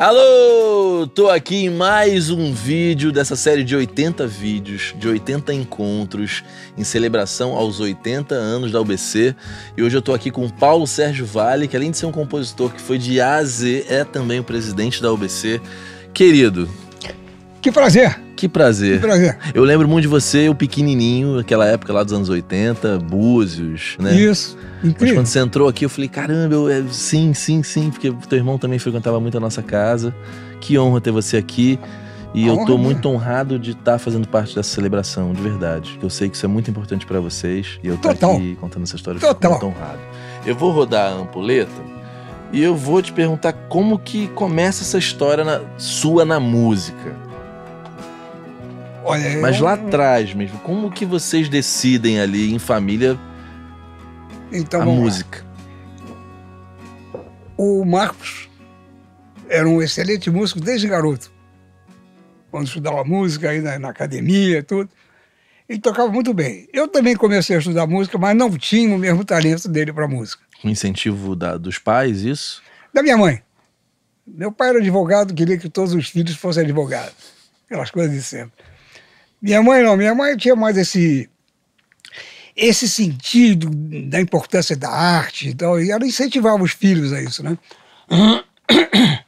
Alô, tô aqui em mais um vídeo dessa série de 80 vídeos, de 80 encontros em celebração aos 80 anos da UBC. E hoje eu tô aqui com Paulo Sérgio Vale, que além de ser um compositor que foi de A a Z, é também o presidente da UBC. Querido. Que prazer que prazer. Que prazer. Eu lembro muito de você, o pequenininho, aquela época lá dos anos 80, Búzios, né? Isso. Incrível. Mas quando você entrou aqui, eu falei, caramba, eu, é, sim, sim, sim, porque teu irmão também frequentava muito a nossa casa. Que honra ter você aqui. E a eu estou muito honrado de estar tá fazendo parte dessa celebração, de verdade. Eu sei que isso é muito importante para vocês. E eu estou aqui contando essa história, Total. muito honrado. Eu vou rodar a ampuleta e eu vou te perguntar como que começa essa história na, sua na música. Olha, Mas eu... lá atrás mesmo, como que vocês decidem ali em família então, a música? Lá. O Marcos era um excelente músico desde garoto. Quando estudava música aí na, na academia e tudo. Ele tocava muito bem. Eu também comecei a estudar música, mas não tinha o mesmo talento dele para música. Com um incentivo da, dos pais, isso? Da minha mãe. Meu pai era advogado, queria que todos os filhos fossem advogados. Aquelas coisas de sempre. Minha mãe não, minha mãe tinha mais esse esse sentido da importância da arte e então, tal, e ela incentivava os filhos a isso, né?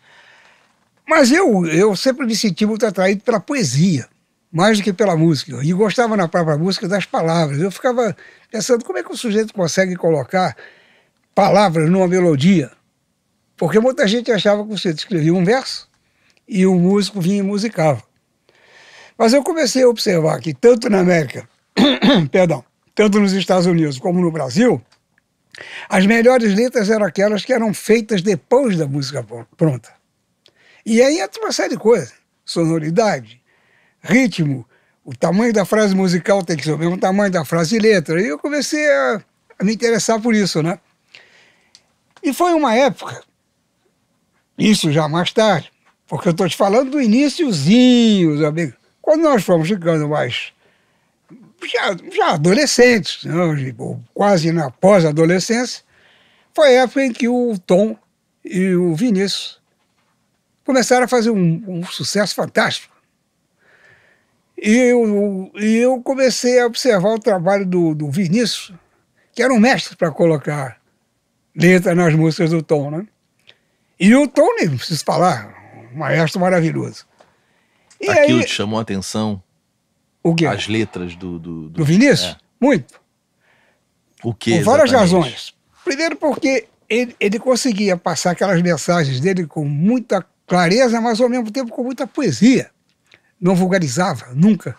Mas eu, eu sempre me senti muito atraído pela poesia, mais do que pela música. E gostava na própria música das palavras. Eu ficava pensando como é que o sujeito consegue colocar palavras numa melodia. Porque muita gente achava que o sujeito escrevia um verso e o músico vinha e musicava. Mas eu comecei a observar que tanto na América, perdão, tanto nos Estados Unidos como no Brasil, as melhores letras eram aquelas que eram feitas depois da música pronta. E aí entra uma série de coisas: sonoridade, ritmo, o tamanho da frase musical tem que ser o mesmo tamanho da frase e letra. E eu comecei a, a me interessar por isso, né? E foi uma época, isso já mais tarde, porque eu estou te falando do iníciozinho, amigos. Quando nós fomos ficando mais já, já adolescentes, né, quase na pós-adolescência, foi a época em que o Tom e o Vinícius começaram a fazer um, um sucesso fantástico. E eu, e eu comecei a observar o trabalho do, do Vinícius, que era um mestre para colocar letra nas músicas do Tom, né? E o Tom, nem preciso falar, um maestro maravilhoso. E Aquilo aí... te chamou a atenção? O quê? As letras do... Do, do... do Vinícius? É. Muito. O quê, Por várias exatamente? razões. Primeiro porque ele, ele conseguia passar aquelas mensagens dele com muita clareza, mas ao mesmo tempo com muita poesia. Não vulgarizava, nunca.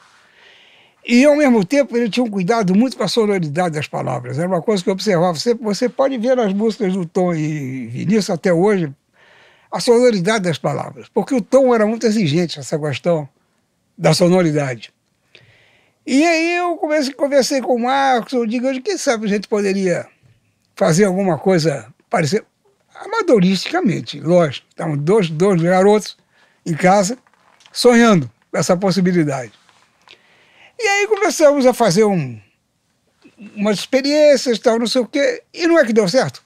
E, ao mesmo tempo, ele tinha um cuidado muito com a sonoridade das palavras. Era uma coisa que eu observava. Você, você pode ver nas músicas do Tom e Vinícius até hoje, a sonoridade das palavras, porque o tom era muito exigente essa questão da sonoridade. E aí eu comecei, conversei com o Marcos, eu digo, quem sabe a gente poderia fazer alguma coisa parecer amadoristicamente, lógico. Estavam tá dois, dois garotos em casa sonhando essa possibilidade. E aí começamos a fazer um, umas experiências, tal, não sei o quê, e não é que deu certo.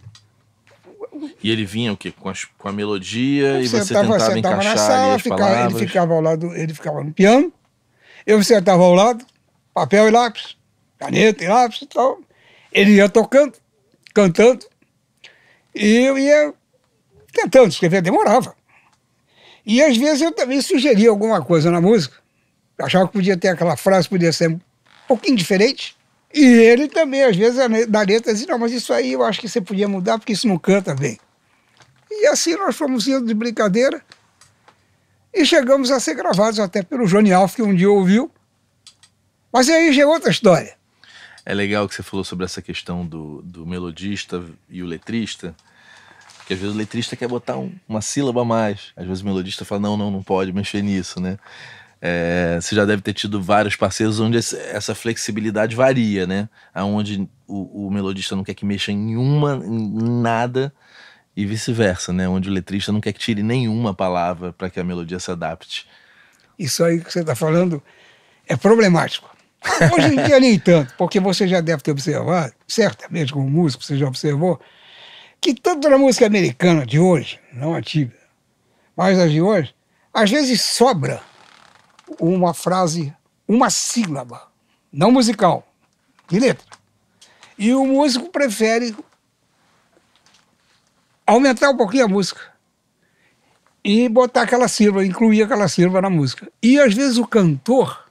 E ele vinha o quê? Com, as, com a melodia eu e você tentava, encaixar na sala, ali ficava, palavras. Ele ficava ao lado, ele ficava no piano, eu sentava ao lado, papel e lápis, caneta e lápis e tal. Ele ia tocando, cantando, e eu ia tentando escrever, demorava. E às vezes eu também sugeria alguma coisa na música. Eu achava que podia ter aquela frase, podia ser um pouquinho diferente. E ele também, às vezes, da letra dizia, não, mas isso aí eu acho que você podia mudar porque isso não canta bem. E assim nós fomos indo de brincadeira e chegamos a ser gravados até pelo Johnny Alf, que um dia ouviu. Mas aí já é outra história. É legal que você falou sobre essa questão do, do melodista e o letrista, que às vezes o letrista quer botar um, uma sílaba a mais. Às vezes o melodista fala, não, não, não pode mexer nisso, né? É, você já deve ter tido vários parceiros onde essa flexibilidade varia, né? Aonde o, o melodista não quer que mexa em uma, em nada, e vice-versa, né? Onde o letrista não quer que tire nenhuma palavra para que a melodia se adapte. Isso aí que você está falando é problemático. Hoje em dia nem tanto, porque você já deve ter observado, certamente como músico você já observou, que tanto na música americana de hoje, não antiga, mas a de hoje, às vezes sobra uma frase, uma sílaba, não musical, de letra. E o músico prefere aumentar um pouquinho a música e botar aquela sílaba, incluir aquela sílaba na música. E às vezes o cantor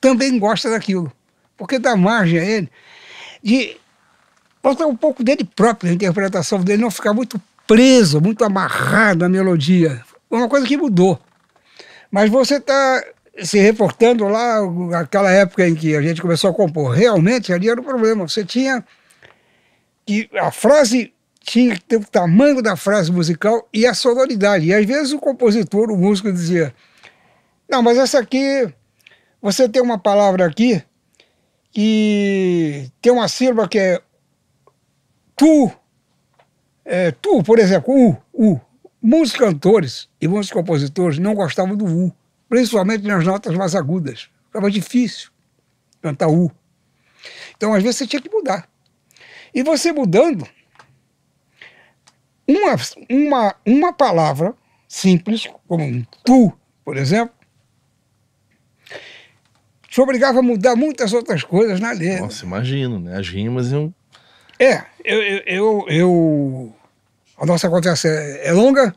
também gosta daquilo, porque dá margem a ele de botar um pouco dele próprio na interpretação dele, não ficar muito preso, muito amarrado à melodia. Uma coisa que mudou. Mas você está se reportando lá, aquela época em que a gente começou a compor. Realmente ali era o um problema. Você tinha que. A frase tinha que ter o tamanho da frase musical e a sonoridade. E às vezes o compositor, o músico, dizia: Não, mas essa aqui. Você tem uma palavra aqui que tem uma sílaba que é tu. É, tu, por exemplo, u, u. Muitos cantores e muitos compositores não gostavam do U, principalmente nas notas mais agudas. Ficava difícil cantar U. Então, às vezes, você tinha que mudar. E você mudando, uma, uma, uma palavra simples, como um tu, por exemplo, te obrigava a mudar muitas outras coisas na letra. Nossa, imagino, né? As rimas iam. É, eu, eu, eu, eu a nossa conversa é longa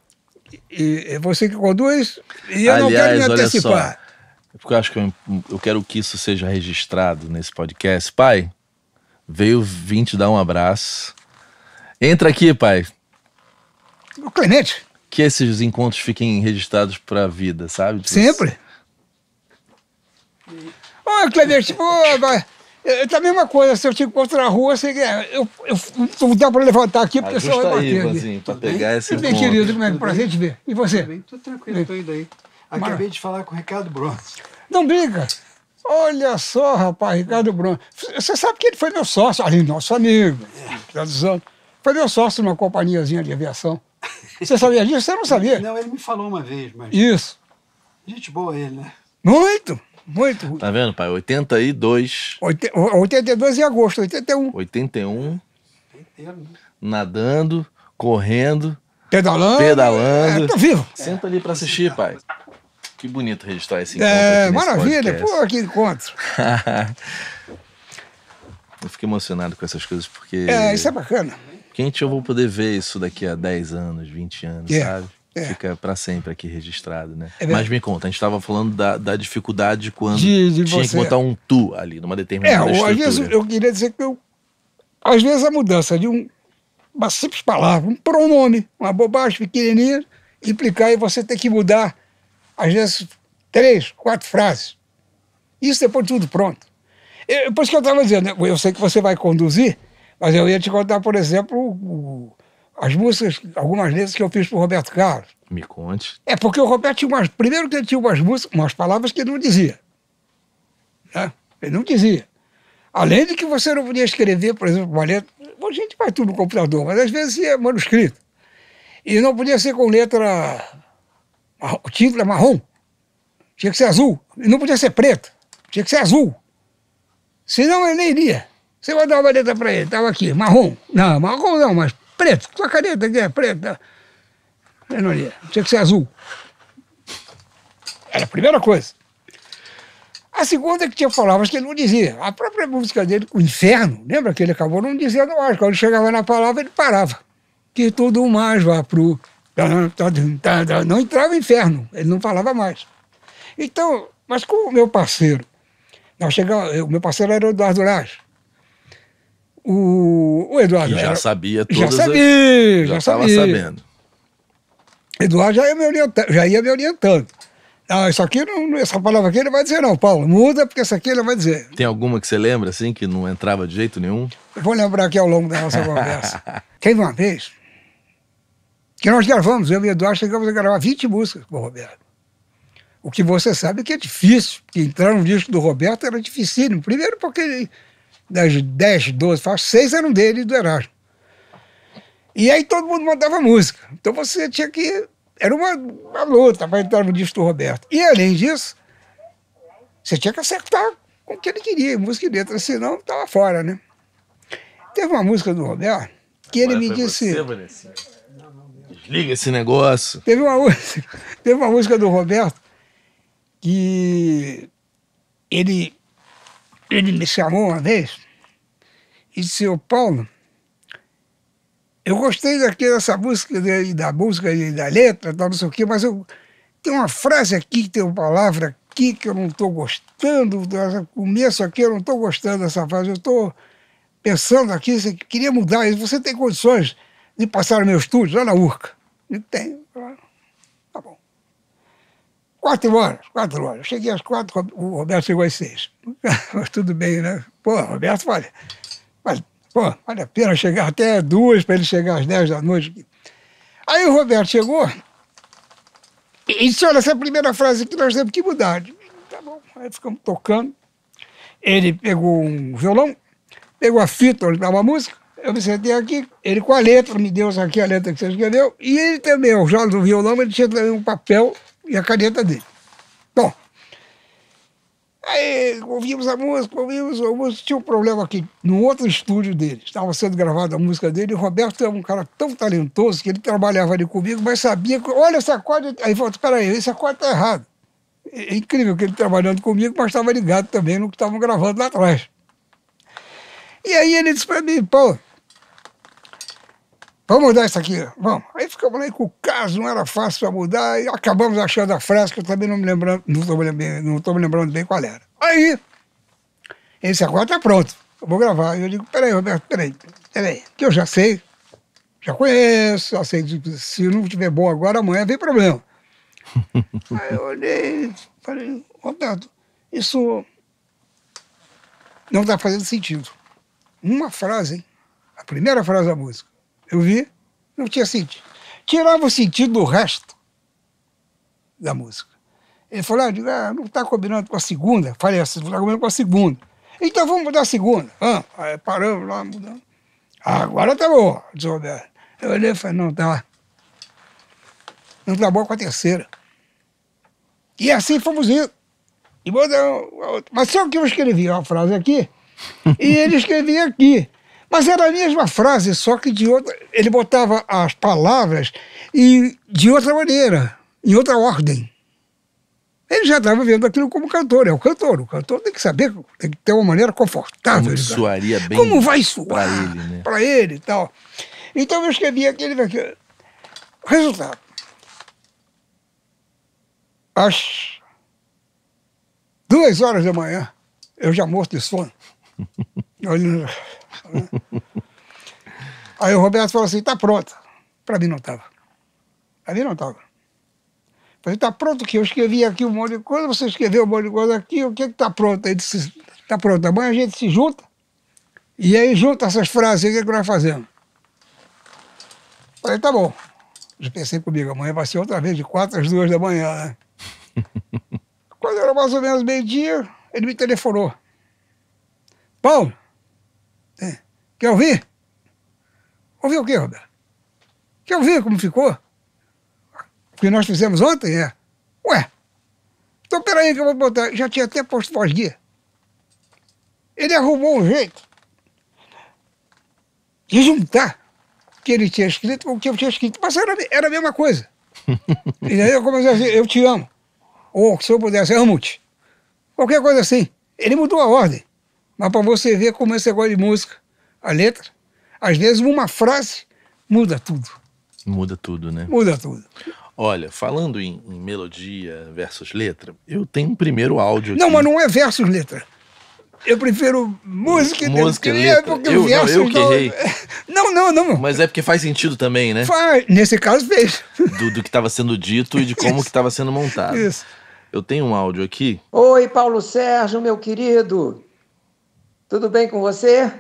e é você que conduz e eu Aliás, não quero me antecipar. porque eu acho que eu, eu quero que isso seja registrado nesse podcast. Pai, veio vim te dar um abraço. Entra aqui, pai. O Clemente. Que esses encontros fiquem registrados para a vida, sabe? Sempre. Ô, oh, Clemente, boa, vai. É, é tá a mesma coisa, se eu te encontrar na rua, assim, eu, eu, não dá para levantar aqui, porque Ajusta o pessoal vai bater. Aí, Vazinho, para pegar esse Tudo bem, querido, como é um prazer te ver. E você? Tudo bem, tranquilo, estou indo aí. Acabei Mara. de falar com o Ricardo Bronze. Não briga. Olha só, rapaz, Ricardo Bronze. Você sabe que ele foi meu sócio, ali, nosso amigo, traduzindo. Foi meu sócio numa companhiazinha de aviação. Você sabia disso? Você não sabia? Não, ele me falou uma vez, mas... Isso. Gente boa ele, né? Muito! Muito ruim. Tá vendo, pai? 82. Oit 82 em agosto, 81. 81. Nadando, correndo. Pedalando. Pedalando. É, tô tá vivo. Senta ali pra assistir, pai. Que bonito registrar esse encontro. É, maravilha. Pô, que encontro. eu fico emocionado com essas coisas porque. É, isso é bacana. Quente eu vou poder ver isso daqui a 10 anos, 20 anos, yeah. É. sabe? É. Fica para sempre aqui registrado, né? É Mas me conta, a gente estava falando da, da dificuldade quando de, de tinha você... que botar um tu ali, numa determinada é, estrutura. Às vezes, eu queria dizer que eu... Às vezes a mudança de um, uma simples palavra, um pronome, uma bobagem pequenininha, implicar e você ter que mudar, às vezes, três, quatro frases. Isso depois de tudo pronto. Eu, por isso que eu estava dizendo, né, eu sei que você vai conduzir, mas eu ia te contar, por exemplo, o, as músicas, algumas letras que eu fiz pro Roberto Carlos. Me conte. É porque o Roberto tinha umas. Primeiro que ele tinha umas músicas, umas palavras que ele não dizia. Né? Ele não dizia. Além de que você não podia escrever, por exemplo, uma letra. a gente faz tudo no computador, mas às vezes é manuscrito. E não podia ser com letra. O título é marrom. Tinha que ser azul. E não podia ser preto. Tinha que ser azul. Senão ele nem iria. Você vai dar uma letra para ele, estava aqui, marrom. Não, marrom não, mas preto, tua caneta aqui é preta. Eu não lia, tinha que ser azul. Era a primeira coisa. A segunda é que tinha palavras que ele não dizia. A própria música dele, o inferno, lembra que ele acabou não dizendo mais. Quando chegava na palavra, ele parava. Que tudo mais vá pro... Não entrava inferno, ele não falava mais. Então, mas com o meu parceiro, nós chegamos, o meu parceiro era o Eduardo Lage, o, o Eduardo. Que já sabia todas Já sabia, já estava sabendo. Eduardo já ia me orientando. Já ia me orientando. Ah, isso aqui não, essa palavra aqui ele vai dizer não, Paulo. Muda porque essa aqui ele vai dizer. Tem alguma que você lembra assim que não entrava de jeito nenhum? Eu vou lembrar aqui ao longo da nossa conversa. Teve uma vez que nós gravamos, eu e o Eduardo chegamos a gravar 20 músicas com o Roberto. O que você sabe é que é difícil, porque entrar no disco do Roberto era dificílimo. Primeiro porque das 10, 12 faixas, seis eram dele e do Erasmo. E aí todo mundo mandava música. Então você tinha que. Era uma, uma luta para entrar no disco do Roberto. E além disso, você tinha que acertar com o que ele queria, música e letra, senão estava fora, né? Teve uma música do Roberto que ele me disse. Você, Desliga esse negócio. Teve uma, teve uma música do Roberto que ele ele me chamou uma vez e disse, ô Paulo, eu gostei daqui dessa música, da música e da letra, tal, não sei o quê, mas eu, tem uma frase aqui, tem uma palavra aqui que eu não estou gostando, começo aqui eu não estou gostando dessa frase, eu estou pensando aqui, você queria mudar isso, você tem condições de passar no meu estúdio lá na URCA? Eu tenho, claro. Quatro horas, quatro horas. Cheguei às quatro, o Roberto chegou às seis. Mas tudo bem, né? Pô, Roberto, olha, mas, pô, vale a pena chegar até duas para ele chegar às dez da noite. Aí o Roberto chegou e disse, olha, essa é a primeira frase que nós temos que mudar. Disse, tá bom, aí ficamos tocando. Ele pegou um violão, pegou a fita onde estava a música, eu me sentei aqui, ele com a letra, me deu aqui a letra que você escreveu, e ele também, ao jalo do violão, ele tinha também um papel e a caneta dele. Bom, aí ouvimos a música, ouvimos, música Tinha um problema aqui, no outro estúdio dele, estava sendo gravada a música dele, e o Roberto é um cara tão talentoso que ele trabalhava ali comigo, mas sabia que, olha, essa corda, é", Aí falou: peraí, esse acorde está errado. É, é incrível que ele trabalhando comigo, mas estava ligado também no que estavam gravando lá atrás. E aí ele disse para mim, pô, Vamos mudar isso aqui, vamos. Aí ficamos lá com o caso, não era fácil para mudar, e acabamos achando a frase, que eu também não me lembrando, não estou me, me lembrando bem qual era. Aí, esse agora está pronto, eu vou gravar. e Eu digo, peraí, Roberto, peraí, peraí, que eu já sei, já conheço, já sei, se não estiver bom agora, amanhã vem problema. Aí eu olhei, falei, Roberto, isso não está fazendo sentido. Uma frase, hein? a primeira frase da música. Eu vi, não tinha sentido. Tirava o sentido do resto da música. Ele falou, ah, digo, ah não está combinando com a segunda. Falei assim, não está combinando com a segunda. Então vamos mudar a segunda. Ah, aí paramos lá, mudamos. Ah, agora está bom, diz o Roberto. Eu olhei e falei, não está Não está bom com a terceira. E assim fomos indo. E mandamos, mas só que eu escrevi uma frase aqui, e ele escrevia aqui. Mas era a mesma frase, só que de outra, ele botava as palavras e de outra maneira, em outra ordem. Ele já estava vendo aquilo como cantor, é o cantor. O cantor tem que saber, tem que ter uma maneira confortável. Como suaria bem. Como vai suar para ele, né? e tal. Então eu escrevi aquele. aquele. Resultado. Às duas horas da manhã, eu já morto de sono. Olha. Aí o Roberto falou assim: tá pronta. Para mim não estava. Para mim não estava. Falei, tá pronto aqui, eu escrevi aqui um monte de coisa, você escreveu um monte de coisa aqui, o que que tá pronto? Ele disse, tá pronto, amanhã a gente se junta, e aí junta essas frases, o que é que nós fazemos? Falei, tá bom. Já pensei comigo, amanhã vai ser outra vez de quatro às duas da manhã, né? Quando era mais ou menos meio-dia, ele me telefonou. Paulo, Quer ouvir? Ouvir o quê, Roberto? Quer ouvir como ficou? O que nós fizemos ontem é. Ué, então peraí que eu vou botar. Já tinha até posto pós-guia. Ele arrumou um jeito de juntar o que ele tinha escrito com o que eu tinha escrito. Mas era, era a mesma coisa. e aí eu comecei a dizer, eu te amo. Ou se eu pudesse, amo-te. Qualquer coisa assim. Ele mudou a ordem. Mas para você ver como esse negócio de música a letra. Às vezes uma frase muda tudo. Muda tudo, né? Muda tudo. Olha, falando em, em melodia versus letra, eu tenho um primeiro áudio Não, aqui. mas não é versus letra. Eu prefiro música, música e letra. É eu, não, eu que não... errei. Não, não, não. Mas é porque faz sentido também, né? Faz. Nesse caso fez. Do, do que estava sendo dito e de como que estava sendo montado. Isso. Eu tenho um áudio aqui. Oi, Paulo Sérgio, meu querido. Tudo bem com você?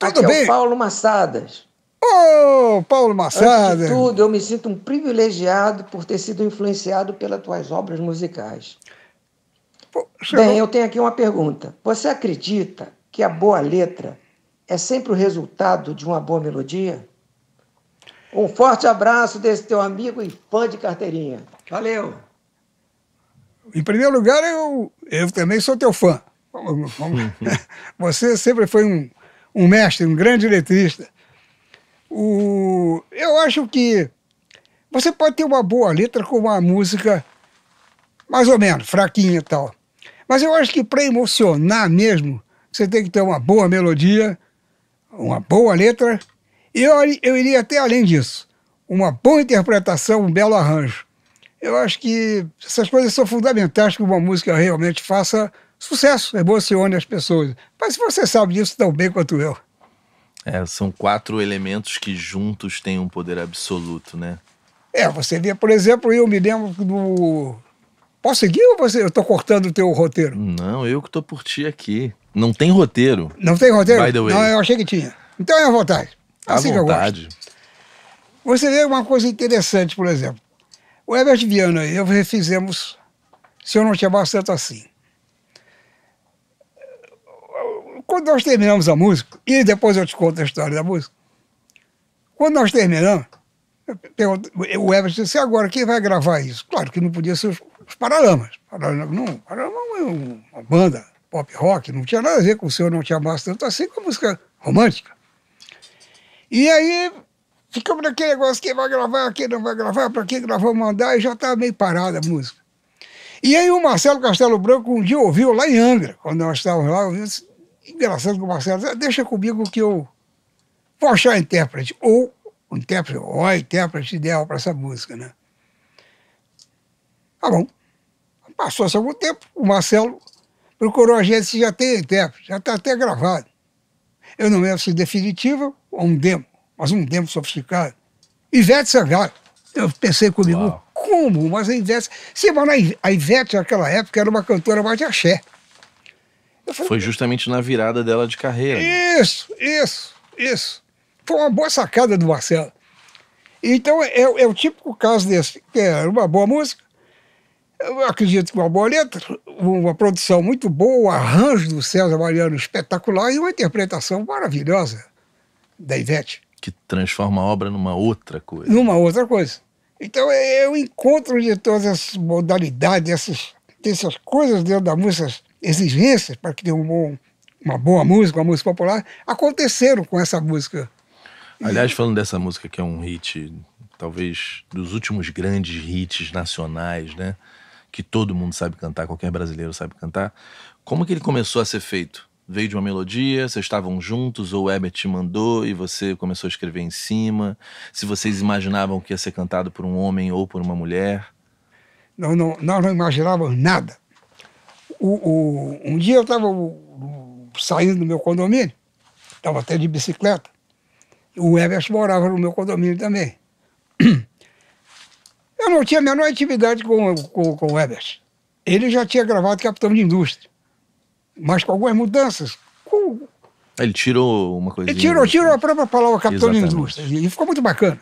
Tudo Aqui bem? É o Paulo Massadas. Ô, oh, Paulo Massadas! Antes de tudo, eu me sinto um privilegiado por ter sido influenciado pelas tuas obras musicais. Bem, eu tenho aqui uma pergunta. Você acredita que a boa letra é sempre o resultado de uma boa melodia? Um forte abraço desse teu amigo e fã de carteirinha. Valeu! Em primeiro lugar, eu, eu também sou teu fã. Você sempre foi um, um mestre, um grande letrista. O, eu acho que você pode ter uma boa letra com uma música mais ou menos fraquinha e tal. Mas eu acho que para emocionar mesmo, você tem que ter uma boa melodia, uma boa letra, e eu, eu iria até além disso, uma boa interpretação, um belo arranjo. Eu acho que essas coisas são fundamentais que uma música realmente faça Sucesso, emocione é as pessoas. Mas você sabe disso tão bem quanto eu. É, são quatro elementos que juntos têm um poder absoluto, né? É, você vê, por exemplo, eu me lembro do. Posso seguir ou você... eu estou cortando o teu roteiro? Não, eu que estou por ti aqui. Não tem roteiro. Não tem roteiro? By the way. Não, eu achei que tinha. Então é à vontade. Assim à vontade. Você vê uma coisa interessante, por exemplo. O Herbert Viana e eu fizemos Se Eu Não Te Amar Tanto Assim. Quando nós terminamos a música, e depois eu te conto a história da música, quando nós terminamos, o Everson disse, assim, agora quem vai gravar isso? Claro que não podia ser os, os Paralamas. Paralamas não, Paralamas é uma banda pop rock, não tinha nada a ver com o senhor não tinha mais tanto assim com a música romântica. E aí ficamos naquele negócio, quem vai gravar, quem não vai gravar, para quem gravou mandar, e já estava meio parada a música. E aí o Marcelo Castelo Branco um dia ouviu lá em Angra, quando nós estávamos lá, ouviu, disse, engraçado com o Marcelo ah, deixa comigo que eu vou achar intérprete, ou o intérprete, ou a intérprete ideal para essa música, né? Tá bom. Passou-se algum tempo, o Marcelo procurou a gente se já tem intérprete, já está até gravado. Eu não lembro se definitiva ou um demo, mas um demo sofisticado. Ivete Sangalo. Eu pensei comigo, Uau. como? Mas a Ivete... Sim, mas a Ivete naquela época era uma cantora mais de axé. Falei, Foi justamente na virada dela de carreira. Isso, isso, isso. Foi uma boa sacada do Marcelo. Então é, é o típico caso desse, que era é uma boa música, eu acredito que uma boa letra, uma produção muito boa, o arranjo do César Mariano espetacular e uma interpretação maravilhosa da Ivete. Que transforma a obra numa outra coisa. Numa outra coisa. Então é o é encontro de todas essas modalidades, essas, dessas coisas dentro da música, exigências para que tenha um bom, uma boa música, uma música popular, aconteceram com essa música. Aliás, falando dessa música que é um hit, talvez dos últimos grandes hits nacionais, né? Que todo mundo sabe cantar, qualquer brasileiro sabe cantar. Como que ele começou a ser feito? Veio de uma melodia, vocês estavam juntos, ou o Herbert te mandou e você começou a escrever em cima? Se vocês imaginavam que ia ser cantado por um homem ou por uma mulher? Não, não, nós não imaginávamos nada. O, o, um dia eu estava saindo do meu condomínio, estava até de bicicleta. O Everest morava no meu condomínio também. Eu não tinha a menor atividade com, com, com o Everest. Ele já tinha gravado Capitão de Indústria, mas com algumas mudanças. Com... Ah, ele tirou uma coisa. Ele tirou, né? tirou a própria palavra Capitão Exatamente. de Indústria. E ficou muito bacana.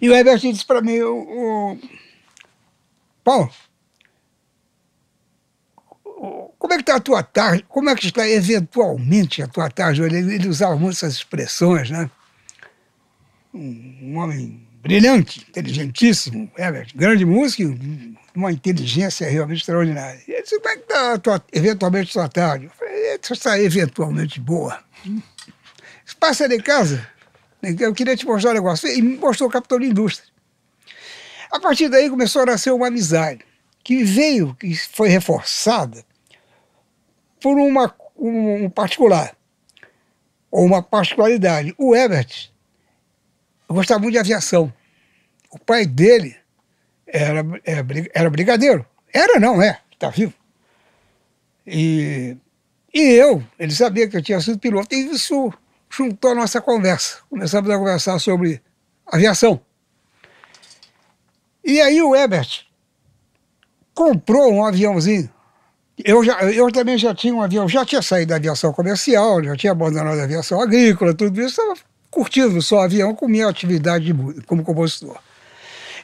E o Everest disse para mim: o, o... Paulo, como é que está a tua tarde? Como é que está eventualmente a tua tarde? Ele, ele usava muito essas expressões, né? Um, um homem brilhante, inteligentíssimo, grande músico, uma inteligência realmente extraordinária. E ele disse, como é que está a tua, eventualmente a tua tarde? Eu falei, é, está eventualmente boa. Passa de casa. Eu queria te mostrar um negócio. E me mostrou o Capitão da Indústria. A partir daí começou a nascer uma amizade que veio, que foi reforçada por uma, um, um particular, ou uma particularidade. O Ebert gostava muito de aviação. O pai dele era, é, era, brigadeiro. Era, não é, está vivo. E, e eu, ele sabia que eu tinha sido piloto, e isso juntou a nossa conversa. Começamos a conversar sobre aviação. E aí o Ebert comprou um aviãozinho eu, já, eu também já tinha um avião, já tinha saído da aviação comercial, já tinha abandonado a aviação agrícola, tudo isso, estava curtindo só avião com minha atividade de como compositor.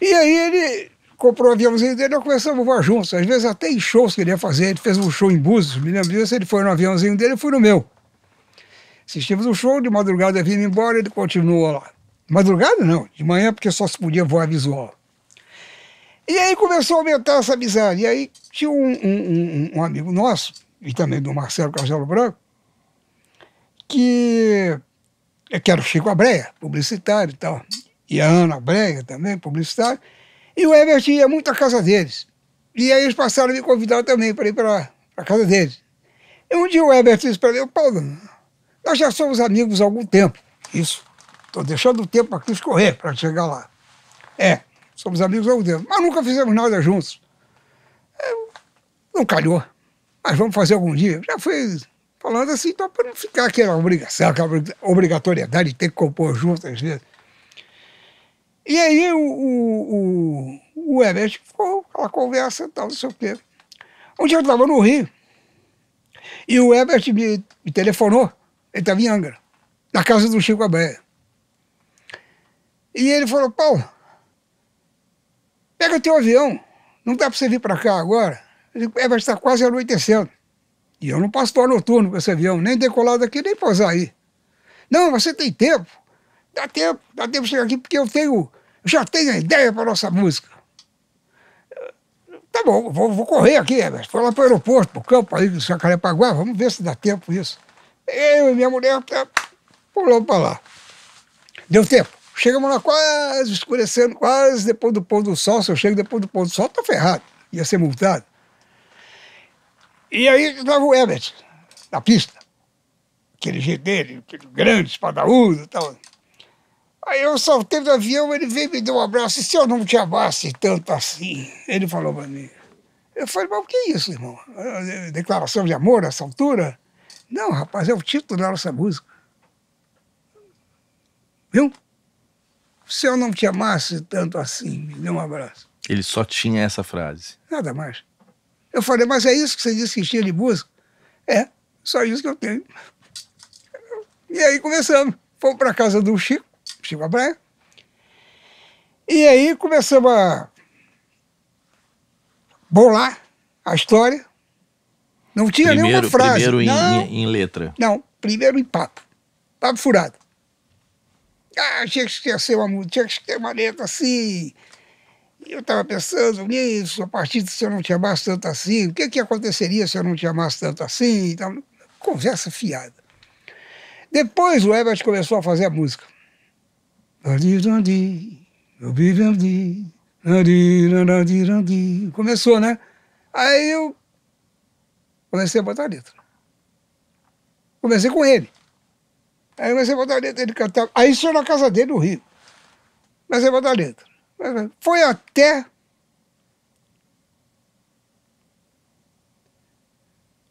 E aí ele comprou o aviãozinho dele, nós começamos a voar juntos, às vezes até em shows que ele ia fazer, ele fez um show em Búzios, me lembro disso, ele foi no aviãozinho dele, eu fui no meu. Assistimos o um show, de madrugada vindo embora, ele continuou lá. Madrugada não, de manhã, porque só se podia voar visual. E aí começou a aumentar essa amizade. E aí tinha um, um, um, um amigo nosso, e também do Marcelo Castelo Branco, que, é, que era o Chico Abreia, publicitário e tal. E a Ana Abreia também, publicitária. E o Everton ia muito à casa deles. E aí eles passaram a me convidar também para ir para a casa deles. E um dia o Herbert disse para mim, Paulo, nós já somos amigos há algum tempo. Isso. Estou deixando o tempo aqui escorrer para chegar lá. É somos amigos ao dedo, mas nunca fizemos nada juntos. É, não calhou, mas vamos fazer algum dia. Já foi falando assim, então, para não ficar aquela obrigação, aquela obrigatoriedade de ter que compor junto às vezes. E aí o, o, o, o Herbert ficou aquela conversa e tal, não sei o quê. Um dia eu estava no Rio e o Herbert me, me telefonou, ele estava em Angra, na casa do Chico Abelha. E ele falou, Paulo, Pega teu avião, não dá para você vir para cá agora. Digo, é, vai estar quase anoitecendo. E eu não passo para noturno com esse avião, nem decolar daqui, nem pousar aí. Não, você tem tempo. Dá tempo, dá tempo chegar aqui, porque eu tenho, eu já tenho a ideia para nossa música. Tá bom, vou, vou correr aqui, Everson. Vou lá para o aeroporto, para o campo aí do Jacarepaguá, vamos ver se dá tempo isso. Eu e minha mulher tá, lá para lá. Deu tempo. Chegamos lá quase escurecendo, quase depois do pôr do sol. Se eu chego depois do pôr do sol, tá ferrado. Ia ser multado. E aí estava o Ebert, na pista. Aquele jeito dele, aquele grande, espadaúdo e tal. Aí eu saltei do avião, ele veio me deu um abraço. E se eu não te amasse tanto assim? Ele falou para mim. Eu falei, mas o que é isso, irmão? Eh, declaração de amor a essa altura? Não, rapaz, é o título da nossa música. Viu? se eu não te amasse tanto assim, me dê um abraço. Ele só tinha essa frase. Nada mais. Eu falei, mas é isso que você disse que tinha de música? É, só isso que eu tenho. E aí começamos. Fomos para casa do Chico, Chico Abraia. E aí começamos a bolar a história. Não tinha primeiro, nenhuma frase. Primeiro em, não, em letra. Não, primeiro em papo. Papo furado. Ah, tinha que esquecer uma música, tinha que esquecer uma letra assim. Eu estava pensando nisso, a partir de se eu não te amasse tanto assim, o que, que aconteceria se eu não te amasse tanto assim? Então, conversa fiada. Depois o Herbert começou a fazer a música. Começou, né? Aí eu comecei a botar a letra. Comecei com ele. Aí nós a dar a letra, ele cantava. Aí isso na casa dele, no Rio. Nós a botar a letra. Foi até.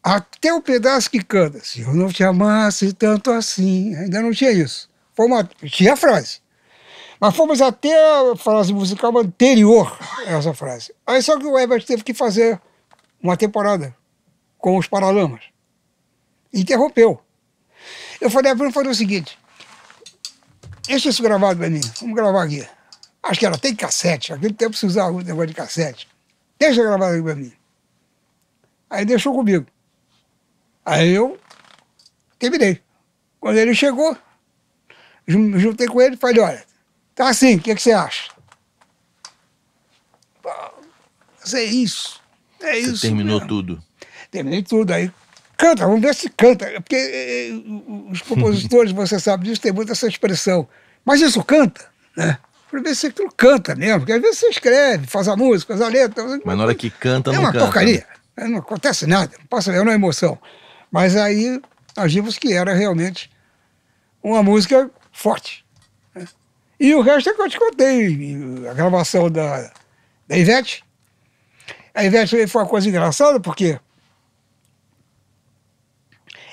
Até o pedaço que canta. Se eu não te amasse tanto assim. Ainda não tinha isso. Foi uma, tinha a frase. Mas fomos até a frase musical anterior a essa frase. Aí só que o Herbert teve que fazer uma temporada com os Paralamas. Interrompeu. Eu falei vamos fazer o seguinte, deixa isso é gravado pra mim, vamos gravar aqui. Acho que ela tem cassete, naquele tempo se usava o negócio de cassete. Deixa gravado aqui pra mim. Aí deixou comigo. Aí eu terminei. Quando ele chegou, juntei com ele e falei, olha, tá assim, o que, que você acha? Mas é isso. É você isso. Terminou mesmo. tudo. Terminei tudo. Aí Canta, vamos ver se canta. É porque é, é, os compositores, você sabe disso, tem muita essa expressão. Mas isso canta, né? Para ver se aquilo canta mesmo, porque às vezes você escreve, faz a música, faz a letra. Mas na hora que canta, é não canta. É né? uma porcaria. Né? Não acontece nada, não passa nenhuma emoção. Mas aí agimos que era realmente uma música forte. Né? E o resto é que eu te contei. A gravação da, da Ivete. A Ivete foi uma coisa engraçada, porque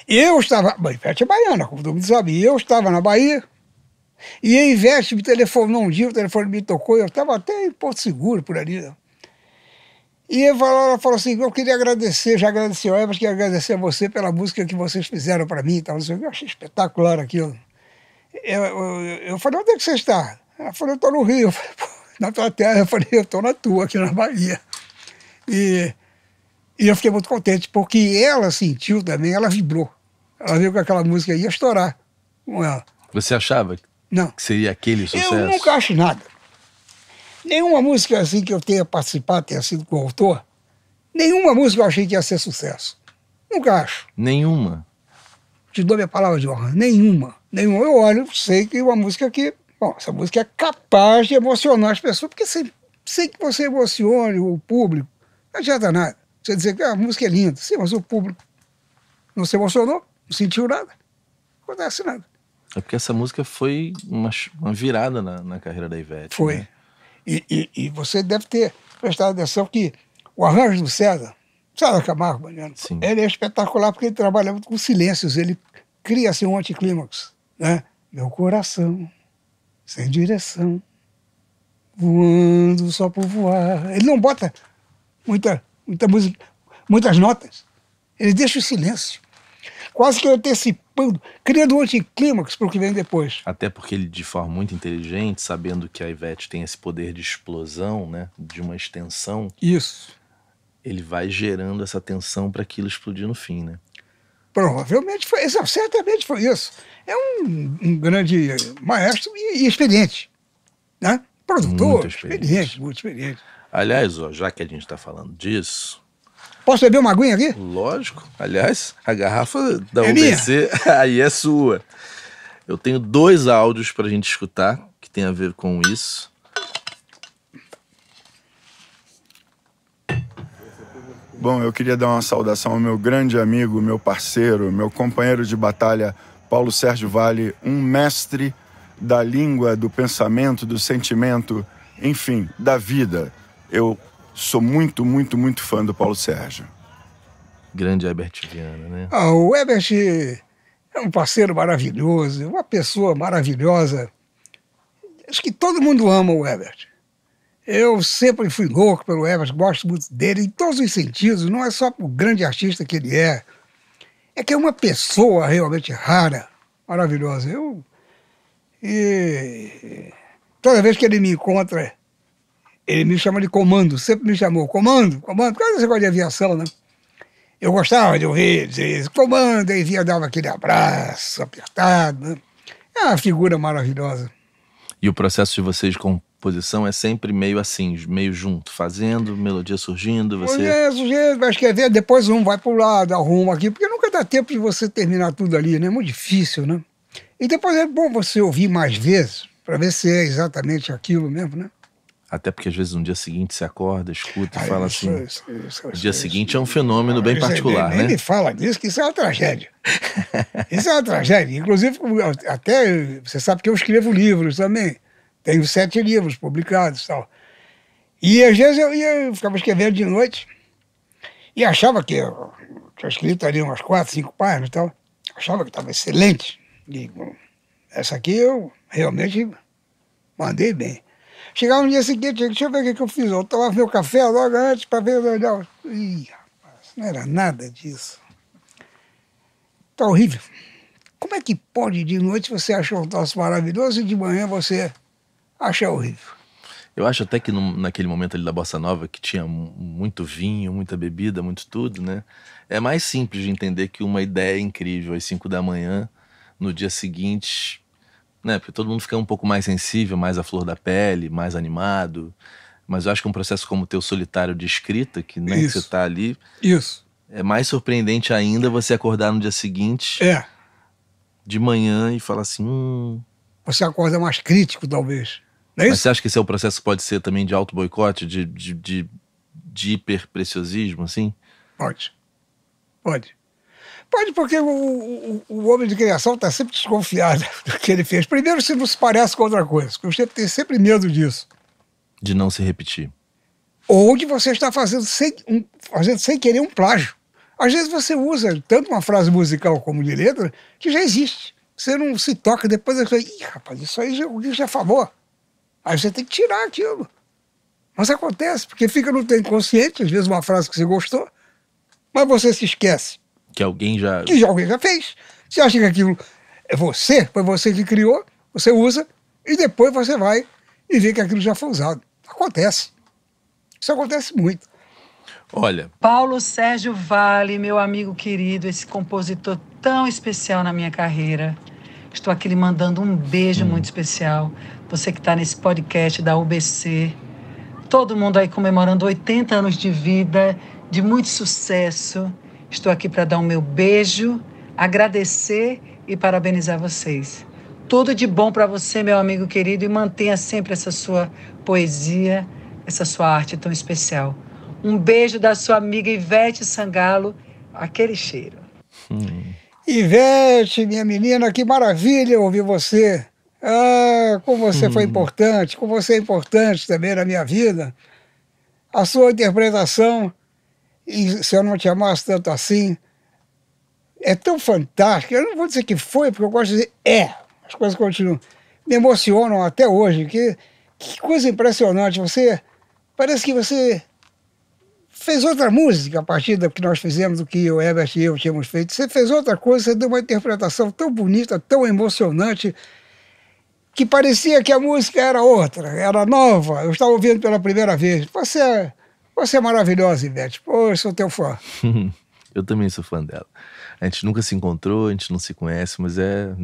eu estava. A Ivete é baiana, como todo mundo sabe. eu estava na Bahia. E a Ivete me telefonou um dia, o telefone me tocou, eu estava até em Porto Seguro por ali. Né? E ela falou assim: eu queria agradecer, já agradeci a mas queria agradecer a você pela música que vocês fizeram para mim. Então, eu achei espetacular aquilo. Eu, eu, eu falei: onde é que você está? Ela falou: eu estou no Rio. Falei, na tua terra? Eu falei: eu estou na tua, aqui na Bahia. E, e eu fiquei muito contente, porque ela sentiu também, ela vibrou ela veio com aquela música e ia estourar com ela. Você achava Não. que seria aquele sucesso? Eu nunca acho nada. Nenhuma música assim que eu tenha participado, tenha sido coautor, nenhuma música eu achei que ia ser sucesso. Nunca acho. Nenhuma? Te dou minha palavra de honra. Nenhuma. Nenhuma. Eu olho, sei que uma música que. Bom, essa música é capaz de emocionar as pessoas, porque sei, sei que você emocione o público. Não adianta nada. Você dizer que ah, a música é linda. Sim, mas o público não se emocionou. Não sentiu nada. Não acontece nada. É porque essa música foi uma, uma virada na, na, carreira da Ivete. Foi. Né? E, e, e, você deve ter prestado atenção que o arranjo do César, César Camargo, Mariano, Sim. ele é espetacular porque ele trabalha muito com silêncios, ele cria assim um anticlímax, né? Meu coração, sem direção, voando só por voar. Ele não bota muita, muita música, muitas notas. Ele deixa o silêncio quase que antecipando, criando um anticlímax para o que vem depois. Até porque ele, de forma muito inteligente, sabendo que a Ivete tem esse poder de explosão, né? De uma extensão. Isso. Ele vai gerando essa tensão para aquilo explodir no fim, né? Provavelmente foi isso, certamente foi isso. É um, um grande maestro e, e experiente, né? Produtor, muito experiente. experiente, muito experiente. Aliás, ó, já que a gente está falando disso, Posso beber uma aguinha aqui? Lógico. Aliás, a garrafa da é UBC aí é sua. Eu tenho dois áudios para a gente escutar que tem a ver com isso. Bom, eu queria dar uma saudação ao meu grande amigo, meu parceiro, meu companheiro de batalha, Paulo Sérgio Vale, um mestre da língua, do pensamento, do sentimento, enfim, da vida. Eu sou muito, muito, muito fã do Paulo Sérgio. Grande Herbert Viana, né? Ah, o Herbert é um parceiro maravilhoso, uma pessoa maravilhosa. Acho que todo mundo ama o Herbert. Eu sempre fui louco pelo Herbert, gosto muito dele em todos os sentidos, não é só o grande artista que ele é. É que é uma pessoa realmente rara, maravilhosa. Eu. E toda vez que ele me encontra ele me chama de comando, sempre me chamou comando, comando, por você gosta de aviação, né? Eu gostava de ouvir dizer isso, comando, e via, dava aquele abraço apertado, né? É uma figura maravilhosa. E o processo de vocês de composição é sempre meio assim, meio junto, fazendo, melodia surgindo, você... Melodia é surgindo, vai escrever, depois um vai pro lado, arruma aqui, porque nunca dá tempo de você terminar tudo ali, né? É muito difícil, né? E depois é bom você ouvir mais vezes, para ver se é exatamente aquilo mesmo, né? Até porque às vezes no dia seguinte você acorda, escuta e ah, fala isso, assim. Isso, isso, dia seguinte é um fenômeno bem ah, é, particular, nem, né? ele fala disso, que isso é uma tragédia. isso é uma tragédia. Inclusive, até você sabe que eu escrevo livros também. Tenho sete livros publicados e tal. E às vezes eu ia, eu ficava escrevendo de noite e achava que eu tinha escrito ali umas quatro, cinco páginas e tal. Achava que estava excelente. E, essa aqui eu realmente mandei bem. Chegava no dia seguinte, deixa eu ver o que, eu fiz. Eu tomava meu café logo antes para ver. o Olhar. Ih, rapaz, não era nada disso. Tá horrível. Como é que pode de noite você achar um troço maravilhoso e de manhã você acha horrível? Eu acho até que no, naquele momento ali da Bossa Nova, que tinha muito vinho, muita bebida, muito tudo, né? É mais simples de entender que uma ideia incrível às cinco da manhã, no dia seguinte, né? Porque todo mundo fica um pouco mais sensível, mais à flor da pele, mais animado. Mas eu acho que um processo como o teu solitário de escrita, que, né, você está ali. Isso. É mais surpreendente ainda você acordar no dia seguinte. É. De manhã e falar assim. Hum... Você acorda mais crítico, talvez. Não é Mas isso? você acha que esse é o processo pode ser também de auto-boicote, de, de, de, de hiperpreciosismo, assim? Pode. Pode. Pode, porque o, o, o homem de criação está sempre desconfiado do que ele fez. Primeiro, se não se parece com outra coisa, porque você tem sempre medo disso. De não se repetir. Ou de você estar fazendo sem, um, fazendo sem querer um plágio. Às vezes você usa tanto uma frase musical como de letra que já existe. Você não se toca depois e fala, ih, rapaz, isso aí já falou. Aí você tem que tirar aquilo. Mas acontece, porque fica no teu inconsciente, às vezes uma frase que você gostou, mas você se esquece. Que alguém já. Que já alguém já fez. Você acha que aquilo é você, foi você que criou, você usa, e depois você vai e vê que aquilo já foi usado. Acontece. Isso acontece muito. Olha. Paulo Sérgio Vale, meu amigo querido, esse compositor tão especial na minha carreira. Estou aqui lhe mandando um beijo hum. muito especial. Você que está nesse podcast da UBC. Todo mundo aí comemorando 80 anos de vida, de muito sucesso. Estou aqui para dar o um meu beijo, agradecer e parabenizar vocês. Tudo de bom para você, meu amigo querido, e mantenha sempre essa sua poesia, essa sua arte tão especial. Um beijo da sua amiga Ivete Sangalo, aquele cheiro. Hum. Ivete, minha menina, que maravilha ouvir você. Ah, como você hum. foi importante, como você é importante também na minha vida. A sua interpretação e se eu não te amasse tanto assim, é tão fantástico Eu não vou dizer que foi, porque eu gosto de dizer é. As coisas continuam. Me emocionam até hoje. Que, que coisa impressionante. Você. Parece que você fez outra música a partir do que nós fizemos, do que o Herbert e eu tínhamos feito. Você fez outra coisa, você deu uma interpretação tão bonita, tão emocionante, que parecia que a música era outra, era nova. Eu estava ouvindo pela primeira vez. Você é você é maravilhosa, Ivete. Pô, eu sou teu fã. eu também sou fã dela. A gente nunca se encontrou, a gente não se conhece, mas é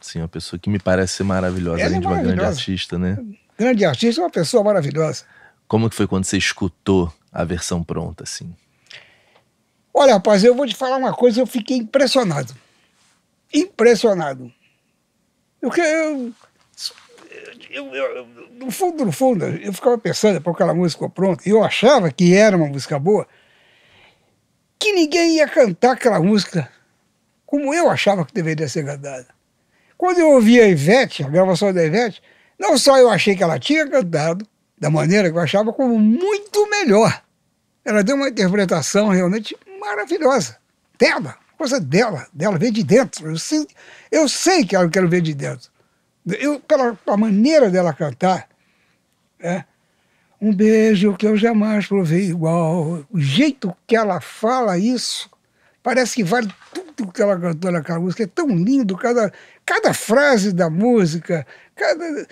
assim, uma pessoa que me parece ser maravilhosa, Ela além é de uma grande artista, né? Grande artista, uma pessoa maravilhosa. Como que foi quando você escutou a versão pronta, assim? Olha, rapaz, eu vou te falar uma coisa, eu fiquei impressionado. Impressionado. Eu, eu, eu, eu, no fundo, no fundo, eu ficava pensando, depois aquela música ficou pronta, e eu achava que era uma música boa, que ninguém ia cantar aquela música como eu achava que deveria ser cantada. Quando eu ouvi a Ivete, a gravação da Ivete, não só eu achei que ela tinha cantado da maneira que eu achava, como muito melhor. Ela deu uma interpretação realmente maravilhosa. Dela, coisa dela, dela, vem de dentro. Eu sei, eu sei que ela quero ver de dentro. Eu, a maneira dela cantar, né, um beijo que eu jamais provei igual. O jeito que ela fala isso, parece que vale tudo que ela cantou naquela música. É tão lindo, cada, cada frase da música, cada.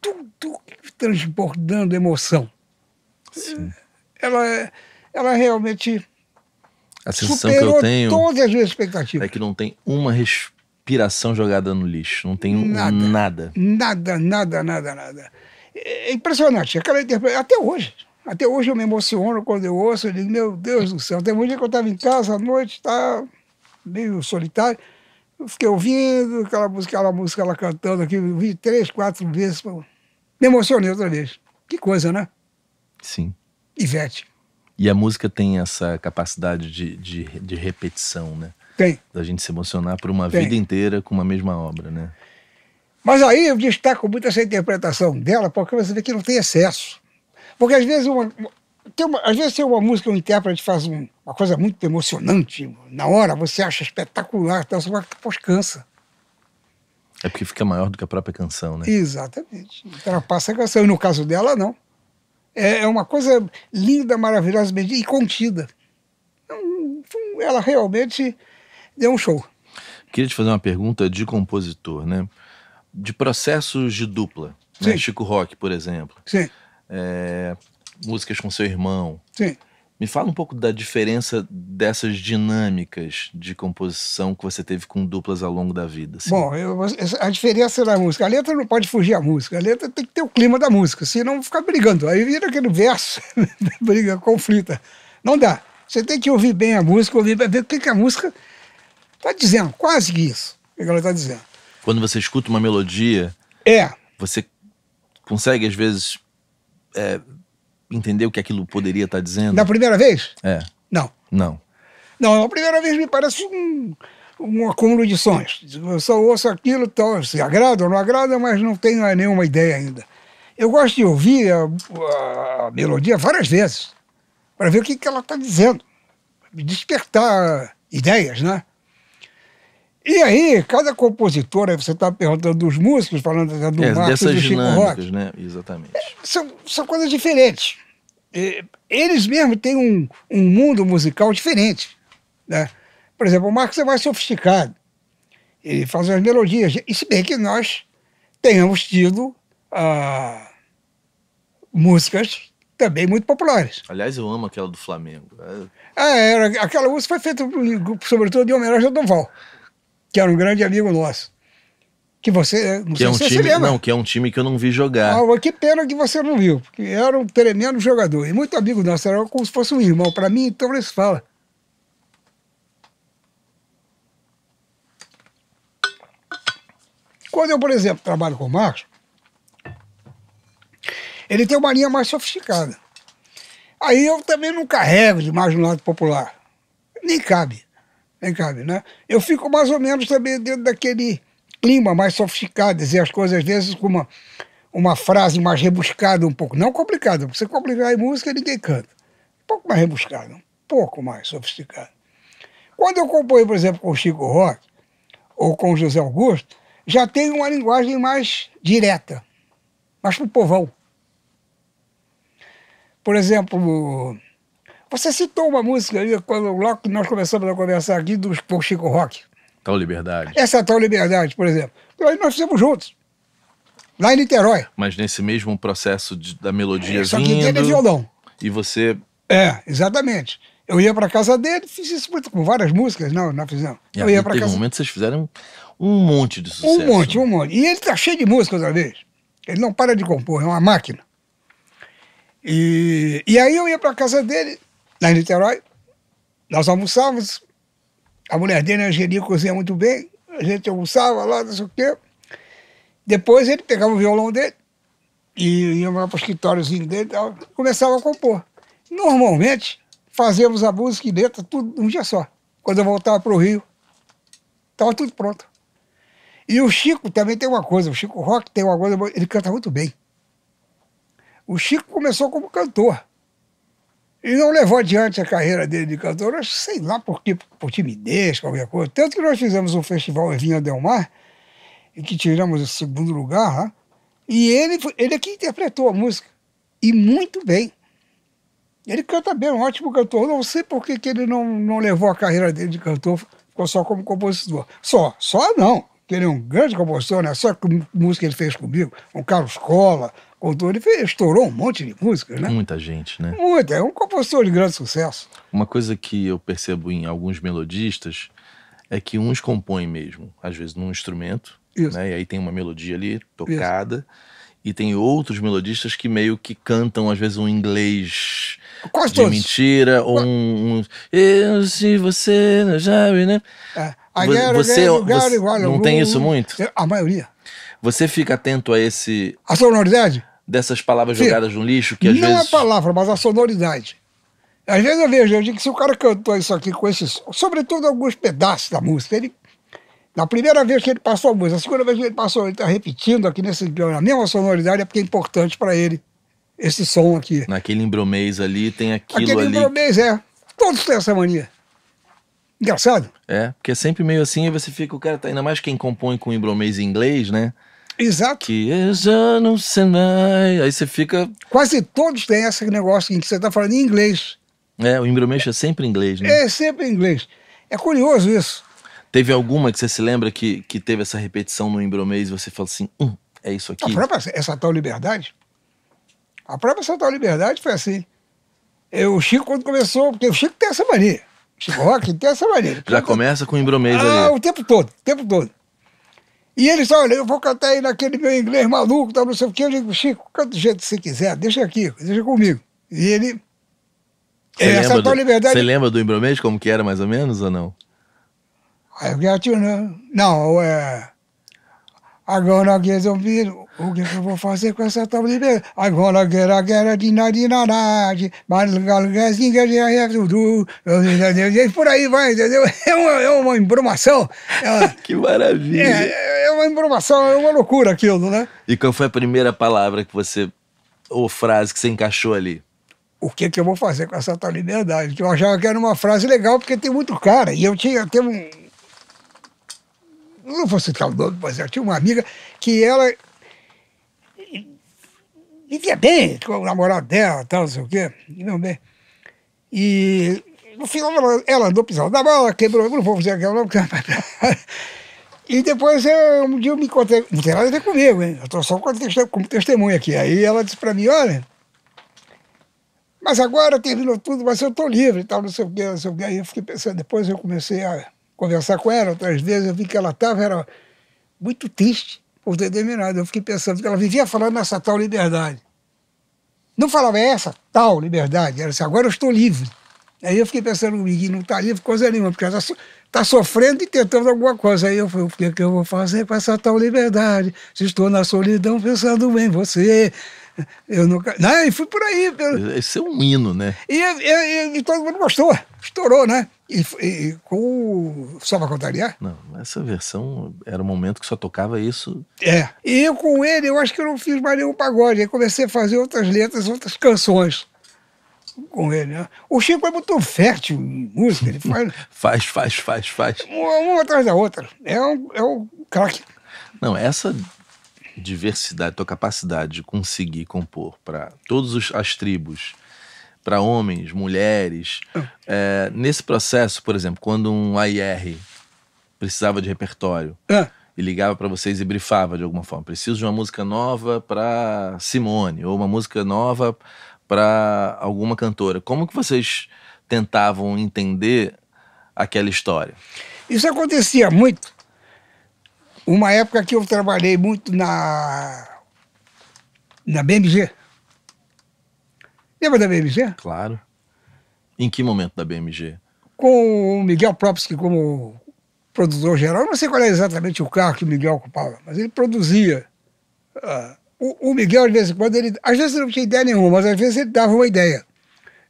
Tudo transbordando emoção. Sim. Ela, ela realmente. A sensação que eu tenho. Todas as minhas expectativas. É que não tem uma resposta inspiração jogada no lixo. Não tem nada. Nada, nada, nada, nada. nada. É impressionante. Aquela interpretação, até hoje. Até hoje eu me emociono quando eu ouço. Eu digo, meu Deus do céu. Tem um dia que eu estava em casa à noite, tá meio solitário. Eu fiquei ouvindo aquela música, aquela música ela cantando aqui. Eu vi três, quatro vezes. Me emocionei outra vez. Que coisa, né? Sim. Ivete. E a música tem essa capacidade de, de, de repetição, né? Tem. Da gente se emocionar por uma Tem. vida inteira com uma mesma obra, né? Mas aí eu destaco muito essa interpretação dela, porque você vê que não tem excesso. Porque às vezes uma, tem uma, às vezes tem uma música, um intérprete faz um, uma coisa muito emocionante, na hora você acha espetacular, então você vai, depois cansa. É porque fica maior do que a própria canção, né? Exatamente. Ultrapassa a canção. E no caso dela, não. É, é uma coisa linda, maravilhosa e contida. Então, ela realmente deu é um show. Queria te fazer uma pergunta de compositor, né? De processos de dupla. Né? Chico Rock, por exemplo. Sim. É, músicas com seu irmão. Sim. Me fala um pouco da diferença dessas dinâmicas de composição que você teve com duplas ao longo da vida. Assim. Bom, eu, a diferença da música. A letra não pode fugir à música. A letra tem que ter o clima da música, senão fica brigando. Aí vira aquele verso, briga, conflita. Não dá. Você tem que ouvir bem a música, ouvir bem, ver o que, que a música Está dizendo quase que isso que ela está dizendo. Quando você escuta uma melodia. É. Você consegue, às vezes, é, entender o que aquilo poderia estar tá dizendo? Na primeira vez? É. Não. Não. Não, a primeira vez me parece um, um acúmulo de sons. Eu só ouço aquilo, tal, então, se agrada ou não agrada, mas não tenho nenhuma ideia ainda. Eu gosto de ouvir a, a melodia várias vezes, para ver o que, que ela está dizendo, despertar ideias, né? E aí, cada compositora, você está perguntando dos músicos, falando do é, Marcos dessas do Chico Rock, né? Exatamente. São, são coisas diferentes. Eles mesmos têm um, um mundo musical diferente. Né? Por exemplo, o Marcos é mais sofisticado. Ele faz as melodias. E se bem que nós tenhamos tido ah, músicas também muito populares. Aliás, eu amo aquela do Flamengo. É... Ah, era, aquela música foi feita, sobretudo, em homenagem ao Duval que era um grande amigo nosso. Que você. Eh, não que é sei é um se time, você lembra. Não, que é um time que eu não vi jogar. Ah, que pena que você não viu, porque era um tremendo jogador. E muito amigo nosso, era como se fosse um irmão. Para mim, então, eles se fala. Quando eu, por exemplo, trabalho com o Marcos, ele tem uma linha mais sofisticada. Aí eu também não carrego demais no lado popular. Nem cabe. Hein, né? Eu fico mais ou menos também dentro daquele clima mais sofisticado, dizer as coisas às vezes com uma, uma frase mais rebuscada um pouco. Não complicada, porque você complicar em música ninguém canta. Um pouco mais rebuscado, um pouco mais sofisticado. Quando eu componho, por exemplo, com o Chico Rock ou com o José Augusto, já tem uma linguagem mais direta, mais pro povão. Por exemplo, você citou uma música ali, quando, logo que nós começamos a conversar aqui, do Chico Rock. Tal Liberdade. Essa Tal Liberdade, por exemplo. Então, aí nós fizemos juntos. Lá em Niterói. Mas nesse mesmo processo de, da melodia é, Só que é vindo, é violão. E você... É, exatamente. Eu ia para casa dele, fiz isso muito, com várias músicas, não, não fizemos. E eu ia casa. momento vocês fizeram um monte de sucesso. Um monte, né? um monte. E ele tá cheio de música outra vez. Ele não para de compor, é uma máquina. E, e aí eu ia para casa dele, lá em Niterói. Nós almoçávamos, a mulher dele, a Angelia, cozinha muito bem, a gente almoçava lá, não sei o quê. Depois ele pegava o violão dele e ia lá para o escritóriozinho dele e começava a compor. Normalmente, fazíamos a música e letra tudo um dia só. Quando eu voltava para o Rio, estava tudo pronto. E o Chico também tem uma coisa, o Chico Rock tem uma coisa, ele canta muito bem. O Chico começou como cantor e não levou adiante a carreira dele de cantor, acho, sei lá por quê, por timidez, qualquer coisa. Tanto que nós fizemos um festival em Vinha Del Mar, em que tiramos o segundo lugar né? e ele, ele é que interpretou a música, e muito bem. Ele canta bem, é um ótimo cantor. Não sei por que, que ele não, não levou a carreira dele de cantor, ficou só como compositor. Só, só não. Que ele é um grande compositor, né? Só que música ele fez comigo, com Carlos Cola, ele estourou um monte de músicas, né? Muita gente, né? Muita, é um compositor de grande sucesso. Uma coisa que eu percebo em alguns melodistas é que uns compõem mesmo, às vezes num instrumento, Isso. né? E aí tem uma melodia ali tocada. Isso. E tem outros melodistas que meio que cantam, às vezes, um inglês Quase de todos. mentira, ou um, um, Eu se você não sabe, né? É. Você, você, não tem isso muito? É, a maioria. Você fica atento a esse. A sonoridade? dessas palavras Sim. jogadas no lixo que às não é vezes. Não a palavra, mas a sonoridade. Às vezes eu vejo, eu digo que se o cara cantou isso aqui com esses. Sobretudo alguns pedaços da música, ele. Na primeira vez que ele passou a música, a segunda vez que ele passou, ele está repetindo aqui nesse a mesma sonoridade, é porque é importante para ele esse som aqui. Naquele embromês ali tem aquilo Aquele ali. Aquele embromês, é. Todos têm essa mania. Engraçado. É, porque é sempre meio assim, e você fica, o cara tá ainda mais quem compõe com embromês em inglês, né? Exato. Que já não sei mais. Aí você fica. Quase todos têm esse negócio em que você está falando em inglês. É, o embromeixo é sempre inglês, né? É sempre inglês. É curioso isso. Teve alguma que você se lembra que, que teve essa repetição no embromês e você falou assim: hum, é isso aqui? A própria essa tal liberdade. A própria essa tal liberdade foi assim. Eu, o Chico, quando começou, porque o Chico tem essa mania. Chico Rock tem essa mania. Já começa com o embromês ah, ali. Ah, o tempo todo, o tempo todo. E ele disse, olha, eu vou cantar aí naquele meu inglês maluco, tá, não sei o quê. Eu digo, Chico, canta do jeito que você quiser, deixa aqui, deixa comigo. E ele... Você é, lembra, do, liberdade... lembra do Imbromês como que era mais ou menos ou não? I got you, não Não, é... Agora, aqui, eu o é que, eu vou fazer com essa tábua de pedra? Agora, guerra, guerra, dinadinadade, e por aí vai, entendeu? É uma, é uma embromação. É, que maravilha! É, é, uma embromação, é uma loucura aquilo, né? E qual foi a primeira palavra que você, ou frase que você encaixou ali? O que, é que eu vou fazer com essa tal liberdade? Que eu achava que era uma frase legal, porque tem muito cara. E eu tinha, tem um, não vou citar o nome, mas eu tinha uma amiga que ela vivia é bem com o namorado dela, tal, não sei o quê, não bem. E no final ela, ela andou pisando na bola, quebrou, eu não vou fazer aquela não, E depois eu, eh, um dia eu me encontrei, não tem nada a ver comigo, hein? Eu estou só como testemunha aqui. Aí ela disse para mim, olha, mas agora terminou tudo, mas eu estou livre e tal, não sei o quê, não sei o quê. Aí eu fiquei pensando, depois eu comecei a conversar com ela outras vezes, eu vi que ela estava, era muito triste os determinados. Eu fiquei pensando que ela vivia falando essa tal liberdade. Não falava é essa tal liberdade, era assim, agora eu estou livre. Aí eu fiquei pensando o Miguel não está livre coisa nenhuma, porque ela está tá sofrendo e tentando alguma coisa. Aí eu falei, o que, é que eu vou fazer com essa tal liberdade? Se estou na solidão pensando em você. Eu nunca. Não, e fui por aí. Pelo... Esse é um hino, né? E, e, e, e todo mundo gostou, estourou, né? E, e, com o Salva Contaria é? Não, essa versão era um momento que só tocava isso. É. E eu com ele, eu acho que eu não fiz mais nenhum pagode. Aí comecei a fazer outras letras, outras canções com ele. Né? O Chico é muito fértil em música. Ele faz, faz, faz, faz, faz. Uma, uma, atrás da outra. É um, é um craque. Não, essa diversidade, tua capacidade de conseguir compor para todas as tribos para homens, mulheres. Ah. É, nesse processo, por exemplo, quando um AIR precisava de repertório é. e ligava para vocês e brifava de alguma forma, preciso de uma música nova para Simone ou uma música nova para alguma cantora. Como que vocês tentavam entender aquela história? Isso acontecia muito. Uma época que eu trabalhei muito na na BMG. Lembra da BMG? Claro. Em que momento da BMG? Com o Miguel Propski como produtor geral. Eu não sei qual é exatamente o carro que o Miguel ocupava, mas ele produzia. Uh, o, o, Miguel, às vezes quando, ele, às vezes não tinha ideia nenhuma, mas às vezes ele dava uma ideia.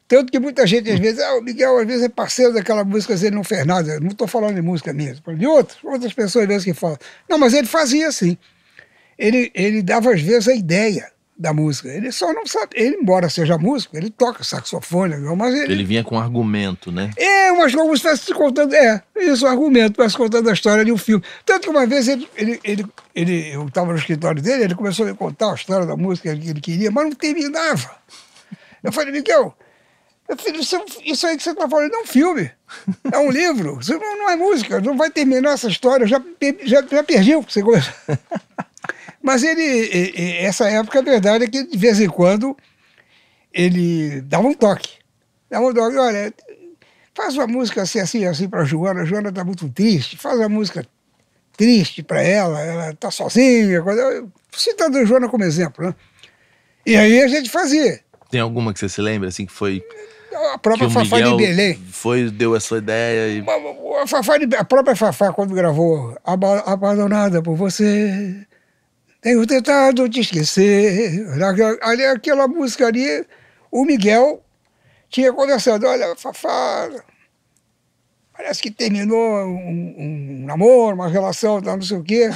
Tanto que muita gente, às vezes, ah, o Miguel, às vezes, é parceiro daquela música, mas ele não fez nada. Eu não estou falando de música minha, de outros, outras pessoas, às vezes, que falam. Não, mas ele fazia assim. Ele, ele dava, às vezes, a ideia da música. Ele só não sabe. Ele, embora seja músico, ele toca saxofone, né, mas ele. Ele vinha com argumento, né? É, mas como tá se estivesse contando. É, isso, argumento, mas contando a história de um filme. Tanto que uma vez ele. ele, ele, ele eu estava no escritório dele, ele começou a me contar a história da música que ele queria, mas não terminava. Eu falei, Miguel. Eu falei, isso, é isso aí que você está falando é um filme, é um livro, isso não, não, é música, não vai terminar essa história, eu já, já, já perdi o que você começou. Mas ele, e, e essa época, a verdade é que de vez em quando ele dava um toque. Dava um toque, olha, faz uma música assim, assim, assim para Joana. A Joana está muito triste, faz uma música triste para ela, ela está sozinha. Citando a Joana como exemplo, né? E aí a gente fazia. Tem alguma que você se lembra, assim, que foi. A própria Fafá de Belém. Foi, deu a sua ideia. E... A, Fafá de, a própria Fafá, quando gravou Abandonada por Você, tenho tentado te esquecer. Ali, aquela música ali, o Miguel tinha conversado, olha, Fafá, parece que terminou um, um namoro, uma relação, tá, não sei o quê,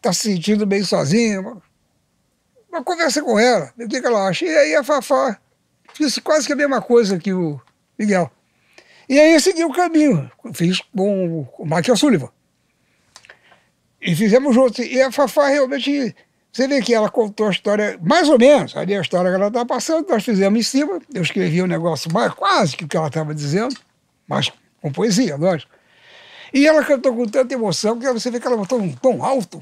tá se sentindo bem sozinho. Uma conversa com ela, o que ela acha. E aí a Fafá fiz quase que a mesma coisa que o Miguel. E aí eu segui o caminho, fiz com o Michael Sullivan. E fizemos juntos. E a Fafá realmente. Você vê que ela contou a história, mais ou menos, ali a história que ela estava tá passando, nós fizemos em cima. Eu escrevi um negócio mais, quase que o que ela estava dizendo, mas com poesia, lógico. E ela cantou com tanta emoção que você vê que ela botou um tom alto.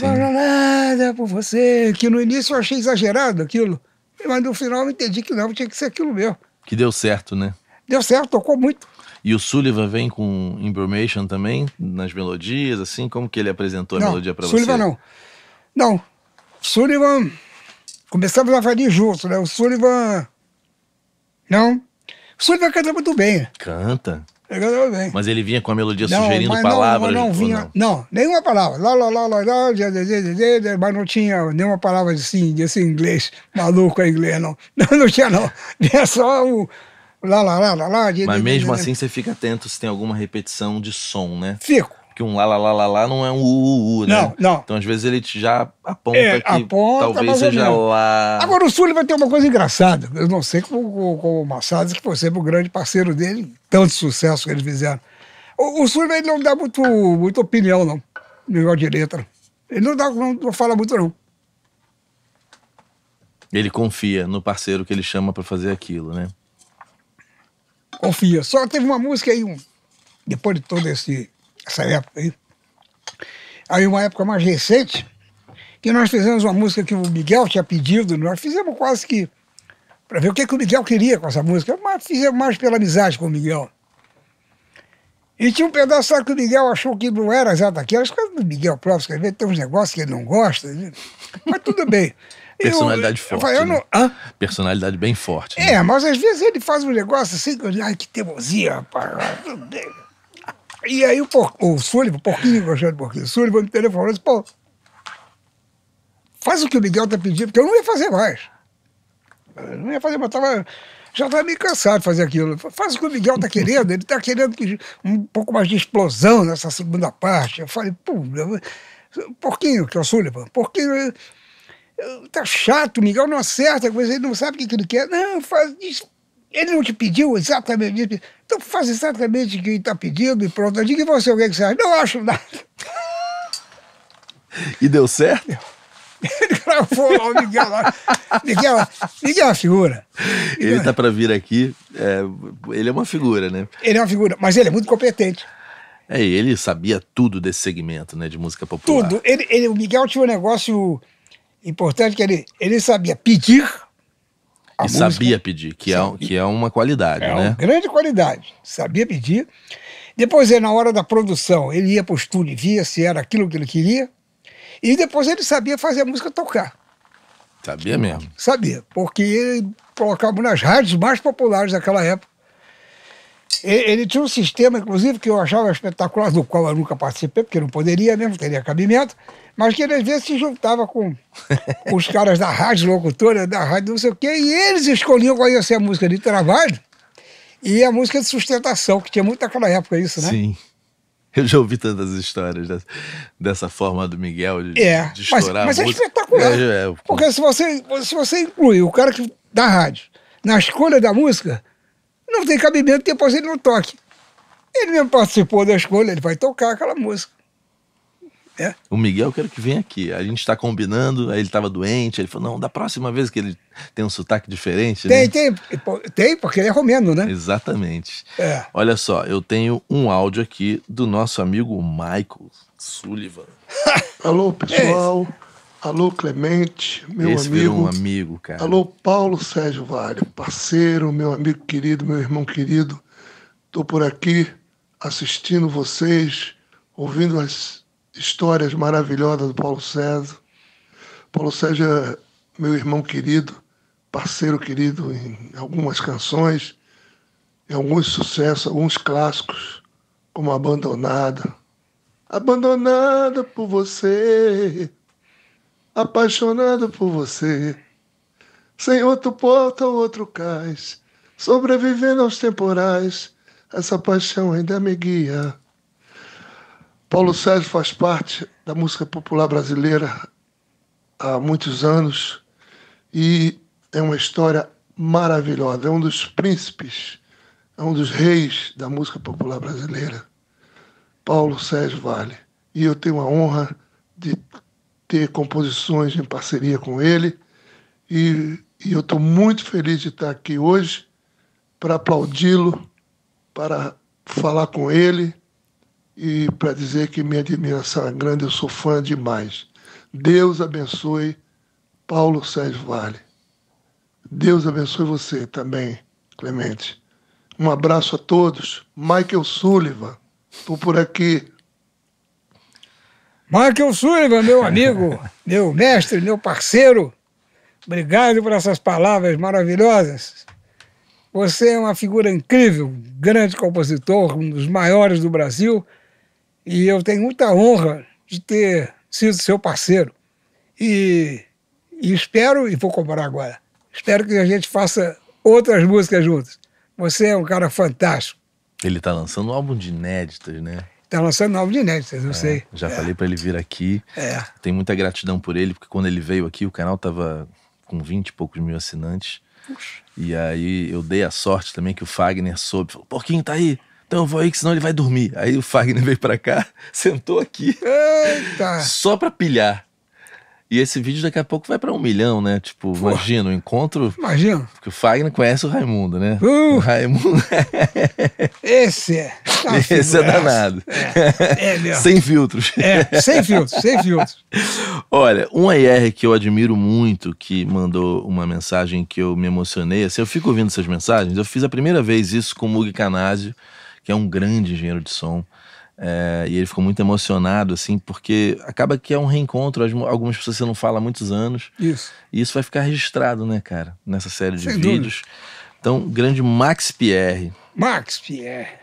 nada ah, por você, que no início eu achei exagerado aquilo, mas no final eu entendi que não, tinha que ser aquilo mesmo. Que deu certo, né? Deu certo, tocou muito. E o Sullivan vem com Information também, nas melodias, assim? Como que ele apresentou não, a melodia para você? Sullivan não. Não. Sullivan. Começamos a fazer junto, né? O Sullivan. Não. O Sullivan canta muito bem. Canta? Ele canta muito bem. Mas ele vinha com a melodia não, sugerindo palavras? Não, não vinha. Não? não? nenhuma palavra. Lá, lá, lá, lá, lá, lá, lá, lá, lá, mas não tinha nenhuma palavra assim, desse inglês maluco é inglês, não. Não, não tinha, não. Vinha só o Lá, lá, lá, lá, lá. Mas mesmo assim você fica atento se tem alguma repetição de som, né? Fico. Porque um lá, lá, lá, lá, lá não é um u, u, u né? Não, não. Então às vezes ele já aponta é, que aponta, talvez seja lá. Agora o Sully vai ter uma coisa engraçada. Eu não sei como, como o Massadas, que foi sempre é o um grande parceiro dele, tanto sucesso que eles fizeram. O, o Sullivan não dá muito, muita opinião, não, no negócio de letra. Ele não, dá, não, não fala muito, não. Ele confia no parceiro que ele chama para fazer aquilo, né? confia. Só teve uma música aí, um, depois de toda essa época aí. Aí uma época mais recente, que nós fizemos uma música que o Miguel tinha pedido, nós fizemos quase que para ver o que, que o Miguel queria com essa música, mas fizemos mais pela amizade com o Miguel. E tinha um pedaço lá que o Miguel achou que não era exato aquilo. As coisas do Miguel próprio, às vezes tem uns negócios que ele não gosta, né? mas tudo bem. Personalidade eu, forte. Eu, eu né? não, Personalidade bem forte. Né? É, né? mas às vezes ele faz um negócio assim, que eu ai, que teimosia, rapaz. E aí o, por, o Sullivan, porquinho, gostando do porquinho, o Sullivan me telefonou e disse, assim, pô, faz o que o Miguel tá pedindo, porque eu não ia fazer mais. Eu não ia fazer, mas tava, já tava meio cansado de fazer aquilo. Faz o que o Miguel tá querendo, ele tá querendo que, um pouco mais de explosão nessa segunda parte. Eu falei, pô, porquinho, que é o Sullivan, porquinho tá chato, Miguel não acerta, ele não sabe o que ele quer. Não, faz isso. Ele não te pediu exatamente isso. Então faz exatamente o que ele está pedindo e pronto. Diga você o que, é que você acha. Não acho nada. E deu certo? Ele gravou lá o Miguel lá. Miguel, Miguel é uma figura. Miguel, ele é- tá para vir aqui. É, ele é uma figura, né? Ele é uma figura, mas ele é muito competente. É, ele sabia tudo desse segmento, né, de música popular. Tudo. Ele, ele o Miguel tinha um negócio importante que ele, ele sabia pedir. A e música. sabia pedir, que é sabia. é, que é uma qualidade, é né? Uma grande qualidade. Sabia pedir. Depois, na hora da produção, ele ia para o estúdio e via se era aquilo que ele queria. E depois ele sabia fazer a música tocar. Sabia mesmo? Sabia, porque ele colocava nas rádios mais populares daquela época ele tinha um sistema, inclusive, que eu achava espetacular, do qual eu nunca participei, porque não poderia mesmo, teria cabimento, mas que ele às vezes se juntava com os caras da rádio, locutora, da rádio não sei o quê, e eles escolhiam qual ia ser a música de trabalho e a música de sustentação, que tinha muito naquela época isso, né? Sim. Eu já ouvi tantas histórias dessa, dessa forma do Miguel de, é, de estourar mas, mas é espetacular. É, é, porque se você, se você incluir o cara que, da rádio na escolha da música, não tem cabimento que depois ele não toque. Ele mesmo participou da escolha, ele vai tocar aquela música. É. O Miguel, eu quero que venha aqui. A gente está combinando, aí ele estava doente, ele falou: não, da próxima vez que ele tem um sotaque diferente. Tem, né? tem, tem, porque ele é romeno, né? Exatamente. É. Olha só, eu tenho um áudio aqui do nosso amigo Michael Sullivan. Alô, pessoal. É Alô, Clemente, meu Esse amigo. um amigo, cara. Alô, Paulo Sérgio Vale, parceiro, meu amigo querido, meu irmão querido. Estou por aqui assistindo vocês, ouvindo as histórias maravilhosas do Paulo Sérgio. Paulo Sérgio é meu irmão querido, parceiro querido em algumas canções, em alguns sucessos, alguns clássicos, como Abandonada. Abandonada por você apaixonado por você. Sem outro porta ou outro cais, sobrevivendo aos temporais, essa paixão ainda me guia. Paulo Sérgio faz parte da música popular brasileira há muitos anos e é uma história maravilhosa. É um dos príncipes, é um dos reis da música popular brasileira, Paulo Sérgio Vale. E eu tenho a honra de ter composições em parceria com ele. E, e eu estou muito feliz de estar aqui hoje para aplaudi-lo, para falar com ele e para dizer que minha admiração é grande, eu sou fã demais. Deus abençoe Paulo Sérgio Vale. Deus abençoe você também, Clemente. Um abraço a todos. Michael Sullivan, estou por aqui. Michael Sullivan, meu amigo, meu mestre, meu parceiro, obrigado por essas palavras maravilhosas. Você é uma figura incrível, grande compositor, um dos maiores do Brasil, e eu tenho muita honra de ter sido seu parceiro. E, e espero, e vou cobrar agora, espero que a gente faça outras músicas juntos. Você é um cara fantástico. Ele está lançando um álbum de inéditas, né? Tá lançando novos inéditas, não é, sei. Já é. falei para ele vir aqui. É. Tem muita gratidão por ele, porque quando ele veio aqui, o canal tava com 20 e poucos mil assinantes. Puxa. E aí eu dei a sorte também que o Fagner soube. Falou, Porquinho, tá aí. Então eu vou aí, que senão ele vai dormir. Aí o Fagner veio para cá, sentou aqui. Eita. Só pra pilhar. E esse vídeo daqui a pouco vai para um milhão, né? Tipo, imagina, o um encontro. Imagina. Porque o Fagner conhece o Raimundo, né? Uh, o Raimundo. esse é. Tá esse é danado. É, é mesmo. Sem filtros. É, sem filtros, sem filtros. Olha, um IR que eu admiro muito, que mandou uma mensagem que eu me emocionei. Assim, eu fico ouvindo essas mensagens. Eu fiz a primeira vez isso com o Mug Canásio, que é um grande engenheiro de som. É, e ele ficou muito emocionado, assim, porque acaba que é um reencontro. Algumas pessoas você não fala há muitos anos. Isso. E isso vai ficar registrado, né, cara? Nessa série de vídeos. Então, grande Max Pierre. Max Pierre.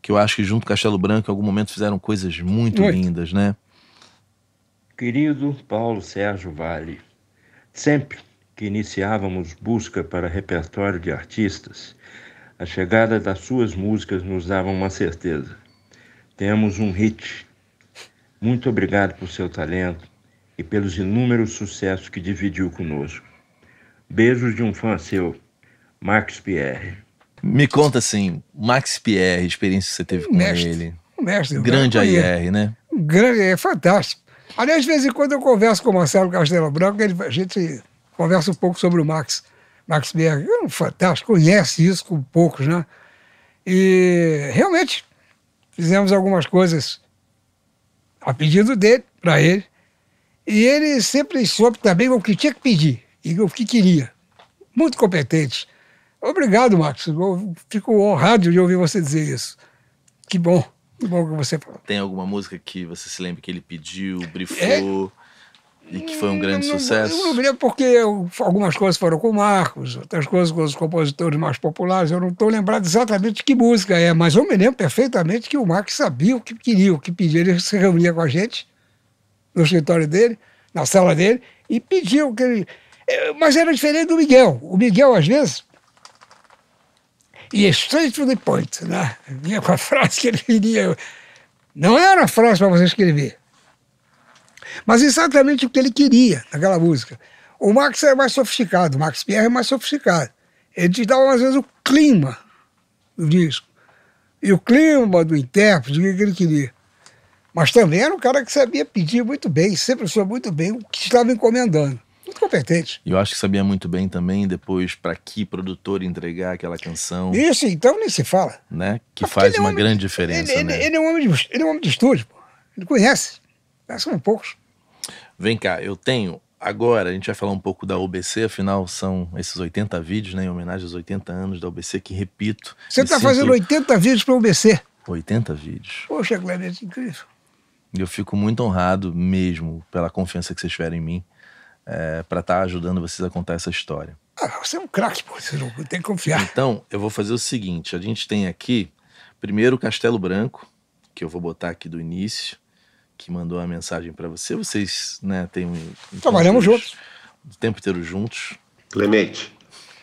Que eu acho que junto com Castelo Branco, em algum momento, fizeram coisas muito, muito. lindas, né? Querido Paulo Sérgio Vale, sempre que iniciávamos busca para repertório de artistas, a chegada das suas músicas nos dava uma certeza temos um hit. Muito obrigado por seu talento e pelos inúmeros sucessos que dividiu conosco. Beijos de um fã seu, Max Pierre. Me conta assim, Max Pierre, a experiência que você teve com mestre, ele. Mestre, grande AIR, né? Grande, é fantástico. Aliás, de vez em quando eu converso com o Marcelo Castelo Branco, ele, a gente conversa um pouco sobre o Max. Max Pierre é um fantástico, conhece isso com poucos, né? E realmente fizemos algumas coisas a pedido dele, para ele. E ele sempre soube também o que tinha que pedir e o que queria. Muito competente. Obrigado, Marcos. Eu fico honrado de ouvir você dizer isso. Que bom. Que bom que você falou. Tem alguma música que você se lembra que ele pediu, é, brifou? E que foi um grande hum, não, sucesso? Eu não me lembro porque eu, algumas coisas foram com o Marcos, outras coisas com os compositores mais populares. Eu não estou lembrado exatamente de que música é, mas eu me lembro perfeitamente que o Marcos sabia o que queria, o que pedia. Ele se reunia com a gente no escritório dele, na sala dele, e pedia o que ele. Eh, mas era diferente do Miguel. O Miguel, às vezes, ia straight to the point, né? Vinha com a frase que ele queria. Não era a frase para você escrever. Mas exatamente o que ele queria naquela música. O Max é mais sofisticado, o Max Pierre é mais sofisticado. Ele te dava, às vezes, o clima do disco. E o clima do intérprete, o que ele queria. Mas também era um cara que sabia pedir muito bem, sempre soube muito bem o que estava encomendando. Muito competente. E eu acho que sabia muito bem também depois para que produtor entregar aquela canção. Isso, então, nem se fala. Né? Que Mas faz é uma é grande de, diferença, ele, né? Ele, ele, é um homem de, ele é um homem de estúdio, pô. Ele conhece. um poucos. Vem cá, eu tenho. Agora a gente vai falar um pouco da OBC, afinal são esses 80 vídeos, né, em homenagem aos 80 anos da OBC, que repito. Você está fazendo 80 vídeos para a OBC? 80 vídeos. Poxa, é incrível. Eu fico muito honrado mesmo pela confiança que vocês tiveram em mim é, para estar tá ajudando vocês a contar essa história. Ah, você é um craque, pô, você não tem que confiar. Então, eu vou fazer o seguinte: a gente tem aqui, primeiro, o Castelo Branco, que eu vou botar aqui do início que mandou a mensagem para você. Vocês, né, têm Trabalhamos juntos. O tempo inteiro juntos. Clemente,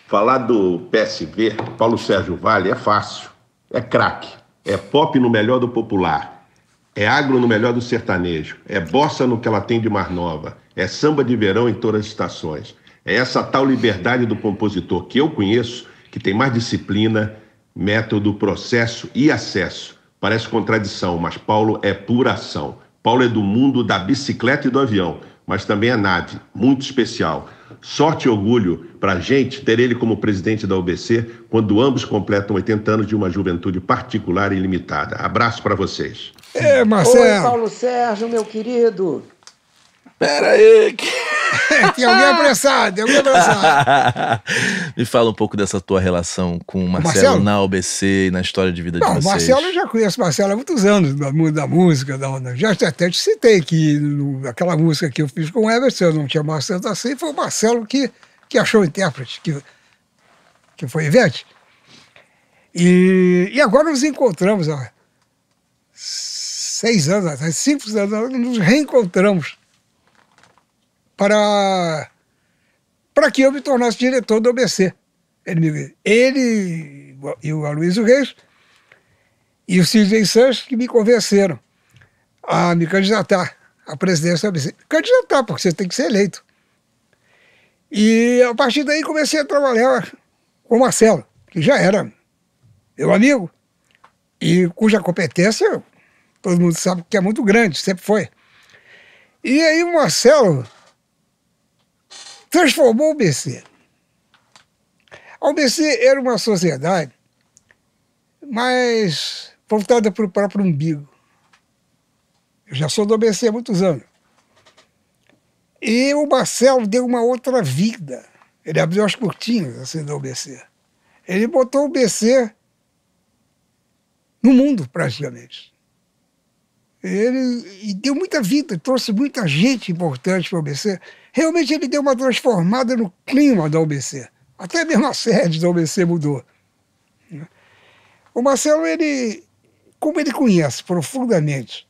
falar do PSV, Paulo Sérgio Vale, é fácil. É craque. É pop no melhor do popular. É agro no melhor do sertanejo. É bossa no que ela tem de mar nova. É samba de verão em todas as estações. É essa tal liberdade do compositor que eu conheço, que tem mais disciplina, método, processo e acesso. Parece contradição, mas Paulo é pura ação. Paulo é do mundo da bicicleta e do avião, mas também é nave, muito especial. Sorte e orgulho para a gente ter ele como presidente da OBC quando ambos completam 80 anos de uma juventude particular e ilimitada. Abraço para vocês. É, Marcelo. Oi, Paulo Sérgio, meu querido. Pera aí! Que... tem alguém apressado, tem alguém apressado. Me fala um pouco dessa tua relação com o Marcelo, Marcelo? na OBC e na história de vida Não, de vocês. Marcelo, eu já conheço Marcelo há muitos anos, da, da música. Da, já até te citei que no, aquela música que eu fiz com o Everson, eu não tinha Marcelo assim, foi o Marcelo que, que achou o intérprete, que, que foi Ivete. E, e agora nos encontramos, ó, seis anos atrás, cinco anos atrás, nos reencontramos para, para que eu me tornasse diretor do OBC. Ele, me, ele e o Aloysio Reis e o Sidney Sanches que me convenceram a me candidatar à presidência do OBC. Candidatar, porque você tem que ser eleito. E a partir daí comecei a trabalhar com o Marcelo, que já era meu amigo, e cuja competência todo mundo sabe que é muito grande, sempre foi. E aí o Marcelo transformou o BC. A OBC era uma sociedade mais voltada para o próprio umbigo. Eu já sou do OBC há muitos anos. E o Marcelo deu uma outra vida. Ele abriu as cortinas assim, do UBC. Ele botou o BC no mundo, praticamente. Ele e deu muita vida, trouxe muita gente importante para o BC realmente ele deu uma transformada no clima da UBC. Até mesmo a sede da UBC mudou. O Marcelo, ele, como ele conhece profundamente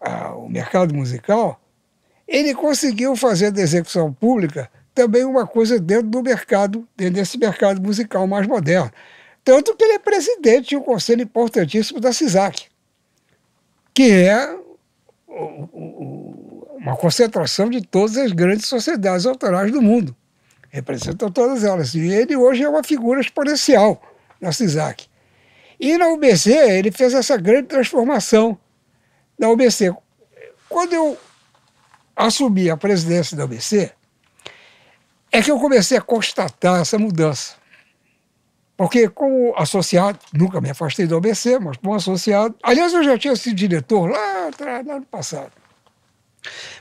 a, ah, o mercado musical, ele conseguiu fazer da execução pública também uma coisa dentro do mercado, dentro desse mercado musical mais moderno. Tanto que ele é presidente de um conselho importantíssimo da CISAC, que é o uma concentração de todas as grandes sociedades autorais do mundo. Representam todas elas. E ele hoje é uma figura exponencial na CISAC. E na UBC ele fez essa grande transformação da UBC. Quando eu assumi a presidência da UBC, é que eu comecei a constatar essa mudança. Porque, como associado, nunca me afastei da UBC, mas como associado. Aliás, eu já tinha sido diretor lá atrás, ano passado.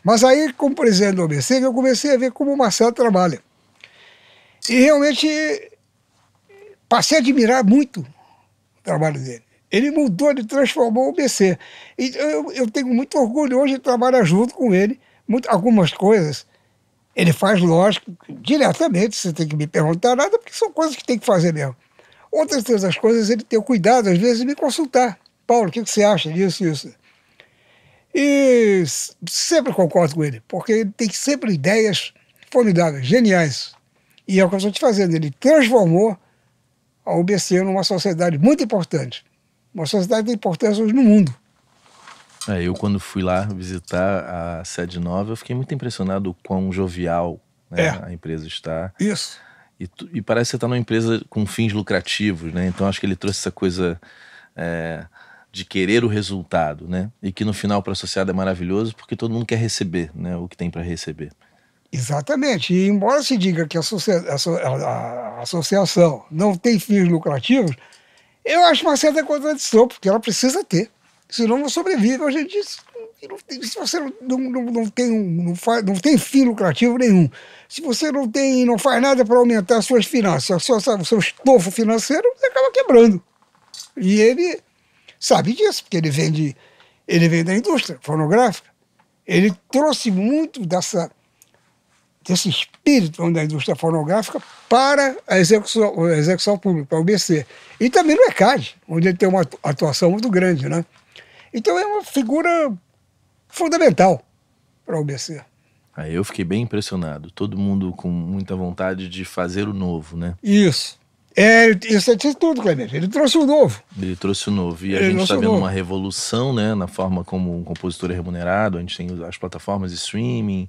Mas aí, como presidente do OBC, eu comecei a ver como o Marcelo trabalha. E realmente passei a admirar muito o trabalho dele. Ele mudou, ele transformou o OBC E eu, eu tenho muito orgulho hoje de trabalhar junto com ele. Muito, algumas coisas ele faz, lógico, diretamente, você tem que me perguntar nada, porque são coisas que tem que fazer mesmo. Outras coisas ele tem o cuidado, às vezes, de me consultar. Paulo, o que, que você acha disso, isso? E sempre concordo com ele, porque ele tem sempre ideias formidáveis, geniais. E é o que eu estou te fazendo, ele transformou a UBC numa sociedade muito importante. Uma sociedade de importância hoje no mundo. É, eu, quando fui lá visitar a sede nova, eu fiquei muito impressionado com quão jovial né, é. a empresa está. Isso. E, e parece que você está numa empresa com fins lucrativos, né? Então acho que ele trouxe essa coisa. É, de querer o resultado, né? E que no final para a sociedade é maravilhoso porque todo mundo quer receber, né? O que tem para receber. Exatamente. E embora se diga que a, a, associação não tem fins lucrativos, eu acho uma certa contradição, porque ela precisa ter. Senão não sobrevive. Hoje em dia, se você não, não, não, tem, não, faz, não tem fim lucrativo nenhum, se você não tem não faz nada para aumentar suas finanças, o seu, seu estofo financeiro, você acaba quebrando. E ele sabe disso, porque ele vem, de, ele vem da indústria fonográfica. Ele trouxe muito dessa, desse espírito da indústria fonográfica para a execução, a execução pública, para o BC. E também no ECAD, onde ele tem uma atuação muito grande. Né? Então é uma figura fundamental para o BC. Aí eu fiquei bem impressionado. Todo mundo com muita vontade de fazer o novo, né? Isso. É, isso é tudo, Clemente. Ele trouxe o novo. Ele trouxe o novo. E a Ele gente está vendo uma revolução, né? Na forma como um compositor é remunerado. A gente tem as plataformas de streaming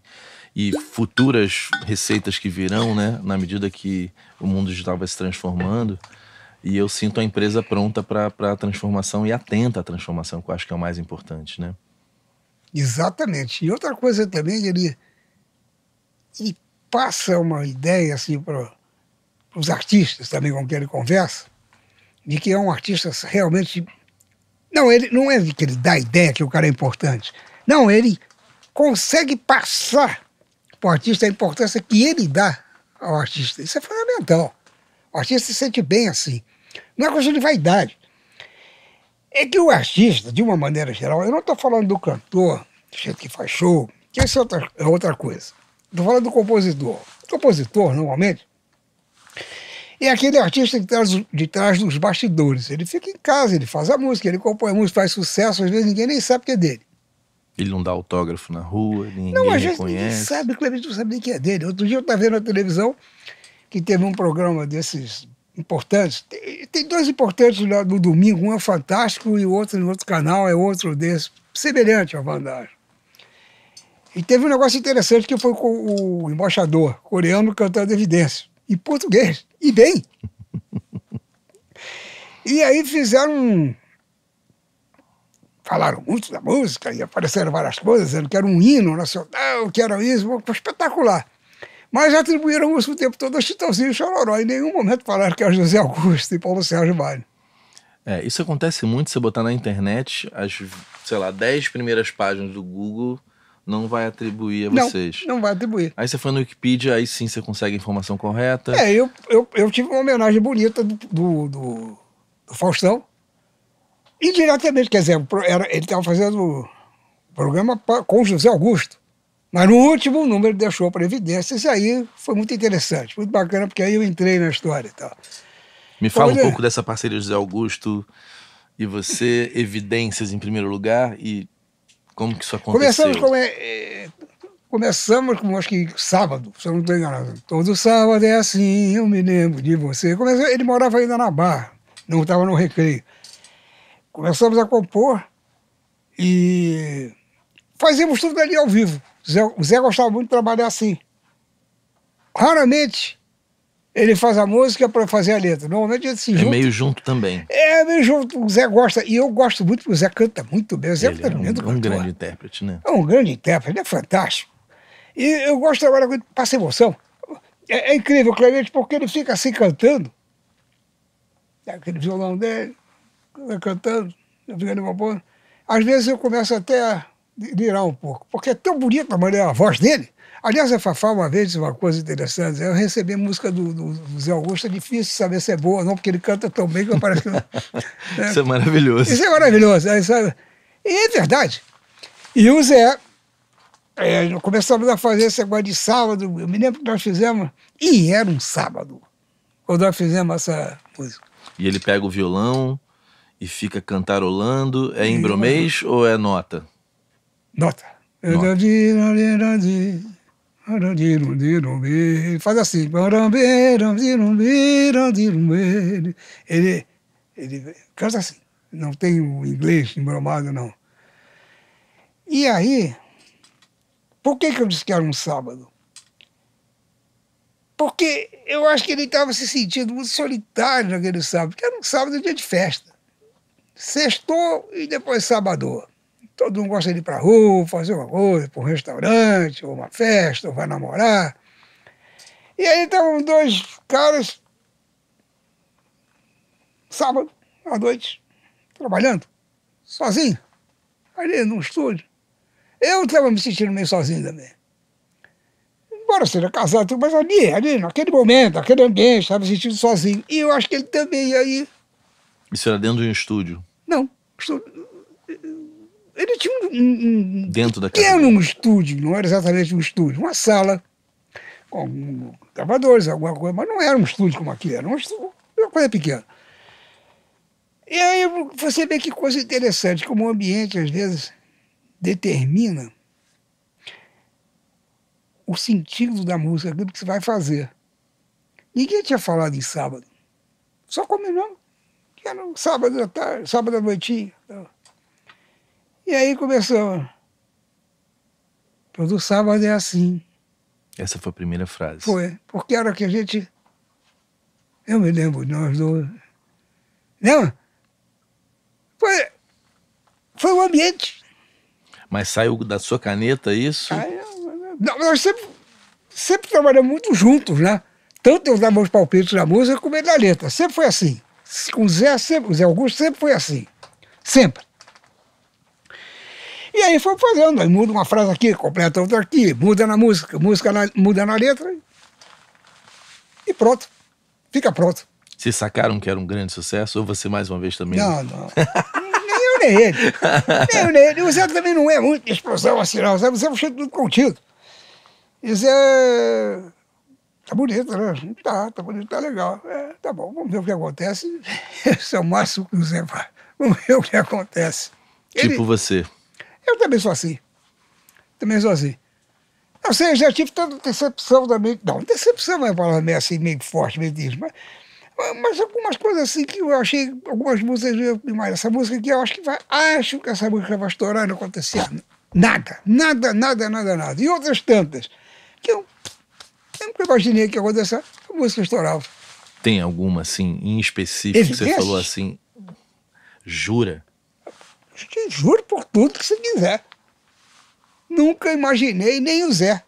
e futuras receitas que virão, né? Na medida que o mundo digital vai se transformando. E eu sinto a empresa pronta para a transformação e atenta à transformação, que eu acho que é o mais importante, né? Exatamente. E outra coisa também, ele, ele passa uma ideia assim para para os artistas também com quem ele conversa, de que é um artista realmente. Não, ele não é que ele dá a ideia que o cara é importante. Não, ele consegue passar para o artista a importância que ele dá ao artista. Isso é fundamental. O artista se sente bem assim. Não é coisa de vaidade. É que o artista, de uma maneira geral, eu não estou falando do cantor, do jeito que faz show, que isso é outra, é outra coisa. Estou falando do compositor. O compositor, normalmente, e aquele artista que está de trás dos bastidores. Ele fica em casa, ele faz a música, ele compõe a música, faz sucesso, às vezes ninguém nem sabe que é dele. Ele não dá autógrafo na rua, ninguém Não, às vezes ninguém sabe, não sabe nem que é dele. Outro dia eu estava vendo na televisão que teve um programa desses importantes. Tem, tem dois importantes lá no domingo, um é fantástico e o outro no outro canal é outro desse, semelhante ao Vandagem. E teve um negócio interessante que foi com o embaixador coreano cantando Evidência, e português. E bem. e aí fizeram. Falaram muito da música e apareceram várias coisas, dizendo que era um hino nacional, que era isso, foi espetacular. Mas atribuíram isso o tempo todo a Chitãozinho e Chororó. Em nenhum momento falaram que era é José Augusto e Paulo Sérgio Vale. É, isso acontece muito, você botar na internet as, sei lá, dez primeiras páginas do Google não vai atribuir a vocês. Não vai atribuir. Aí você foi no Wikipedia, aí sim você consegue a informação correta. É, eu, eu, eu tive uma homenagem bonita do, do, do, do Faustão. Indiretamente, quer dizer, era, ele estava fazendo programa pra, com José Augusto. Mas no último número deixou para evidência. Isso aí foi muito interessante, muito bacana, porque aí eu entrei na história e tal. Me fala um é. pouco dessa parceria José Augusto e você, evidências em primeiro lugar, e como que isso aconteceu? Começamos com, é, é, começamos com acho que sábado, se eu não estou enganado. Todo sábado é assim, eu me lembro de você. Começou, ele morava ainda na Barra, não estava no recreio. Começamos a compor e fazíamos tudo ali ao vivo. O Zé, o Zé gostava muito de trabalhar assim. Raramente ele faz a música para fazer a letra. Normalmente eles se é junta. É meio junto também. É meio junto. O Zé gosta. E eu gosto muito, porque o Zé canta muito bem. O Zé é ele é um, um grande intérprete, né? É um grande intérprete, ele é fantástico. E eu gosto agora quando passa emoção. É, é incrível o Clemente, porque ele fica assim cantando. É aquele violão dele, cantando, ficando uma boa. Às vezes eu começo até a lirar um pouco, porque é tão bonita a maneira, a voz dele Aliás, a Fafá uma vez disse uma coisa interessante. Eu recebi música do, do, Zé Augusto, é difícil saber se é boa ou não, porque ele canta tão bem que parece que não. é, isso é maravilhoso. Isso é maravilhoso. É, E é verdade. E o Zé, é, começamos a fazer esse negócio de sábado. Eu me lembro que nós fizemos, e era um sábado, quando nós fizemos essa música. E ele pega o violão e fica cantarolando. É em bromês ou é nota? Nota. nota. Ele faz assim. Ele, ele canta assim. Não tem o inglês embromado, não. E aí, por que, que eu disse que era um sábado? Porque eu acho que ele estava se sentindo muito solitário naquele sábado, porque era um sábado dia de festa. Sextou e depois sábado. Todo mundo gosta de ir para a rua, fazer uma coisa, para um restaurante, ou uma festa, ou vai namorar. E aí estavam então, dois caras, sábado à noite, trabalhando, sozinho, ali num estúdio. Eu estava me sentindo meio sozinho também. Embora seja casado, mas ali, ali, naquele momento, naquele ambiente, estava me sentindo sozinho. E eu acho que ele também aí. Isso era dentro de um estúdio? Não, estúdio, ele tinha um, um, um dentro da um estúdio, não era exatamente um estúdio, uma sala com gravadores, alguma coisa, mas não era um estúdio como aqui, era um estúdio, uma coisa pequena. E aí você vê que coisa interessante, como o ambiente às vezes determina o sentido da música, aquilo que você vai fazer. Ninguém tinha falado em sábado. Só combinamos que era um sábado à tarde, sábado à noitinha. Então. E aí começou. Todo sábado é assim. Essa foi a primeira frase. Foi, porque era que a gente. Eu me lembro, nós dois. Lembra? Foi, foi o ambiente. Mas saiu da sua caneta isso? não, nós sempre, sempre trabalhamos muito juntos, né? Tanto eu dava os palpites da música como ele da letra. Sempre foi assim. Com o Zé, sempre, o Zé Augusto sempre foi assim. Sempre. E aí foi fazendo, aí muda uma frase aqui, completa outra aqui, muda na música, música na, muda na letra e pronto. Fica pronto. Vocês sacaram que era um grande sucesso ou você mais uma vez também? Não, não. nem eu, nem ele. nem eu, nem ele. O Zé também não é muito de explosão assim, não. O Zé é um cheio tudo contido. E Zé... Tá bonito, né? Tá, tá bonito, tá legal. É, tá bom, vamos ver o que acontece. Esse é o máximo que o Zé faz. Vamos ver o que acontece. Tipo ele... Tipo você. Eu também sou assim. Também sou assim. sei, eu já tive tanta decepção também. Não, decepção é uma palavra meio assim, meio forte, meio disso, mas, mas algumas coisas assim que eu achei, algumas músicas, mas essa música aqui eu acho que vai, acho que essa música vai estourar, não acontecer nada, nada, nada, nada, nada. E outras tantas, que eu, nunca imaginei que acontecer, a música estourava. Tem alguma, assim, em específico, Evidências? que você falou assim, jura? Te juro por tudo que você quiser. Nunca imaginei, nem o Zé.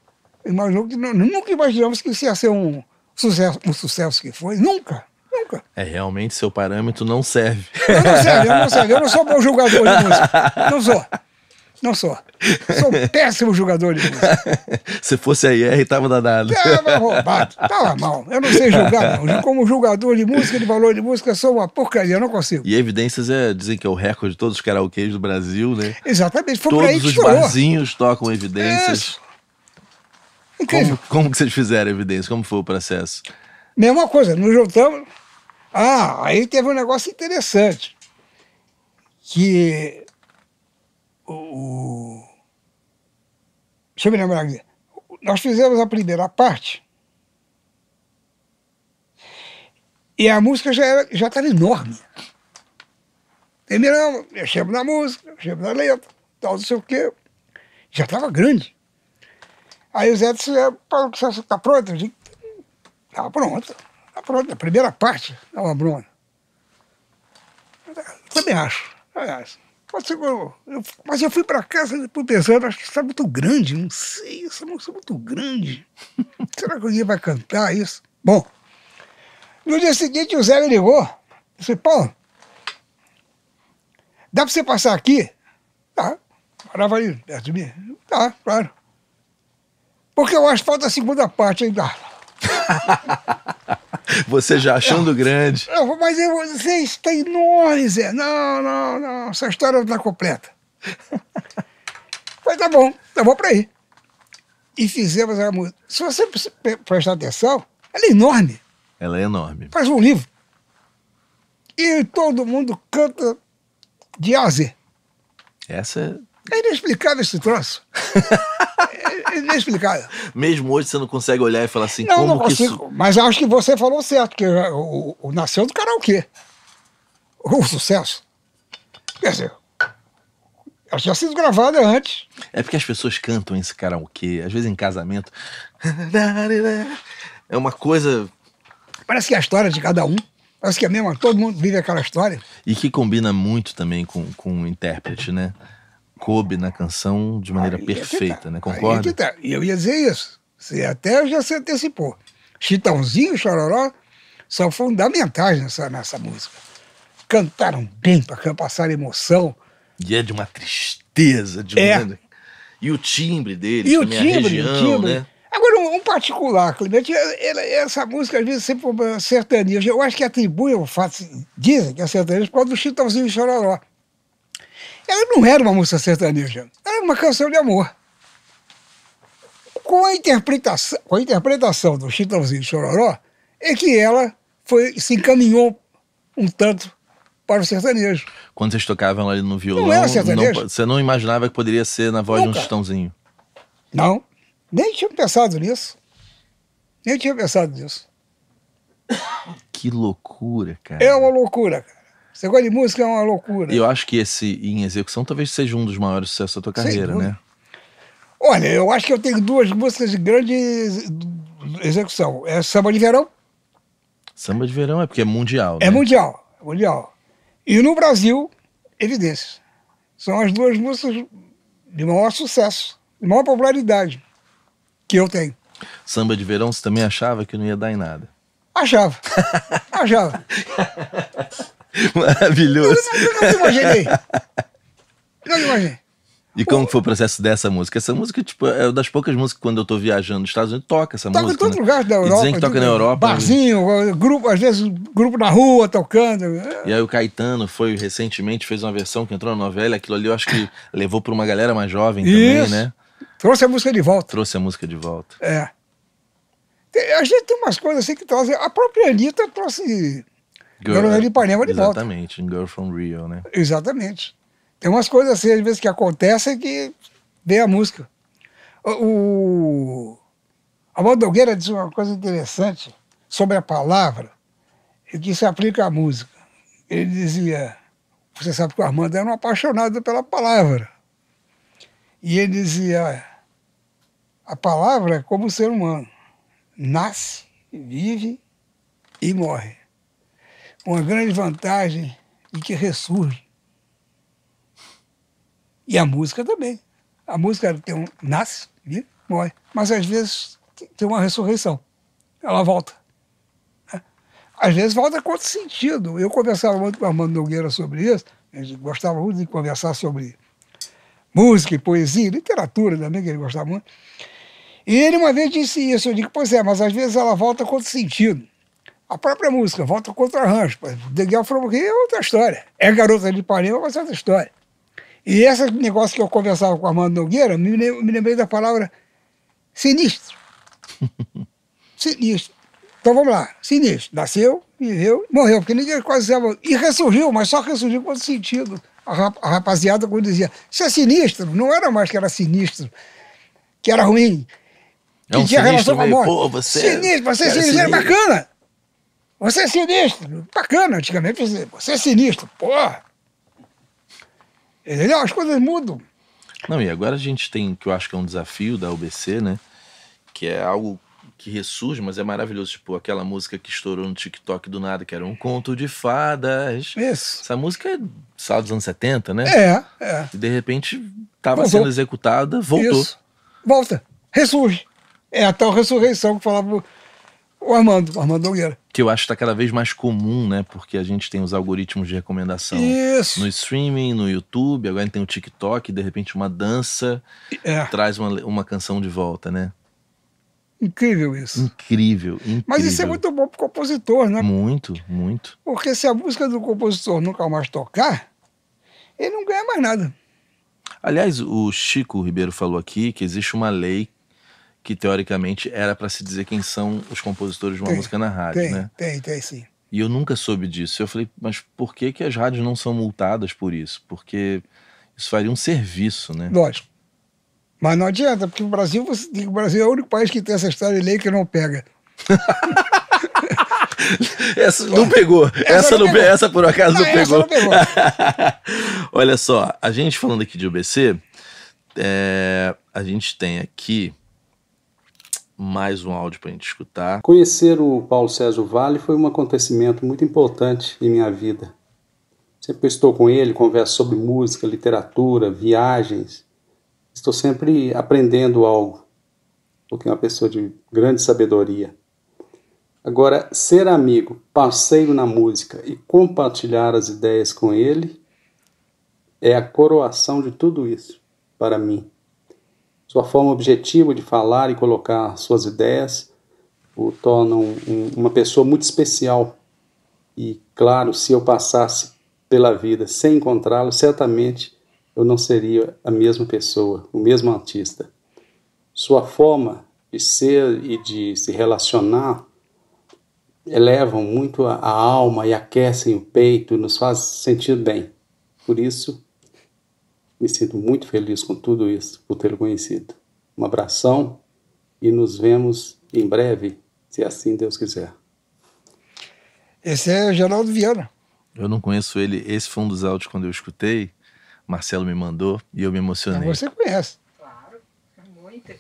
Imaginou que, nunca imaginamos que isso ia ser um sucesso, um sucesso que foi. Nunca, nunca. É, realmente seu parâmetro não serve. Eu não serve, eu não serve. Eu não sou bom jogador de música. Não sou. Não sou. Sou um péssimo jogador de música. Se fosse a IR, tava danado. Tava roubado, tava mal. Eu não sei jogar, não. Como jogador de música, de valor de música, sou uma porcaria, eu não consigo. E Evidências é, dizem que é o recorde de todos os karaokês do Brasil, né? Exatamente. Foi todos os estourou. barzinhos tocam Evidências. É... Incrível. Como, como que vocês fizeram Evidências? Como foi o processo? Mesma coisa, nos juntamos. Ah, aí teve um negócio interessante. Que o, deixa eu me lembrar aqui. Nós fizemos a primeira parte. E a música já já estava enorme. Terminamos, mexemos na música, mexemos na letra, tal, não sei o quê. Já estava grande. Aí o Zé disse, Paulo, é, que está pronto? estava tá pronto. Está pronto. A primeira parte estava pronta. Também acho, também acho. Mas eu fui para casa depois pensando, acho que isso está muito grande, não sei, isso é muito é grande. Será que alguém vai cantar isso? Bom, no dia seguinte o Zé me ligou. Eu falei, Paulo, dá para você passar aqui? Tá, Parava ali perto de mim. Tá, claro. Porque eu acho que falta a segunda parte ainda. Você já achando grande. mas você está enorme, Zé. Não, não, não. Essa história não está completa. Mas tá bom, tá bom para aí. E fizemos a música. Se você prestar atenção, ela é enorme. Ela é enorme. Faz um livro. E todo mundo canta de aze. Essa é. É inexplicável esse troço. É inexplicável. Mesmo hoje você não consegue olhar e falar assim, não, como não consigo, que isso... Mas acho que você falou certo, que o, o, o nasceu do karaokê. O sucesso. Quer dizer, ela tinha sido gravada antes. É porque as pessoas cantam esse karaokê, às vezes em casamento. É uma coisa. Parece que é a história de cada um. Parece que é mesmo, todo mundo vive aquela história. E que combina muito também com, com o intérprete, né? coube na canção de maneira aí é tá. perfeita, tá. né? É Concorda? Tá. E eu ia dizer isso. Você até já se antecipou. Chitãozinho e Chororó são fundamentais nessa, nessa música. Cantaram bem para passar emoção. E é de uma tristeza, de é. uma... E o timbre dele, e o timbre, região, o timbre. né? Agora, um, um particular, Clemente, essa música às vezes sempre foi sertaneja. Eu acho que atribui o fato, dizem que é sertaneja por causa do Chitãozinho e Chororó. Ela não era uma música sertaneja, era uma canção de amor. Com a interpretação, com a interpretação do Chitãozinho Chororó, é que ela foi, se encaminhou um tanto para o sertanejo. Quando vocês tocavam ali no violão, não era sertanejo. Não, você não imaginava que poderia ser na voz Nunca. de um Chitãozinho? Não, nem tinha pensado nisso. Nem tinha pensado nisso. Que loucura, cara. É uma loucura, cara. Você gosta de música, é uma loucura. Eu acho que esse Em Execução talvez seja um dos maiores sucessos da tua carreira, né? Olha, eu acho que eu tenho duas músicas de grande execução. É Samba de Verão. Samba de Verão é porque é mundial, é né? É mundial, mundial. E no Brasil, Evidências. São as duas músicas de maior sucesso, de maior popularidade que eu tenho. Samba de Verão, você também achava que não ia dar em nada? Achava. achava. Maravilhoso. Eu não, eu não imaginei. Eu não imaginei. E como foi o processo dessa música? Essa música, tipo, é das poucas músicas que quando eu tô viajando nos Estados Unidos, toca essa toca música. Toca em todo né? lugar da Europa. E dizem que toca na Europa. Né? Barzinho, grupo, às vezes grupo na rua tocando. E aí o Caetano foi recentemente, fez uma versão que entrou na novela, aquilo ali eu acho que levou pra uma galera mais jovem Isso. também, né? Trouxe a música de volta. Trouxe a música de volta. É. a gente tem umas coisas assim que trazem. A própria Anitta trouxe Girl, Garoto de Ipanema de volta. Exatamente, Girl from Rio, né? Exatamente. Tem umas coisas assim, às vezes, que acontecem que vem a música. O... A Valdogueira diz uma coisa interessante sobre a palavra e que se aplica à música. Ele dizia, você sabe que o Armando era um apaixonado pela palavra. E ele dizia, a palavra é como o ser humano, nasce, vive e morre uma grande vantagem de que ressurge. E a música também. A música tem um, nasce, vive, morre, mas às vezes tem uma ressurreição. Ela volta. Né? Às vezes volta com outro sentido. Eu conversava muito com Armando Nogueira sobre isso, a gente gostava muito de conversar sobre música e poesia, literatura também, que ele gostava muito. E ele uma vez disse isso, eu digo, pois é, mas às vezes ela volta com outro sentido. A própria música, volta contra arranjo. Miguel from Rio é outra história. É Garota de Ipanema, mas é outra história. E esse negócio que eu conversava com o Armando Nogueira, me, me lembrei da palavra sinistro. sinistro. Então vamos lá, sinistro. Nasceu, viveu, morreu, porque ninguém quase sabe. E ressurgiu, mas só ressurgiu com outro sentido. A, rap a rapaziada, quando dizia, você é sinistro, não era mais que era sinistro, que era ruim. Que é um tinha relação com a morte. Pô, você sinistro, você é sinistro, sinistro. bacana. Você é sinistro. Bacana, antigamente você, você é sinistro. Porra. Entendeu? As coisas mudam. Não, e agora a gente tem, que eu acho que é um desafio da UBC, né? Que é algo que ressurge, mas é maravilhoso. Tipo, aquela música que estourou no TikTok do nada, que era um conto de fadas. Isso. Essa música é só dos anos 70, né? É, é. E de repente estava sendo executada, voltou. Isso. Volta. Ressurge. É a tal ressurreição que falava o Armando, o Armando Nogueira. Que eu acho que está cada vez mais comum, né? Porque a gente tem os algoritmos de recomendação Isso. no streaming, no YouTube, agora a gente tem o TikTok, de repente uma dança é. traz uma, uma canção de volta, né? Incrível isso. Incrível, incrível. Mas isso é muito bom pro compositor, né? Muito, muito. Porque se a música do compositor nunca mais tocar, ele não ganha mais nada. Aliás, o Chico Ribeiro falou aqui que existe uma lei que teoricamente era para se dizer quem são os compositores de uma tem, música na rádio, tem, né? Tem, tem sim. E eu nunca soube disso. Eu falei, mas por que, que as rádios não são multadas por isso? Porque isso faria um serviço, né? Lógico. Mas não adianta, porque o Brasil, você, o Brasil é o único país que tem essa história de lei que não pega. essa não pegou. Essa, essa não, não pegou. essa por acaso não, não pegou. Não pegou. Olha só, a gente falando aqui de UBC, é, a gente tem aqui mais um áudio para a gente escutar. Conhecer o Paulo César Vale foi um acontecimento muito importante em minha vida. Sempre estou com ele, converso sobre música, literatura, viagens. Estou sempre aprendendo algo, porque é uma pessoa de grande sabedoria. Agora, ser amigo, parceiro na música e compartilhar as ideias com ele é a coroação de tudo isso para mim. Sua forma objetiva de falar e colocar suas ideias o tornam um, uma pessoa muito especial. E claro, se eu passasse pela vida sem encontrá-lo, certamente eu não seria a mesma pessoa, o mesmo artista. Sua forma de ser e de se relacionar elevam muito a, a alma e aquecem o peito, nos faz sentir bem. Por isso, me sinto muito feliz com tudo isso, por ter conhecido. Um abração e nos vemos em breve, se assim Deus quiser. Esse é Geraldo Viana. Eu não conheço ele. Esse foi um dos áudios quando eu escutei. Marcelo me mandou e eu me emocionei. você conhece. Claro, muito.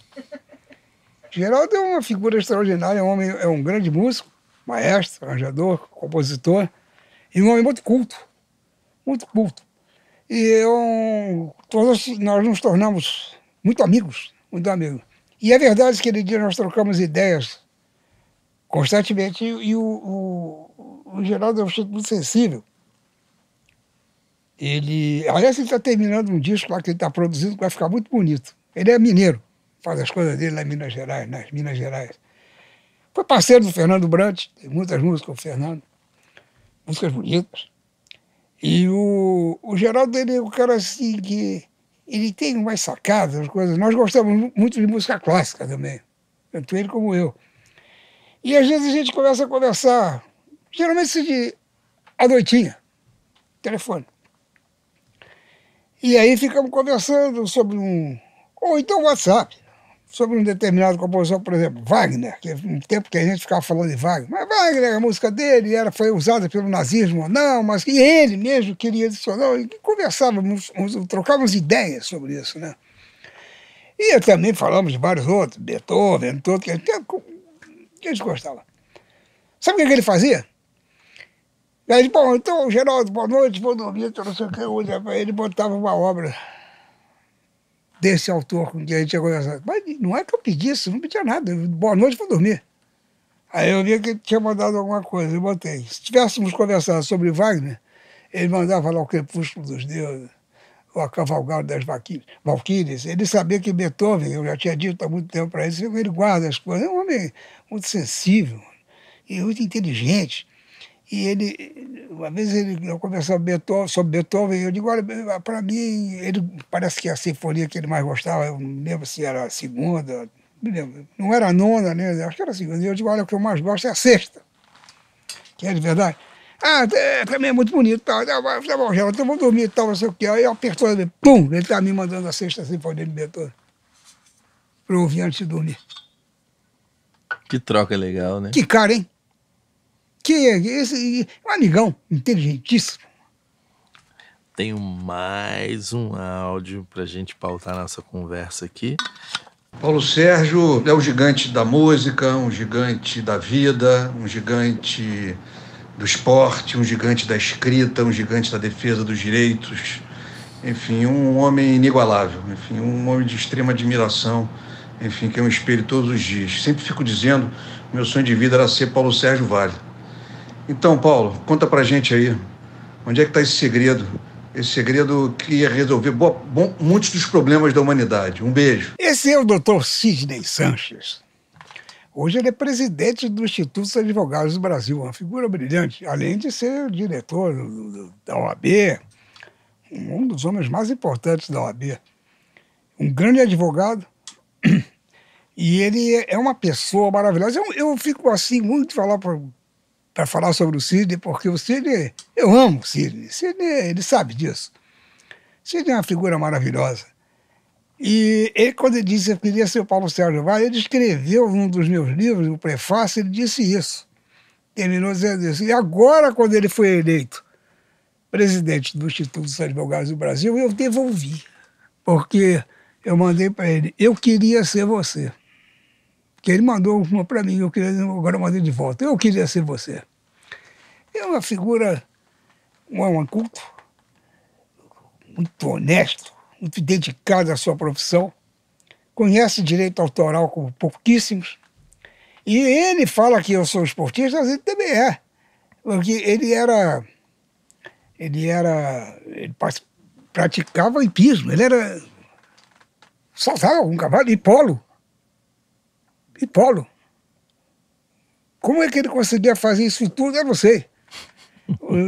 Geraldo é uma figura extraordinária, é um, homem, é um grande músico, maestro, arranjador, compositor e um homem muito culto. Muito culto. E eu, todos, nós nos tornamos muito amigos, muito amigos. E é verdade que aquele dia nós trocamos ideias constantemente e, e o, o, o, Geraldo é um sujeito muito sensível. Ele, aliás, ele está terminando um disco lá que ele está produzindo que vai ficar muito bonito. Ele é mineiro, faz as coisas dele lá em Minas Gerais, nas Minas Gerais. Foi parceiro do Fernando Brant, tem muitas músicas com o Fernando, músicas bonitas. E o, o Geraldo, ele é um cara assim que ele tem umas sacadas, coisas. Nós gostamos muito de música clássica também, tanto ele como eu. E às vezes a gente começa a conversar, geralmente de à noitinha, telefone. E aí ficamos conversando sobre um. Ou então WhatsApp sobre um determinado compositor, por exemplo, Wagner. Teve um tempo que a gente ficava falando de Wagner. Mas Wagner, a música dele era, foi usada pelo nazismo ou não, mas e ele mesmo queria isso ou não. E conversávamos, trocávamos ideias sobre isso, né? E também falamos de vários outros, Beethoven, todo, que a gente, que a gente gostava. Sabe o que, é que ele fazia? Ele disse, bom, então, Geraldo, boa noite, vou dormir, não sei o que. Ele botava uma obra desse autor com quem a gente ia conversar. Mas não é que eu pedi isso, não pedia nada. Boa noite, vou dormir. Aí eu vi que ele tinha mandado alguma coisa, eu botei. Se tivéssemos conversado sobre Wagner, ele mandava lá o Crepúsculo dos Deuses, ou a Cavalgada das Valquírias. Ele sabia que Beethoven, eu já tinha dito há muito tempo para ele, ele guarda as coisas. É um homem muito sensível e muito inteligente. E ele, uma vez ele eu conversava Beethoven, sobre Beethoven, eu digo, olha, para mim, ele parece que a sinfonia que ele mais gostava, eu não lembro se era a segunda, não lembro, não era a nona, né? Acho que era a segunda. E eu digo, olha, o que eu mais gosto é a sexta. Que é de verdade. Ah, é, também é muito bonito, tá, tá, bom, tá então vou dormir e então, tal, não sei o que. Aí apertou apertou, pum, ele tá me mandando a sexta sinfonia de Beethoven. para eu ouvir antes de dormir. Que troca legal, né? Que cara, hein? que esse é um amigão inteligentíssimo. Tenho mais um áudio para a gente pautar nossa conversa aqui. Paulo Sérgio é um gigante da música, um gigante da vida, um gigante do esporte, um gigante da escrita, um gigante da defesa dos direitos. Enfim, um homem inigualável, enfim, um homem de extrema admiração, enfim, que eu espelho todos os dias. Sempre fico dizendo, meu sonho de vida era ser Paulo Sérgio Vale. Então, Paulo, conta pra gente aí. Onde é que está esse segredo? Esse segredo que ia resolver boa, bom, muitos dos problemas da humanidade. Um beijo. Esse é o doutor Sidney Sanches. Hoje ele é presidente do Instituto dos Advogados do Brasil, uma figura brilhante, além de ser diretor da OAB, um dos homens mais importantes da OAB. Um grande advogado, e ele é uma pessoa maravilhosa. Eu, eu fico assim muito de falar para para falar sobre o Sidney, porque o Sidney, eu amo o Sidney, Sidney, ele sabe disso. Sidney é uma figura maravilhosa. E ele, quando ele disse que eu queria ser o Paulo Sérgio Vale, ele escreveu um dos meus livros, o prefácio, ele disse isso. Terminou dizendo isso. E agora, quando ele foi eleito presidente do Instituto dos Advogados do Brasil, eu devolvi, porque eu mandei para ele, eu queria ser você que ele mandou uma para mim, eu queria, agora eu mandei de volta. Eu queria ser você. É uma figura, um, um culto, muito honesto, muito dedicado à sua profissão, conhece direito autoral com pouquíssimos. E ele fala que eu sou esportista, mas ele também é. Porque ele era. Ele era. Ele praticava hipismo, ele era. saltava com um cavalo e polo. E Paulo, como é que ele conseguia fazer isso tudo? Eu não sei.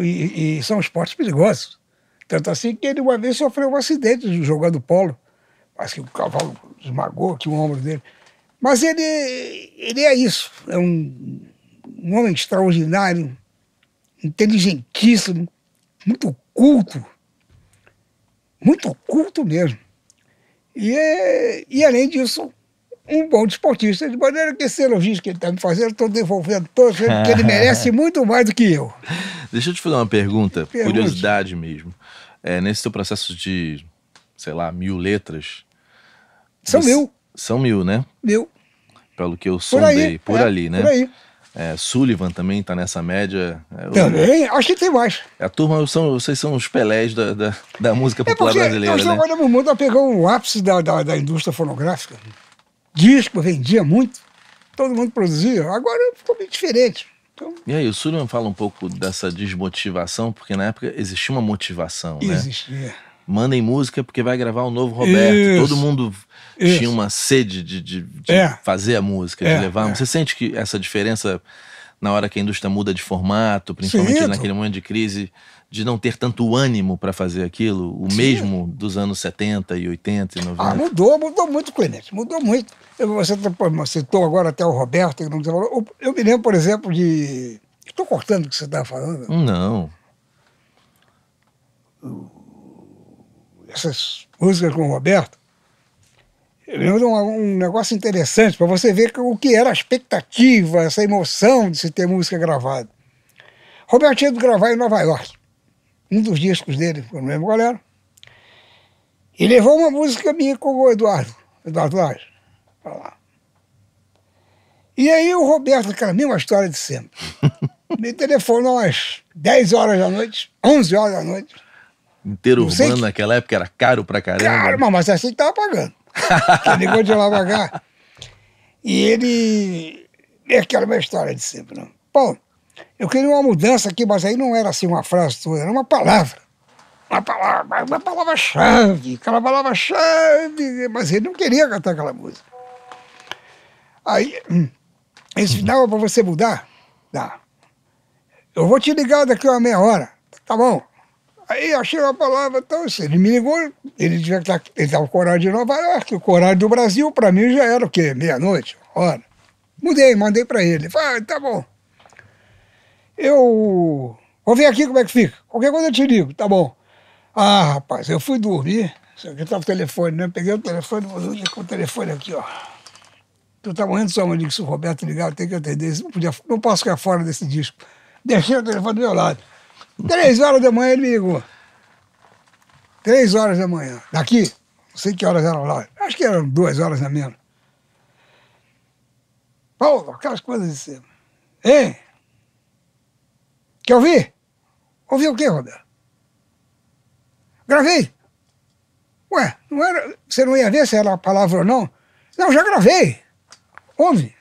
e, e são esportes perigosos. Tanto assim que ele uma vez sofreu um acidente jogando polo. Acho que o cavalo esmagou aqui o ombro dele. Mas ele, ele é isso. É um, um homem extraordinário, inteligentíssimo, muito culto. Muito culto mesmo. E, e além disso, um bom desportista, de maneira que esse elogio que ele está me fazendo, estou devolvendo todos, porque ele merece muito mais do que eu. Deixa eu te fazer uma pergunta, Pergunte. curiosidade mesmo. É, nesse seu processo de, sei lá, mil letras. São mil. São mil, né? Mil. Pelo que eu sondei, por, aí, por é, ali, né? Por aí. É, Sullivan também está nessa média. É, também? Eu, acho que tem mais. A é, turma, são, vocês são os pelés da, da, da música é popular é brasileira. Nós né? trabalhamos muito a pegar o ápice da, da, da indústria fonográfica disco, vendia muito, todo mundo produzia. Agora ficou bem diferente. Então... E aí, o Sullivan fala um pouco dessa desmotivação, porque na época existia uma motivação, né? Existia mandem música porque vai gravar um novo Roberto. Isso, Todo mundo isso. tinha uma sede de, de, de é. fazer a música, é, de levar. É. Você sente que essa diferença na hora que a indústria muda de formato, principalmente Sim, naquele momento de crise, de não ter tanto ânimo para fazer aquilo, o Sim. mesmo dos anos 70 e 80 e 90? Ah, mudou, mudou muito, Clemente, mudou muito. Eu, você tá, citou agora até o Roberto, eu, eu me lembro, por exemplo, de. Estou cortando o que você estava tá falando. Não. Essas músicas com o Roberto. Eu lembro de um, um negócio interessante, para você ver o que era a expectativa, essa emoção de se ter música gravada. Roberto tinha ido gravar em Nova York um dos discos dele, eu não lembro qual era, e levou uma música minha com o Eduardo, Eduardo Laje, para lá. E aí o Roberto, aquela mesma história de sempre, me telefonou às 10 horas da noite, 11 horas da noite. Inteiro urbano que... naquela época era caro pra caramba. Caro, né? mas assim que tava pagando. Ele ligou de lá pra cá. E ele. É aquela mesma história de sempre, não. Né? Bom, eu queria uma mudança aqui, mas aí não era assim uma frase toda, era uma palavra. Uma palavra, uma palavra-chave, aquela palavra-chave, mas ele não queria cantar aquela música. Aí, hum, esse final é para você mudar? Dá. Eu vou te ligar daqui uma meia hora. Tá bom. Aí achei uma palavra, então assim, ele me ligou, ele dizia que estava com o horário de Nova York, o horário do Brasil, para mim já era o quê? Meia-noite, hora. Mudei, mandei para ele. Falei, ah, tá bom. Eu vou ver aqui como é que fica. Qualquer coisa eu te ligo, tá bom. Ah, rapaz, eu fui dormir. Isso aqui tá o telefone, né? Peguei o telefone, com o telefone aqui, ó. Tu tá morrendo só sono, se o Roberto ligar, eu tenho que atender. Não, podia, não posso ficar fora desse disco. Deixei o telefone do meu lado. Três horas da manhã ele me ligou. Três horas da manhã. Daqui, não sei que horas eram lá. Acho que eram duas horas a menos. Paulo, aquelas coisas de cima. Hein? Quer ouvir? Ouvir o quê, Roda? Gravei. Ué, não era, você não ia ver se era a palavra ou não? Não, já gravei. Ouve.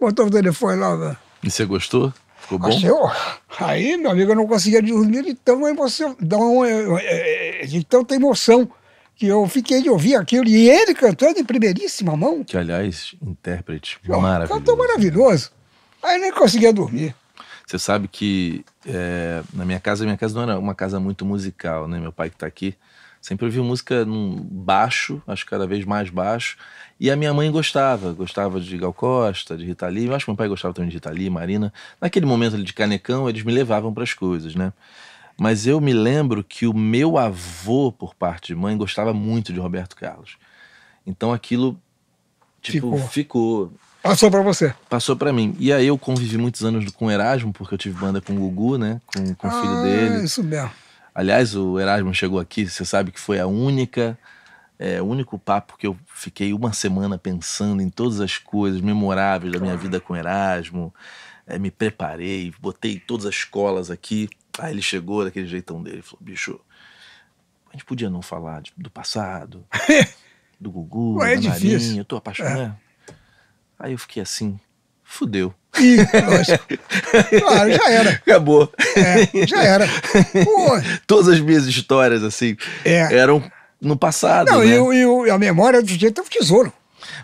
Botou o telefone lá. E você gostou? Ficou bom? Achei, ó, aí, meu amigo, eu não conseguia dormir de tão emoção, eh, eh, de tanta emoção que eu fiquei de ouvir aquilo. E ele cantando em primeiríssima mão. Que, aliás, intérprete maravilhoso. Cantou né? maravilhoso. Aí nem conseguia dormir. Você sabe que é, na minha casa, minha casa não era uma casa muito musical, né? Meu pai que tá aqui sempre ouviu música num baixo, acho que cada vez mais baixo. E a minha mãe gostava, gostava de Gal Costa, de Rita Lee. Eu acho que meu pai gostava também de Rita Lee, Marina. Naquele momento ali de canecão, eles me levavam para as coisas, né? Mas eu me lembro que o meu avô, por parte de mãe, gostava muito de Roberto Carlos. Então aquilo tipo, ficou. ficou. Passou para você. Passou para mim. E aí eu convivi muitos anos com o Erasmo, porque eu tive banda com o Gugu, né? Com, com ah, o filho ah, dele. Isso mesmo. Aliás, o Erasmo chegou aqui, você sabe que foi a única. É, o único papo que eu fiquei uma semana pensando em todas as coisas memoráveis da minha vida com Erasmo. É, me preparei, botei todas as colas aqui. Aí ele chegou daquele jeitão dele, falou: bicho, a gente podia não falar de, do passado, do Gugu, é da difícil. Marinha, eu tô apaixonado. É. Aí eu fiquei assim, fudeu. Ih, claro, já era. Acabou. É, já era. Pô. Todas as minhas histórias, assim, é. eram no passado. Não, né? e, e a memória do jeito é um tesouro.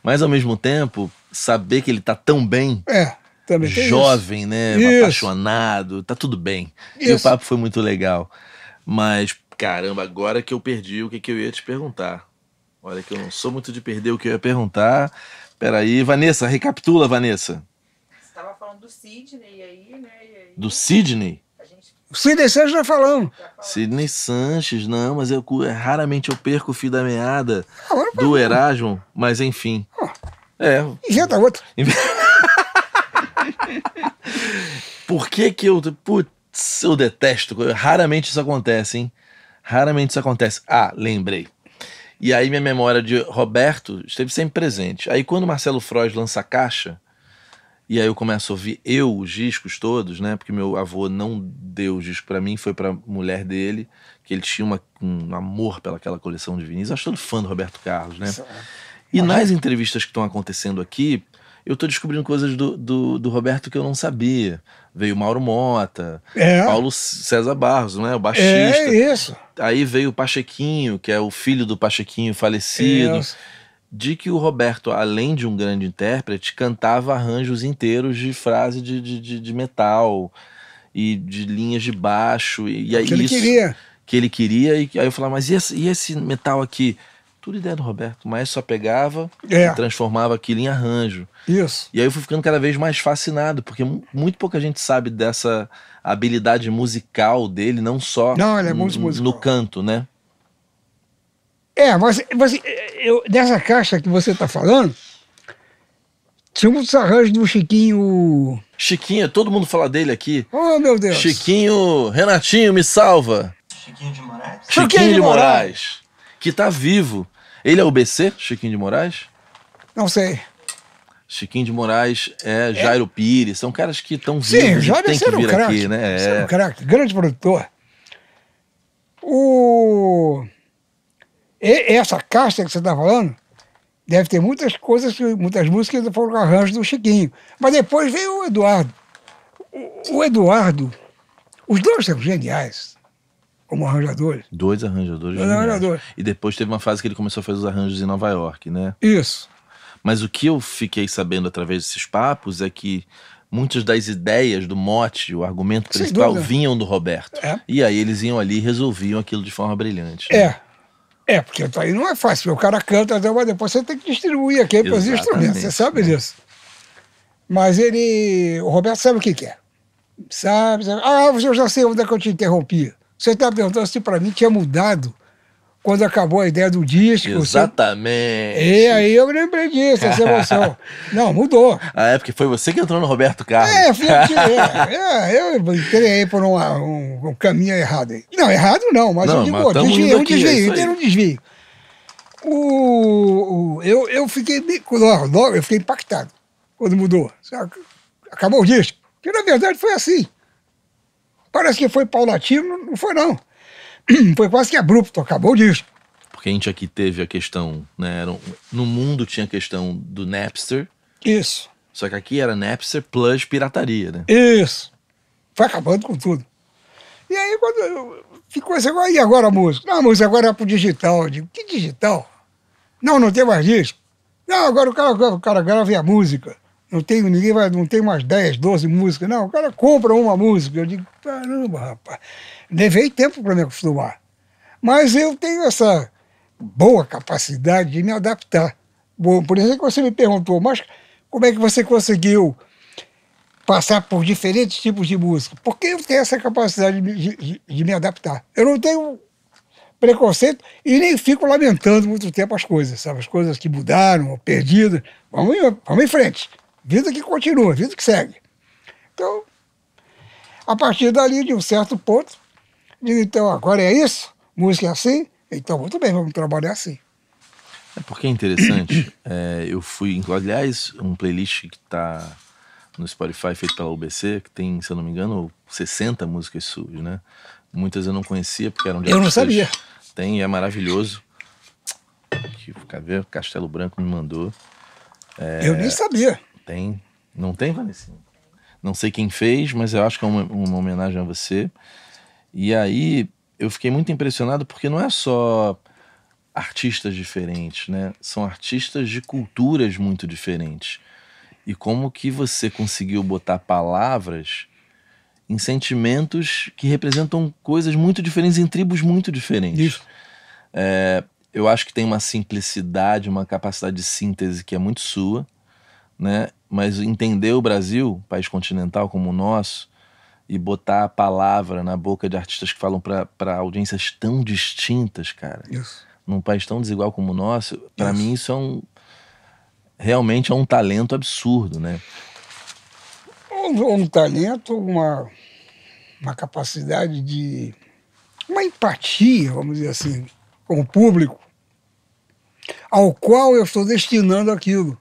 Mas ao mesmo tempo, saber que ele tá tão bem. É, também Jovem, isso. né? Isso. Apaixonado, tá tudo bem. Isso. E o papo foi muito legal. Mas, caramba, agora que eu perdi o que, que eu ia te perguntar. Olha que eu não sou muito de perder o que eu ia perguntar. Peraí, Vanessa, recapitula, Vanessa. Você estava falando do Sidney aí, né? Aí... Do Sidney? Gente... O Sidney Sanches já falamos. Sidney Sanches, não, mas eu é, raramente eu perco o fio da meada ah, Agora, do Erasmo, mas enfim. Oh. É. Inventa outro. Por que que eu... Putz, eu detesto. Raramente isso acontece, hein? Raramente isso acontece. Ah, lembrei. E aí minha memória de Roberto esteve sempre presente. Aí quando Marcelo Frois lança a caixa, e aí eu começo a ouvir eu os discos todos, né? Porque meu avô não deu os discos para mim, foi para mulher dele, que ele tinha uma, um amor pelaquela coleção de vinis. Eu acho todo fã do Roberto Carlos, né? É. E nas entrevistas que estão acontecendo aqui, eu tô descobrindo coisas do, do, do Roberto que eu não sabia. Veio Mauro Mota, é. Paulo César Barros, é O baixista. É isso. Aí veio o Pachequinho, que é o filho do Pachequinho falecido. Isso. De que o Roberto, além de um grande intérprete, cantava arranjos inteiros de frase de, de, de, de metal e de linhas de baixo. E, e aí que ele isso, queria. Que ele queria. E aí eu falava, mas e esse, e esse metal aqui? Tudo ideia do Roberto. mas só pegava é. e transformava aquilo em arranjo. Isso. E aí eu fui ficando cada vez mais fascinado, porque muito pouca gente sabe dessa habilidade musical dele, não só não, ele é muito musical. no canto, né? É, mas eh, eu, dessa caixa que você está falando, tinha dos arranjos do Chiquinho. Chiquinho, todo mundo fala dele aqui. Oh, meu Deus. Chiquinho, Renatinho, me salva. Chiquinho de Moraes. Chiquinho, Chiquinho de Moraes que tá vivo. Ele é o BC, Chiquinho de Moraes? Não sei. Chiquinho de Moraes, é, é. Jairo é. Pires, são caras que estão vivos. Sim, Jairo tem que um né? É um craque, grande produtor. O... E, essa casta que você está falando deve ter muitas coisas, muitas músicas foram arranjos do Chiquinho. Mas depois veio o Eduardo. o Eduardo, os dois são geniais como arranjadores. Dois arranjadores. Dois arranjadores. E depois teve uma fase que ele começou a fazer os arranjos em Nova York, né? Isso. Mas o que eu fiquei sabendo através desses papos é que muitas das ideias do mote, o argumento principal, vinham do Roberto. É. E aí eles iam ali e resolviam aquilo de forma brilhante. Né? É. É, porque aí não é fácil. O cara canta, então, mas depois você tem que distribuir aquele para os instrumentos. Você sabe disso. Mas ele. O Roberto sabe o que quer. É. Sabe, sabe. Ah, eu já sei onde é que eu te interrompi. Você está perguntando se para mim tinha mudado quando acabou a ideia do disco. Exatamente. E é, aí eu lembrei disso, essa emoção. Não, mudou. Ah, é porque foi você que entrou no Roberto Carlos. É, fui eu, que, é, é, eu entrei aí por uma, um, um, caminho errado aí. Não, errado não, mas não, eu digo, mas desviei, um desvio, tem é um desvio. O, o, eu, eu fiquei, logo, eu fiquei impactado quando mudou. Acabou o disco. Que na verdade foi assim. Parece que foi paulatino, não foi não. Foi quase que abrupto, acabou disso. Porque a gente aqui teve a questão, né? Um, no mundo tinha a questão do Napster. Isso. Só que aqui era Napster plus pirataria, né? Isso. Foi acabando com tudo. E aí quando ficou esse negócio, e agora a música? Não, a música agora é pro digital. Eu digo, que digital? Não, não tem mais disco. Não, agora o cara, o cara grava a música. Não tem, ninguém vai, não tem umas 10, 12 músicas, não. O cara compra uma música. Eu digo, caramba, rapaz. Levei tempo para me acostumar. Mas eu tenho essa boa capacidade de me adaptar. Bom, por exemplo, você me perguntou, mas como é que você conseguiu passar por diferentes tipos de música? Porque eu tenho essa capacidade de, de, de me adaptar. Eu não tenho preconceito e nem fico lamentando muito tempo as coisas, sabe? As coisas que mudaram, perdidas. Vamos, vamos em frente. Vida que continua, vida que segue. Então, a partir dali, de um certo ponto, digo, então, agora é isso? Música é assim? Então, muito bem, vamos trabalhar assim. É porque é interessante. é, eu fui, aliás, um playlist que está no Spotify feito pela UBC, que tem, se eu não me engano, 60 músicas suas, né? Muitas eu não conhecia porque eram de Eu não sabia. Tem, é maravilhoso Que, ver Castelo Branco me mandou. É, eu nem sabia tem. Não tem, Vanessa? Não sei quem fez, mas eu acho que é uma, uma homenagem a você. E aí eu fiquei muito impressionado porque não é só artistas diferentes, né? São artistas de culturas muito diferentes. E como que você conseguiu botar palavras em sentimentos que representam coisas muito diferentes em tribos muito diferentes. Isso. É, eu acho que tem uma simplicidade, uma capacidade de síntese que é muito sua né? Mas entender o Brasil, país continental como o nosso, e botar a palavra na boca de artistas que falam para audiências tão distintas, cara. Isso. Num país tão desigual como o nosso, para mim isso é um realmente é um talento absurdo, né? Um, um talento, uma uma capacidade de uma empatia, vamos dizer assim, com o público, ao qual eu estou destinando aquilo.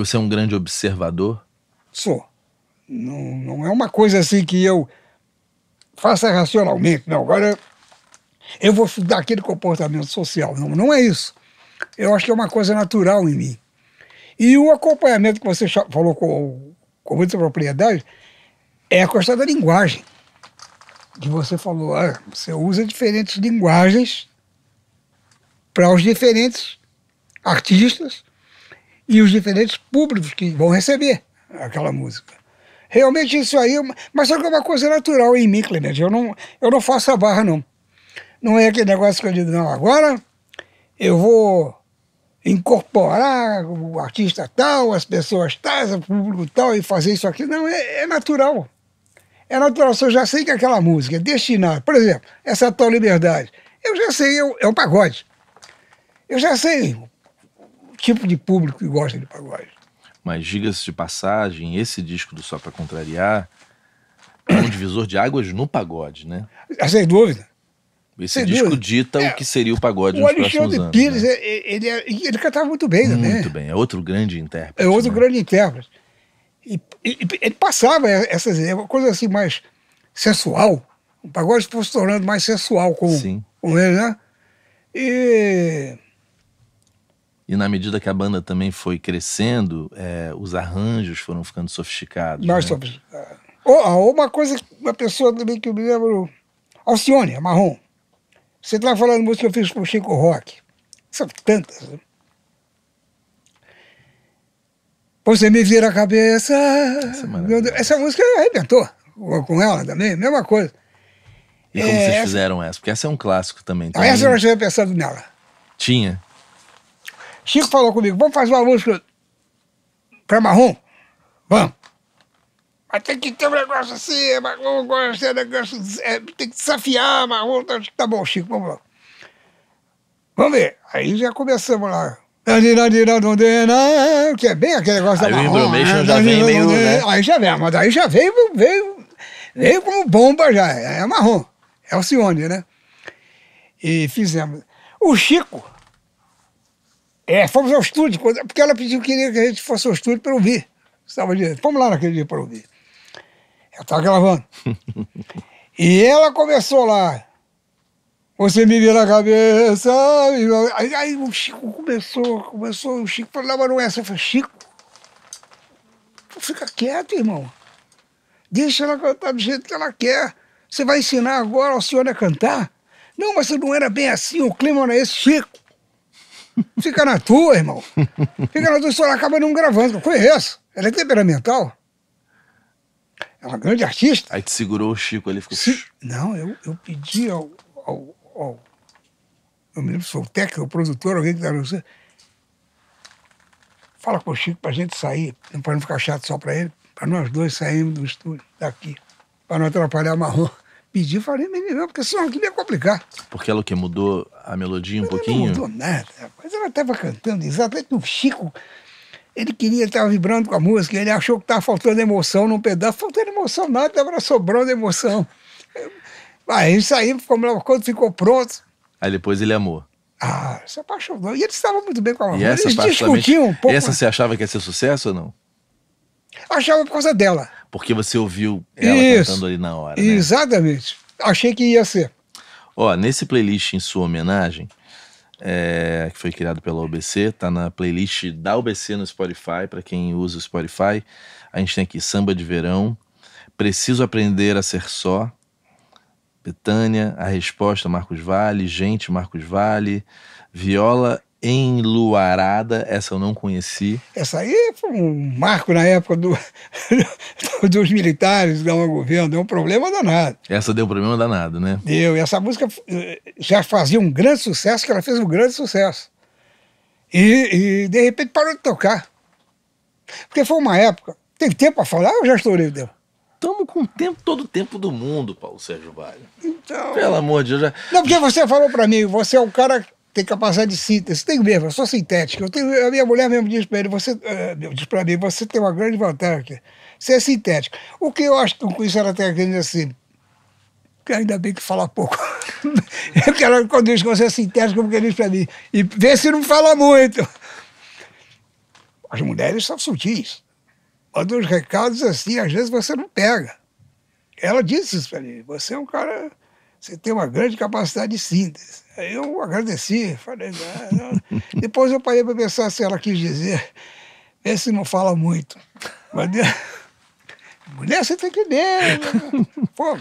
Você é um grande observador? Sou. Não, não é uma coisa assim que eu faça racionalmente. Não, agora eu vou estudar aquele comportamento social. Não, não é isso. Eu acho que é uma coisa natural em mim. E o acompanhamento que você falou com, com muita propriedade é a questão da linguagem. Que você falou, ah, você usa diferentes linguagens para os diferentes artistas e os diferentes públicos que vão receber aquela música. Realmente isso aí, é mas só que é uma coisa natural em mim, Clemente. Eu não, eu não faço a barra, não. Não é aquele negócio que eu digo, não, agora eu vou incorporar o artista tal, as pessoas tais, o público tal, e fazer isso aqui. Não, é, é natural. É natural, se eu já sei que aquela música é destinada, por exemplo, essa tal liberdade. Eu já sei, é o é pagode. Eu já sei, tipo de público que gosta de pagode. Mas diga-se de passagem, esse disco do Só Pra Contrariar é um divisor de águas no pagode, né? Ah, sem dúvida. Esse Sem disco dúvida. dita é, o que seria o pagode o nos Alexandre próximos anos. Pires, né? É, é, ele, ele, é, ele, cantava muito bem também. Muito né? bem, é outro grande intérprete. É outro né? grande intérprete. E, e, ele passava essas coisas assim mais sensual. O pagode foi se tornando mais sensual com, Sim. com ele, né? E e na medida que a banda também foi crescendo, é, os arranjos foram ficando sofisticados. Mais né? sofisticados. É. Ah, uma coisa, uma pessoa também que eu me lembro, Alcione, é marrom. Você estava tá falando música que eu fiz com o Chico Rock. são é tantas. Né? Você me vira a cabeça. Essa, é essa música arrebentou com ela também, mesma coisa. E como é, vocês fizeram essa? Porque essa é um clássico também. Então, essa eu já tinha pensado nela. Tinha? Chico falou comigo, vamos fazer uma música pra marrom? Vamos. Mas tem que ter um negócio assim, é marrom, é negócio, é, tem que desafiar, marrom. Tá, tá bom, Chico, vamos lá. Vamos ver. Aí já começamos lá. Que é bem aquele negócio aí da marrom. O né? já vem meio, né? Aí já vem, mas aí já veio, veio, veio como bomba já. É marrom. É o Cione, né? E fizemos. O Chico é, fomos ao estúdio, porque ela pediu que que a gente fosse ao estúdio para ouvir. Estava dizendo, vamos lá naquele dia para ouvir. Eu estava gravando. e ela começou lá. Você me vira a cabeça. Aí, aí, o Chico começou, começou, o Chico falou, não, mas não é essa. Assim". Eu falei, Chico, fica quieto, irmão. Deixa ela cantar do jeito que ela quer. Você vai ensinar agora ao senhor a cantar? Não, mas você não era bem assim, o clima não é esse, Chico. Fica na tua, irmão. Fica na tua, só acaba não gravando, eu conheço. Ela é temperamental. É uma grande artista. Aí te segurou o Chico ali, ficou. Se... Não, eu, eu pedi ao, ao, ao. Eu me lembro sou o técnico, o produtor, alguém que estava. Tá... Fala com o Chico pra gente sair, pra não ficar chato só pra ele, pra nós dois sairmos do estúdio daqui, pra não atrapalhar a marrom pedi falei Lima, porque senão queria complicar. Porque ela o quê? Mudou a melodia um pouquinho? Não mudou nada. Mas ela estava cantando exatamente o Chico. Ele queria, estava vibrando com a música, ele achou que estava faltando emoção num pedaço. Faltando emoção nada, estava sobrando emoção. Aí ficou melhor quando ficou pronto. Aí depois ele amou. Ah, se apaixonou. E eles estavam muito bem com a música. Eles discutiam um pouco. Essa você achava que ia ser sucesso ou não? Achava por causa dela porque você ouviu ela Isso, cantando ali na hora. Né? Exatamente. Achei que ia ser. Ó, nesse playlist em sua homenagem, é, que foi criado pela UBC, tá na playlist da UBC no Spotify, para quem usa o Spotify. A gente tem aqui Samba de Verão, Preciso Aprender a Ser Só, Betânia, A Resposta, Marcos Vale, Gente, Marcos Vale, Viola Enluarada, essa eu não conheci. Essa aí foi um marco na época do, dos militares do governo, deu um problema danado. Essa deu um problema danado, né? Deu, e essa música eh, já fazia um grande sucesso, que ela fez um grande sucesso. E, e de repente parou de tocar. Porque foi uma época. Tem tempo para falar ou já estourei o tempo? Estamos com o tempo, todo o tempo do mundo, Paulo Sérgio Vale. Então. Pelo amor de Deus. Já... Não, porque você falou para mim, você é o cara tem capacidade de síntese. Tenho mesmo, eu sou sintético. Eu tenho, a minha mulher mesmo diz para ele, você, uh, diz para mim, você tem uma grande vantagem. Você é sintético. O que eu acho que com isso ela tem que dizer assim, que ainda bem que fala pouco. eu é quero, quando diz que você é sintético, é porque ele diz para mim, e vê se não fala muito. As mulheres são sutis. Manda os recados assim, às vezes você não pega. Ela disse isso para mim, você é um cara, você tem uma grande capacidade de síntese. Eu agradeci, falei. Depois eu parei para pensar se ela quis dizer. Esse não fala muito. Mas mulher você tem que ler. Né? Pô.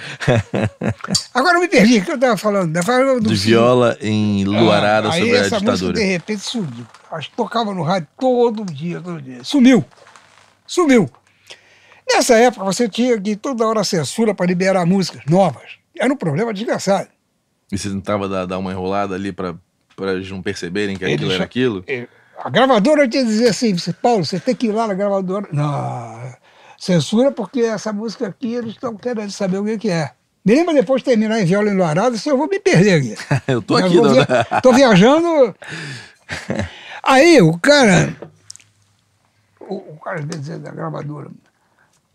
Agora eu me perdi, o que eu estava falando? Eu falava do de filho. viola em Luarada ah, sobre a ditadura. Música, de repente sumiu. Acho que tocava no rádio todo dia, todo dia. Sumiu. Sumiu. Nessa época você tinha que toda hora censura para liberar músicas novas. Era um problema desgraçado. E você tentava dar, dar uma enrolada ali para eles não perceberem que aquilo já, era aquilo? É, a gravadora tinha que dizer assim, Paulo, você tem que ir lá na gravadora. Não, censura porque essa música aqui eles estão querendo saber o que, que é. Me lembra depois de terminar em Viola e Luarada, se eu vou me perder aqui. eu tô aqui, Estou via... Tô viajando. Aí o cara. O, o cara da gravadora.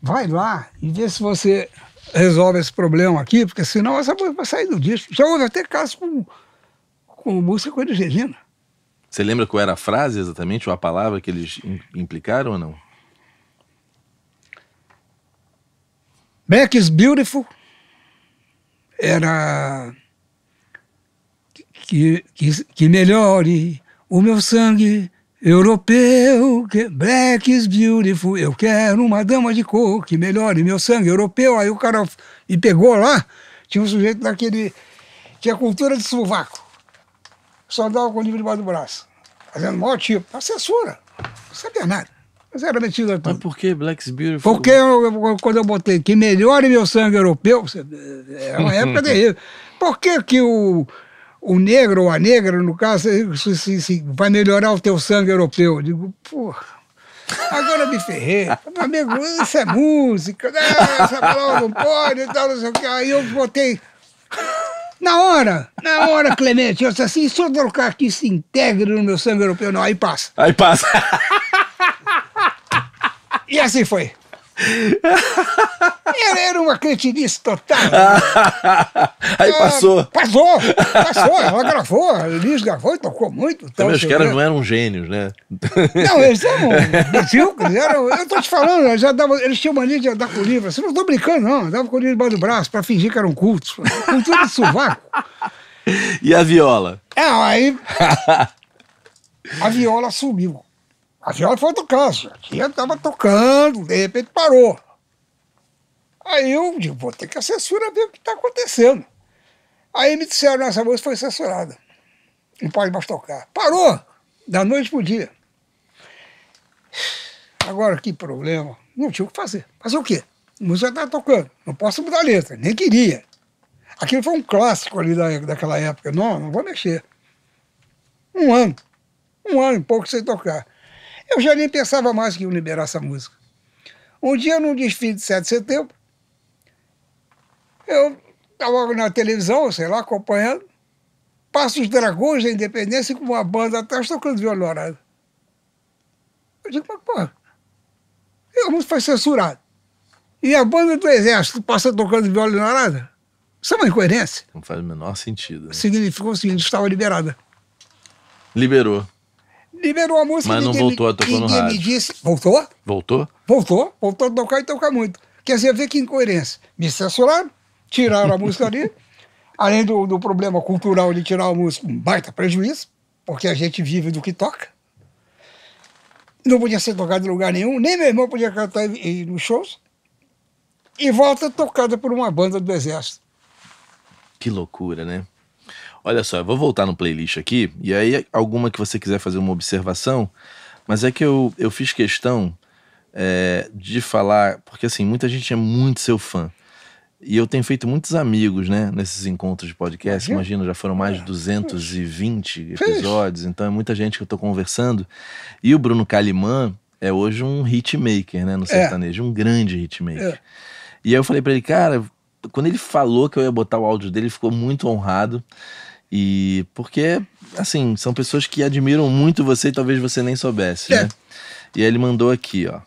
Vai lá e vê se você resolve esse problema aqui, porque senão essa música vai sair do disco. Já houve até casos com, com música com eles Regina. Você lembra qual era a frase exatamente, ou a palavra que eles implicaram ou não? Back is Beautiful era que, que, que melhore o meu sangue Europeu, black is beautiful. Eu quero uma dama de cor que melhore meu sangue europeu. Aí o cara e pegou lá, tinha um sujeito daquele. tinha cultura de sovaco. Só dava com o livro debaixo do braço. Fazendo maior tipo. A censura. Não sabia nada. Mas era metido a tudo. Mas por que Black's Beautiful? Porque eu, eu, quando eu botei que melhore meu sangue europeu, é uma época de. Por que que o o negro ou a negra, no caso, se, se, se, vai melhorar o teu sangue europeu. Eu digo, porra. Agora me ferrei. Meu amigo, isso é música, né? essa palavra não pode tal, não sei o que. Aí eu botei. Na hora, na hora, Clemente, eu disse assim: se eu trocar que se integre no meu sangue europeu, não, aí passa. Aí passa. e assim foi. Ele era uma cretinice total. Aí ah, passou. Passou, passou. Ela gravou, a gravou e tocou muito. Então, Também os caras não eram gênios, né? Não, eles eram medíocres. Eram, eu tô te falando, eles, já davam eles tinham mania de andar com o livro. Assim, não tô brincando, não. Andava com o livro debaixo do braço para fingir que eram cultos. Cultura de sovaco. E a viola? É, aí... A viola sumiu. A viola foi tocando, a tia estava tocando, de repente parou. Aí eu digo, vou ter que a censura ver o que está acontecendo. Aí me disseram, essa música foi censurada. Não pode mais tocar. Parou! Da noite pro dia. Agora, que problema. Não tinha o que fazer. Fazer o quê? A música estava tocando. Não posso mudar a letra. Nem queria. Aquilo foi um clássico ali da, daquela época. Não, não vou mexer. Um ano. Um ano e pouco sem tocar. Eu já nem pensava mais que iam liberar essa música. Um dia, num desfile de 7 de setembro, eu estava na televisão, sei lá, acompanhando, passa os Dragões da Independência com uma banda atrás tocando violonado. Eu digo, mas pô, a música foi censurada. E a banda do Exército passa tocando violonado? Isso é uma incoerência. Não faz o menor sentido. Né? Significou o seguinte, estava liberada. Liberou liberou a música. Mas não voltou me, a tocar no rádio. me disse. Voltou? Voltou? Voltou, voltou a tocar e tocar muito. Quer dizer, vê que incoerência. Me censuraram, tiraram a música ali. Além do, do, problema cultural de tirar a música, um baita prejuízo, porque a gente vive do que toca. Não podia ser tocado em lugar nenhum, nem meu irmão podia cantar e, e, nos shows. E volta tocada por uma banda do Exército. Que loucura, né? Olha só, eu vou voltar no playlist aqui, e aí alguma que você quiser fazer uma observação, mas é que eu, eu fiz questão é, de falar, porque assim, muita gente é muito seu fã. E eu tenho feito muitos amigos, né, nesses encontros de podcast. Imagina, já foram mais é. de 220 episódios, então é muita gente que eu tô conversando. E o Bruno Calimã é hoje um hitmaker, né, no é. sertanejo, é. um grande hitmaker. É. E aí eu falei para ele, cara, quando ele falou que eu ia botar o áudio dele, ele ficou muito honrado. E porque, assim, são pessoas que admiram muito você e talvez você nem soubesse, é. né? E aí ele mandou aqui, ó.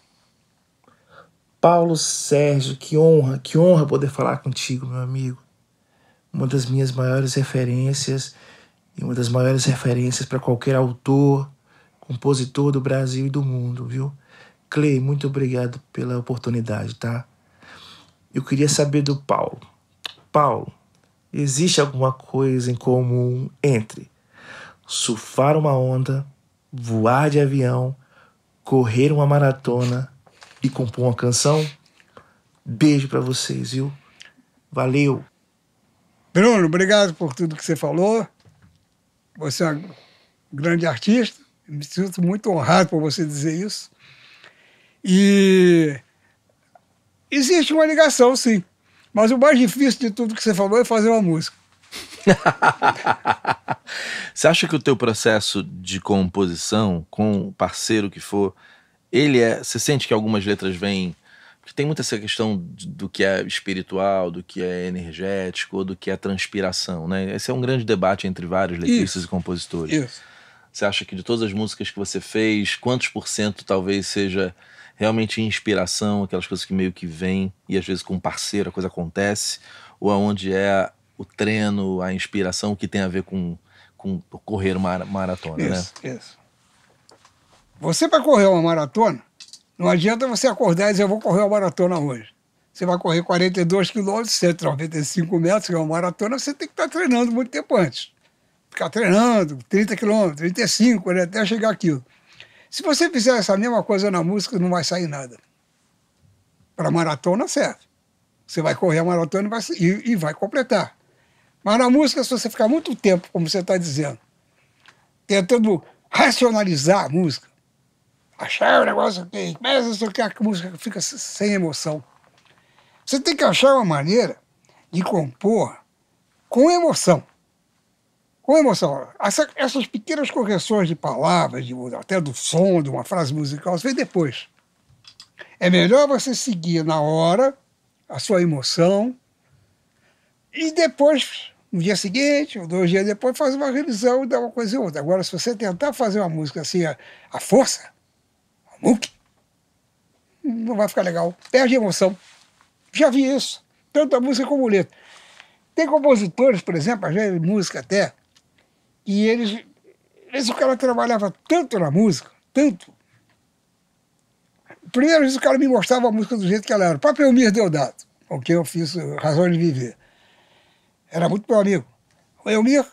Paulo Sérgio, que honra, que honra poder falar contigo, meu amigo. Uma das minhas maiores referências e uma das maiores referências para qualquer autor, compositor do Brasil e do mundo, viu? Clay, muito obrigado pela oportunidade, tá? Eu queria saber do Paulo. Paulo, existe alguma coisa em comum entre surfar uma onda, voar de avião, correr uma maratona e compor uma canção? Beijo para vocês, viu? Valeu! Bruno, obrigado por tudo que você falou. Você é um grande artista. Me sinto muito honrado por você dizer isso. E existe uma ligação, sim. Mas o mais difícil de tudo que você falou é fazer uma música. você acha que o teu processo de composição com o parceiro que for, ele é, você sente que algumas letras vêm porque tem muita essa questão do que é espiritual, do que é energético, ou do que é transpiração, né? Esse é um grande debate entre vários letristas Isso. e compositores. Isso. Você acha que de todas as músicas que você fez, quantos por cento talvez seja realmente inspiração, aquelas coisas que meio que vêm e às vezes com um parceiro a coisa acontece, ou aonde é o treino, a inspiração que tem a ver com, com correr uma maratona, isso, né? Isso. Você para correr uma maratona, não adianta você acordar e dizer eu vou correr uma maratona hoje. Você vai correr 42 quilômetros, 195 metros, que é uma maratona, você tem que estar treinando muito tempo antes. Ficar treinando 30 quilômetros, 35, né, até chegar aquilo. Se você fizer essa mesma coisa na música, não vai sair nada. Para maratona serve. Você vai correr a maratona e vai, e, e vai completar. Mas na música, se você ficar muito tempo, como você está dizendo, tentando racionalizar a música, achar o negócio que começa só que a música fica sem emoção. Você tem que achar uma maneira de compor com emoção com emoção. Essa, essas pequenas correções de palavras, de, até do som de uma frase musical, você vê depois. É melhor você seguir na hora a sua emoção e depois, no dia seguinte, ou dois dias depois, fazer uma revisão e dar uma coisa ou outra. Agora, se você tentar fazer uma música assim, a, a força, a muque, não vai ficar legal. Perde emoção. Já vi isso. Tanto a música como a letra. Tem compositores, por exemplo, a música até, e eles. Esse cara trabalhava tanto na música, tanto. Primeiro, vezes o cara me mostrava a música do jeito que ela era. O próprio Elmir Deodato, com quem eu fiz eh, Razões de Viver. Era muito meu amigo. O Elmir,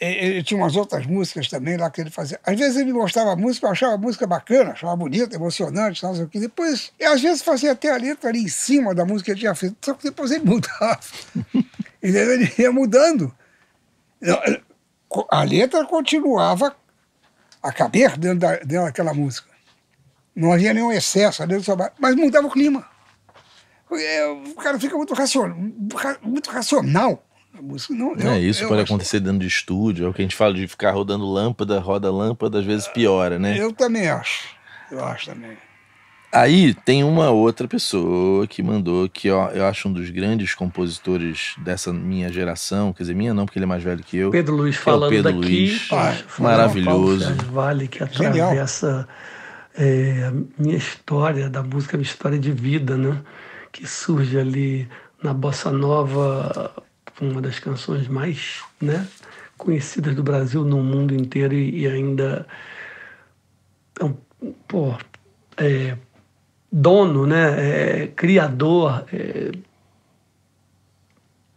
ele tinha umas outras músicas também lá que ele fazia. Às vezes ele me mostrava a música, eu achava a música bacana, achava bonita, emocionante, não sei o que. Depois, e às vezes fazia até a letra ali em cima da música que ele tinha feito, só que depois ele mudava. ele ia mudando a letra continuava a caber dentro, da, dentro daquela música. Não havia nenhum excesso, mas mudava o clima. Eh, o cara fica muito racional, muito racional não, é eu, é, isso pode acho... acontecer dentro de estúdio, é o que a gente fala de ficar rodando lâmpada, roda lâmpada, às vezes piora, né? Eu também acho. Eu acho também. Aí tem uma outra pessoa que mandou que ó, eu acho um dos grandes compositores dessa minha geração, quer dizer, minha não, porque ele é mais velho que eu. Pedro Luiz é falando é Pedro daqui, Luiz, ah, maravilhoso. Paulo vale que atravessa é, a minha história da música, a minha história de vida, né? Que surge ali na bossa nova, uma das canções mais, né, conhecidas do Brasil no mundo inteiro e, e ainda é pô, é, dono, né, é, criador, é,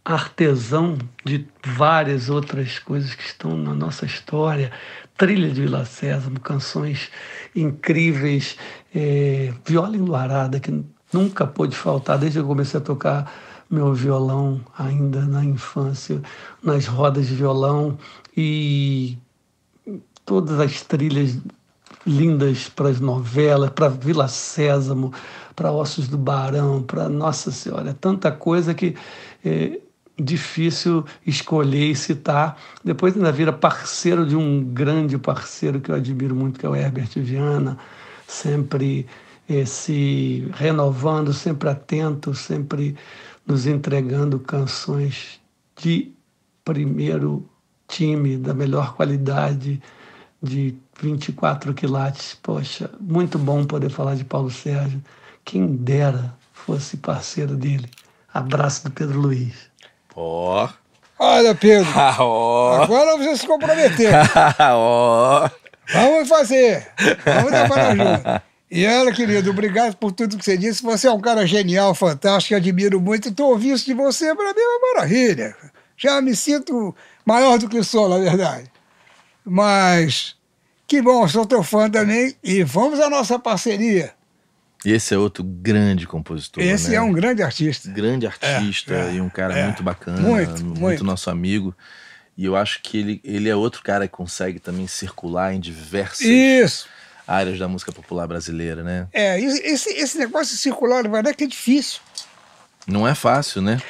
artesão de várias outras coisas que estão na nossa história. Trilha de Vila Sésamo, canções incríveis, é, viola enluarada, que nunca pôde faltar desde que eu comecei a tocar meu violão ainda na infância, nas rodas de violão e todas as trilhas lindas para as novelas, para Vila Sésamo, para Ossos do Barão, para Nossa Senhora, tanta coisa que é difícil escolher e citar. Depois ainda vira parceiro de um grande parceiro que eu admiro muito, que é o Herbert Viana, sempre é, se renovando, sempre atento, sempre nos entregando canções de primeiro time, da melhor qualidade, de 24 quilates. Poxa, muito bom poder falar de Paulo Sérgio. Quem dera fosse parceiro dele. Abraço do Pedro Luiz. Ó. Olha, Pedro. Agora você se comprometeu. Vamos fazer. Vamos trabalhar junto. E ela, querido, obrigado por tudo que você disse. Você é um cara genial, fantástico, admiro muito. Estou ouvindo isso de você, para mim é uma maravilha. Já me sinto maior do que sou, na verdade. Mas que bom, sou teu fã também e vamos à nossa parceria. Esse é outro grande compositor. Esse né? é um grande artista. Grande artista é, é, e um cara é, muito bacana, muito, muito, muito nosso amigo. E eu acho que ele, ele é outro cara que consegue também circular em diversas isso. áreas da música popular brasileira, né? É, esse, esse negócio de circular, na verdade, é que é difícil. Não é fácil, né?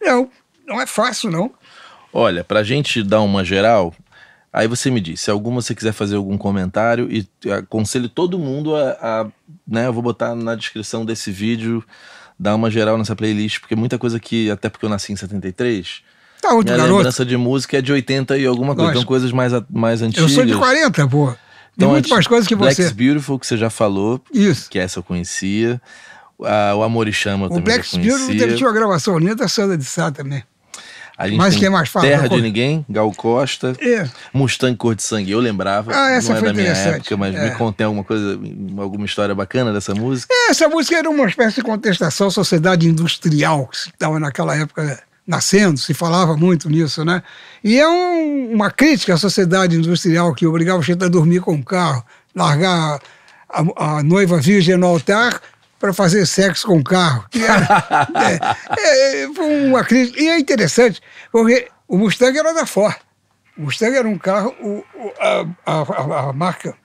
Não, não é fácil, não. Olha, pra gente dar uma geral, Aí você me diz, se alguma você quiser fazer algum comentário, e eh, aconselho todo mundo a, a né, eu vou botar na descrição desse vídeo, dar uma geral nessa playlist, porque muita coisa que, até porque eu nasci em 73, tá muito minha garoto. lembrança de música é de 80 e alguma coisa, então Lógico. então coisas mais, mais antigas. Eu sou de 40, pô. Tem então, muito mais coisas que você. Black's Beautiful, que você já falou. Isso. Que essa eu conhecia. Ah, o Amor e Chama o também. O Black's Beautiful teve uma gravação linda da Sandra de Sá também. A gente Mas quem mais fala? Terra de Ninguém, Gal Costa, é. Mustang Cor de Sangue. Eu lembrava, ah, essa não é da minha época, mas é. me contem alguma coisa, alguma história bacana dessa música? É, essa música era uma espécie de contestação à sociedade industrial que estava naquela época né, nascendo, se falava muito nisso, né? E é um, uma crítica à sociedade industrial que obrigava o gente a dormir com o carro, largar a, a noiva virgem no altar para fazer sexo com o carro. Era, né, é, é, foi uma crise. E é interessante, porque o Mustang era da Ford. O Mustang era um carro, o, o, a, a, a, marca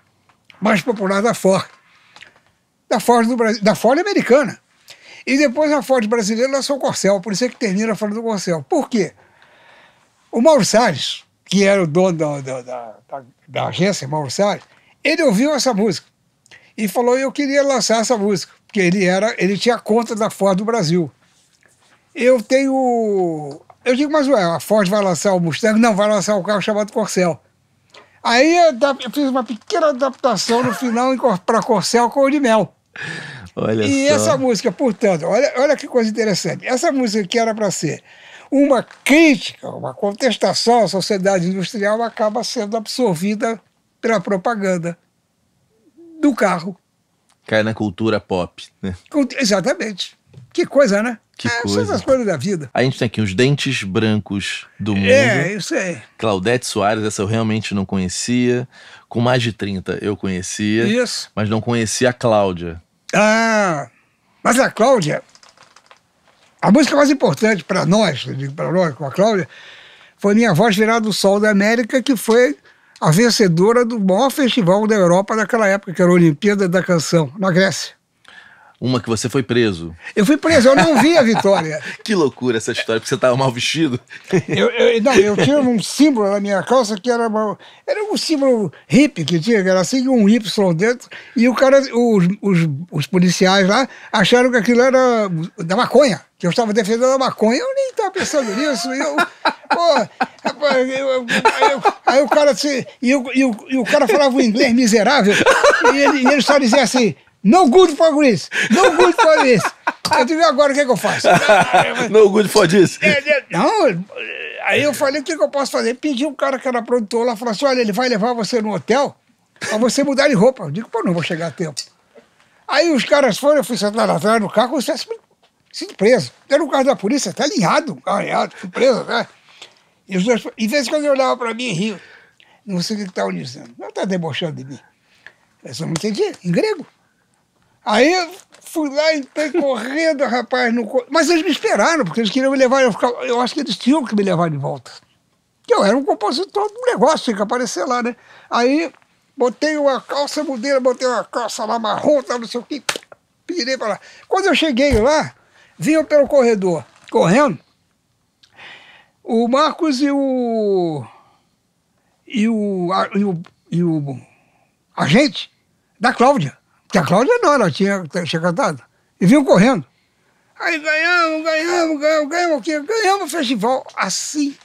mais popular da Ford. Da Ford, do Brasil, da Ford americana. E depois a Ford brasileira lançou o Corcel, por isso é que termina falando do Corcel. Por quê? O Mauro Salles, que era o dono da, da, da, da agência, Mauro Salles, ele ouviu essa música e falou: Eu queria lançar essa música porque ele era, ele tinha conta da Ford do Brasil. Eu tenho, eu digo, mas ué, a Ford vai lançar o Mustang? Não, vai lançar um carro chamado Corcel. Aí eu fiz uma pequena adaptação no final para Corcel com o de mel. Olha e só. essa música, portanto, olha, olha que coisa interessante. Essa música que era para ser uma crítica, uma contestação à sociedade industrial, acaba sendo absorvida pela propaganda do carro. Cai na cultura pop, né? Exatamente. Que coisa, né? Que é, coisa. São as coisas da vida. A gente tem aqui os dentes brancos do é, mundo. É, isso aí. Claudete Soares, essa eu realmente não conhecia. Com mais de 30 eu conhecia. Isso. Mas não conhecia a Cláudia. Ah, mas a Cláudia, a música mais importante para nós, para nós com a Cláudia, foi Minha Voz Virada do Sol da América, que foi a vencedora do maior festival da Europa daquela época, que era a Olimpíada da Canção, na Grécia. Uma que você foi preso. Eu fui preso, eu não vi a vitória. que loucura essa história, porque você estava mal vestido. eu, eu, não, eu tinha um símbolo na minha calça que era, uma, era um símbolo hippie que tinha, que era assim, um Y dentro. E o cara, os, os, os policiais lá acharam que aquilo era da maconha que eu estava defendendo a maconha, eu nem estava pensando nisso. Eu, pô, rapaz, eu, eu, eu, aí o cara e, eu, e, o, e o cara falava um inglês miserável, e ele, ele só dizia assim, no good for Greece, no good for this. Eu digo, agora o que, é que eu faço? no good for this. É, é, não, aí eu falei, o que, é que eu posso fazer? Pedi um cara que era produtor lá, falou assim, olha, ele vai levar você no hotel pra você mudar de roupa. Eu digo, pô, não vou chegar a tempo. Aí os caras foram, eu fui sentar lá atrás no carro, se fosse sinto preso. Era um carro da polícia, até alinhado, alinhado, é, fui preso, né? E os dois, e vez quando ele olhava para mim e riu, Não sei o que estavam dizendo. Não está debochando de mim. Eu só não entendi, em grego. Aí eu fui lá, entrei correndo, rapaz. No... Mas eles me esperaram, porque eles queriam me levar. Eu, ficava... eu acho que eles tinham que me levar de volta. Eu era um compositor do negócio, tinha que aparecer lá, né? Aí botei uma calça mudeira, botei uma calça lá marrom, tal, não sei o que, pirei para lá. Quando eu cheguei lá, vinham pelo corredor correndo. O Marcos e o. e o. A, e o, e o agente da Cláudia. Porque a Cláudia não, ela tinha, tinha cantado. E vinham correndo. Aí ganhamos, ganhamos, ganhamos, ganhamos o quê? Ganhamos o festival. Assim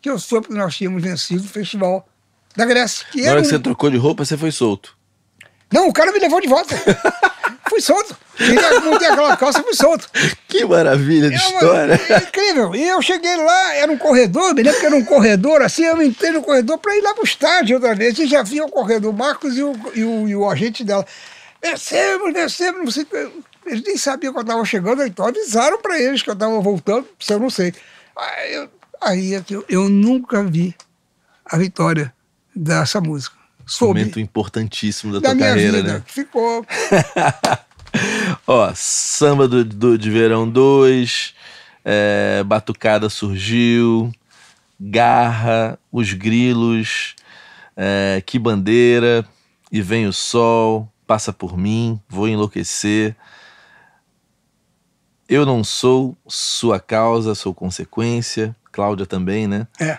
que eu soube que nós tínhamos vencido o festival da Grécia. Que Na hora um... que você trocou de roupa, você foi solto. Não, o cara me levou de volta. fui solto. Tirei, montei aquela calça e fui solto. Que maravilha de é uma, história. É incrível. E eu cheguei lá, era um corredor, me lembro que era um corredor assim, eu entrei no corredor para ir lá pro estádio outra vez. E já vi o corredor, o Marcos e o, e o, e o agente dela. Descemos, descemos, não sei. Eles nem sabiam que eu estava chegando, então avisaram para eles que eu estava voltando, se eu não sei. Aí, eu, aí é eu, eu nunca vi a vitória dessa música. Soube. Momento importantíssimo da, da tua minha carreira, vida. né? Ficou. Ó, samba do, do, de verão 2, é, Batucada surgiu, Garra, Os Grilos, é, Que Bandeira, E Vem o Sol, Passa por Mim, Vou Enlouquecer. Eu não sou sua causa, sou consequência. Cláudia também, né? É.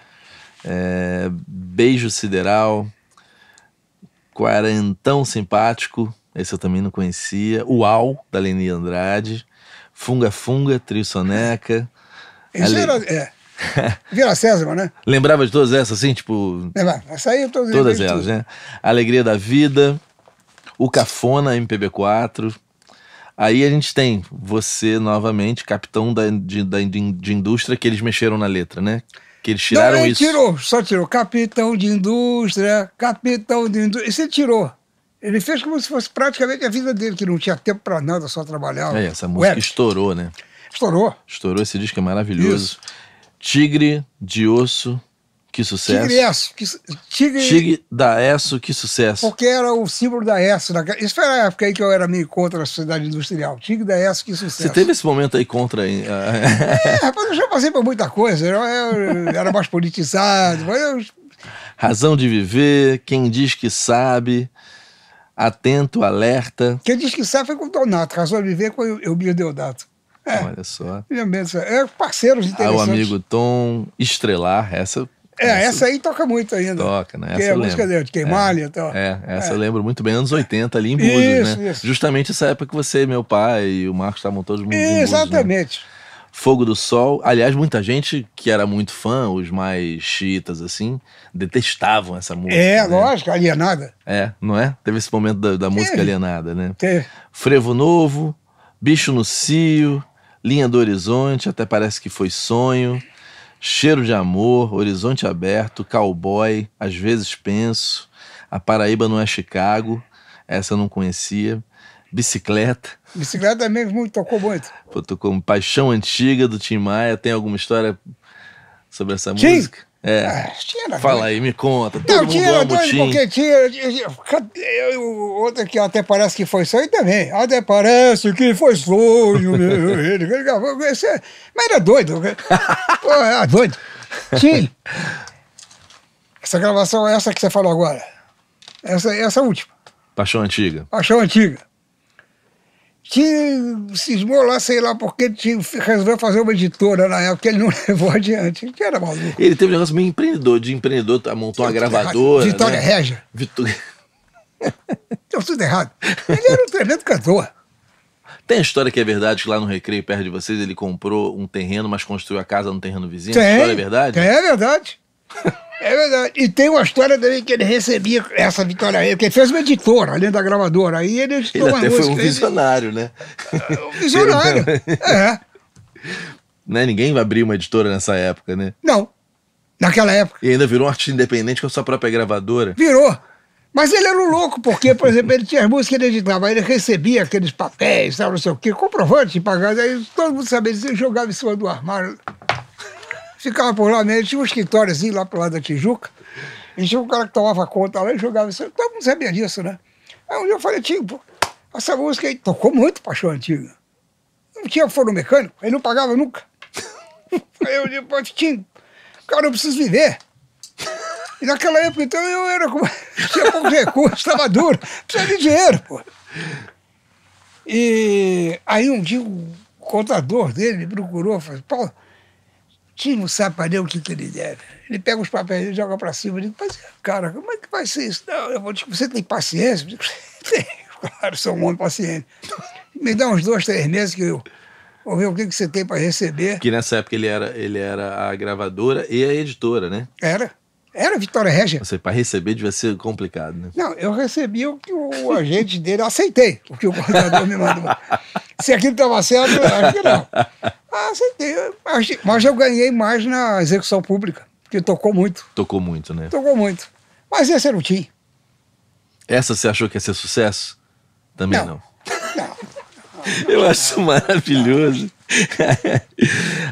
é Beijo Sideral, Quarentão Simpático, esse eu também não conhecia. Uau, da Leni Andrade. Funga Funga, Trio Soneca. Isso Ale... era, é. né? Lembrava de todas essas, assim, tipo. Lembrava, essa aí eu tô Todas elas, né? Alegria da Vida, O Cafona MPB4. Aí a gente tem você novamente, capitão da, de, da, de indústria, que eles mexeram na letra, né? Que eles tiraram não, ele isso. tirou, só tirou. Capitão de indústria, capitão de indústria. Isso ele tirou. Ele fez como se fosse praticamente a vida dele, que não tinha tempo para nada, só trabalhava. É, essa música Web. estourou, né? Estourou. Estourou, esse disco é maravilhoso. Isso. Tigre de Osso que sucesso. Tigre Esso, que, tigre... tigre da Esso, que sucesso. Porque era o símbolo da Esso. Naquela... Isso foi na época aí que eu era meio contra a sociedade industrial. Tigre da Esso, que sucesso. Você teve esse momento aí contra... Hein? é, rapaz, eu já passei por muita coisa. Eu, eu era mais politizado. Eu... Razão de viver, quem diz que sabe... Atento, alerta. Quem diz que sabe foi com o Donato, razão de viver com o Eubias é Deodato. É, Olha só. É, parceiros interessantes. Ah, o amigo Tom Estrelar, essa é, essa, aí toca muito ainda. Toca, né? Que é a música dele, de Queimalha é, e tal. É, essa é. eu é. Então. É, é. lembro muito bem, anos 80 ali em Búzios, isso, né? Isso. Justamente essa época que você, meu pai e o Marcos estavam todos muito Exatamente. Búzios, né? Fogo do Sol. Aliás, muita gente que era muito fã, os mais chiitas, assim, detestavam essa música. É, né? lógico, alienada. É, não é? Teve esse momento da, da música alienada, né? Teve. Frevo Novo, Bicho no Cio, Linha do Horizonte, até parece que foi sonho. Cheiro de Amor, Horizonte Aberto, Cowboy, Às vezes Penso, A Paraíba Não é Chicago, essa eu não conhecia. Bicicleta. Bicicleta mesmo muito, tocou muito. Pô, tocou Paixão Antiga do Tim Maia, tem alguma história sobre essa Sim. música? É. Ah, tinha Fala doido. aí, me conta. Todo não, mundo tinha doido, porque tinha. tinha outro que até parece que foi sonho também. Até parece que foi sonho. ele, é, mas era doido. Era doido. sim Essa gravação, é essa que você falou agora. Essa, essa é última. Paixão Antiga. Paixão Antiga que cismou lá, sei lá, porque tinha, resolveu fazer uma editora na época, ele não levou adiante, que era maluco. Ele teve um negócio meio empreendedor, de empreendedor, tá, montou uma gravadora. Vitória né? Regia. Vitória. Deu tudo errado. Ele era um tremendo cantor. Tem a história que é verdade que lá no Recreio, perto de vocês, ele comprou um terreno, mas construiu a casa no terreno vizinho? É tem, é verdade? é verdade. É verdade. E tem uma história também que ele recebia essa vitória aí, porque ele fez uma editora, além da gravadora. Aí ele editou ele até foi né? é, um visionário, né? Um visionário. é. Né? Ninguém vai abrir uma editora nessa época, né? Não. Naquela época. E ainda virou um artista independente com a sua própria gravadora. Virou. Mas ele era um louco, porque, por exemplo, ele tinha as músicas que ele editava, ele recebia aqueles papéis, sabe, não sei o quê, comprovante, pagado, aí todo mundo sabia, ele jogava em cima do armário. Ficava por lá mesmo, né? tinha um escritóriozinho lá pro lado da Tijuca, e tinha um cara que tomava conta lá e jogava isso. Todo mundo sabia disso, né? Aí um dia eu falei, tipo, essa música aí tocou muito Paixão Antiga. Não tinha forno mecânico, ele não pagava nunca. aí eu disse, pô, cara, eu preciso viver. E naquela época, então, eu era com... tinha poucos recursos, estava duro, precisava de dinheiro, pô. E aí um dia o contador dele me procurou, falou, Paulo, Martins não sabe para ler o que, que ele deve. Ele pega os papéis e joga para cima. Eu digo, mas cara, como é que vai ser isso? Não, eu vou dizer, você tem paciência? Digo, tem, claro, sou um homem paciente. Então, me dá uns dois, três meses que eu vou ver o que, que você tem para receber. Que nessa época ele era, ele era a gravadora e a editora, né? Era. Era Vitória Regia. Você, para receber, devia ser complicado, né? Não, eu recebi o que o agente dele, aceitei o que o coordenador me mandou. se aquilo estava certo, eu acho que não. Mas, ah, mas eu ganhei mais na execução pública, porque tocou muito. Tocou muito, né? Tocou muito. Mas esse era o Tim. Essa você achou que ia ser sucesso? Também não. não. Eu acho maravilhoso.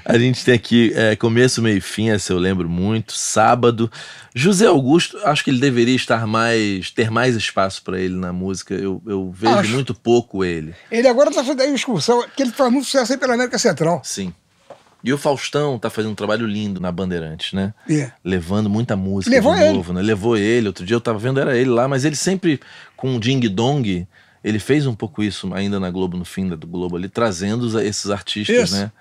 a gente tem aqui é, começo, meio e fim, essa eu lembro muito. Sábado. José Augusto, acho que ele deveria estar mais. ter mais espaço para ele na música. Eu, eu vejo acho. muito pouco ele. Ele agora está fazendo excursão, que ele faz muito sucesso aí pela América Central. Sim. E o Faustão tá fazendo um trabalho lindo na Bandeirantes, né? Yeah. É. Levando muita música Levou de novo, ele. né? Levou ele. Outro dia eu tava vendo, era ele lá, mas ele sempre com o Ding Dong ele fez um pouco isso ainda na Globo, no fim da Globo, ali, trazendo esses artistas, isso. né?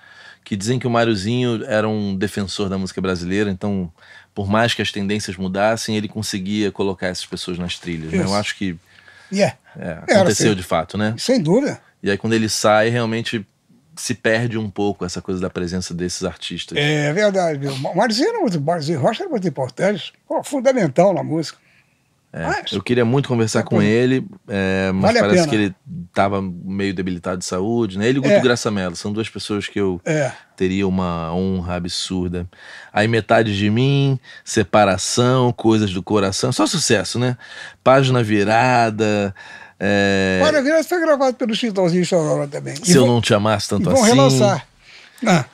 Que dizem que o Máriozinho era um defensor da música brasileira, então, por mais que as tendências mudassem, ele conseguia colocar essas pessoas nas trilhas. Né? Eu acho que yeah. é, é aconteceu assim. de fato, né? Sem dúvida. E aí, quando ele sai, realmente se perde um pouco essa coisa da presença desses artistas. É verdade. O Marzinho, era muito, o Rocha era muito importante, fundamental na música. É, ah, eu queria muito conversar tá com ele, é, mas vale parece que ele estava meio debilitado de saúde, né? Ele e o Guto é. Graça Mello são duas pessoas que eu é. teria uma honra absurda. Aí metade de mim, separação, coisas do coração, só sucesso, né? Página virada. É... Olha, Graça foi gravado pelo Chitãozinho Chororó também. Se e eu não te amasse tanto vão assim. Vamos relançar. Ah.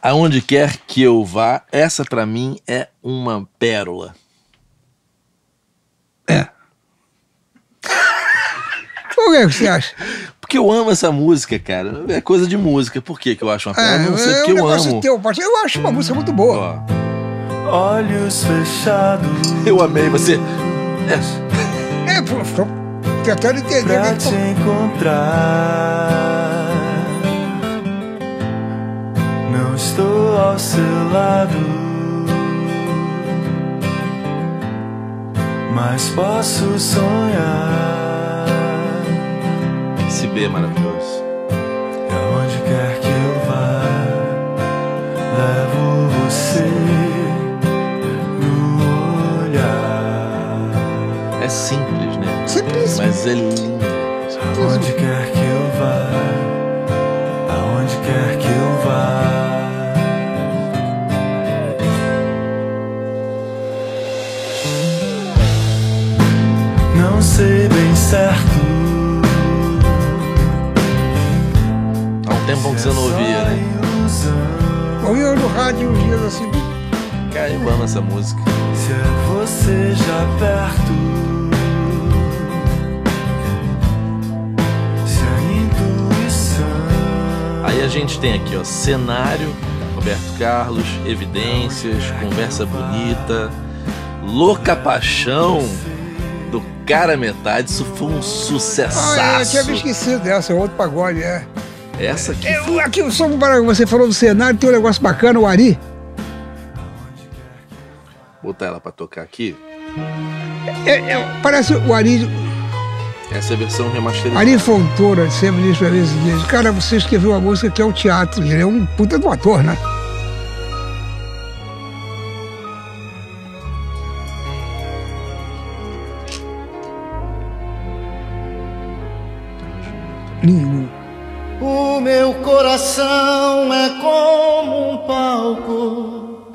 Aonde quer que eu vá, essa para mim é uma pérola é. Por que você acha? Porque eu amo essa música, cara. É coisa de música. Por que, eu acho uma pena? É, não sei, é, um eu amo. Teu, eu acho uma música muito boa. Hum, ó. Olhos fechados. Eu amei você. É, é pô, pô, tentando entender. Pra né? te encontrar. Não estou ao seu lado. mas posso sonhar. Esse B é maravilhoso. aonde quer que eu vá, levo você no olhar. É simples, né? Simples. Mas é lindo. Aonde quer que sei bem certo. Há um tempo que você não ouvia, né? Ouvia no rádio uns dias assim. Cara, essa música. Se é você já perto. Se é intuição. Aí a gente tem aqui, ó, cenário, Roberto Carlos, evidências, é conversa bonita, louca paixão cara metade, isso foi um sucesso. Ah, é, eu tinha me esquecido dessa, é outro pagode, é. Essa aqui. Eu, aqui só para você falou do cenário, tem um negócio bacana, o Ari. Vou botar ela para tocar aqui. É, é, parece o Ari. Essa é a versão remasterizada. Ari Fontoura sempre diz pra mim, cara, você escreveu uma música que é o teatro. Ele é um puta do ator, né? nenhum. O meu coração é como um palco.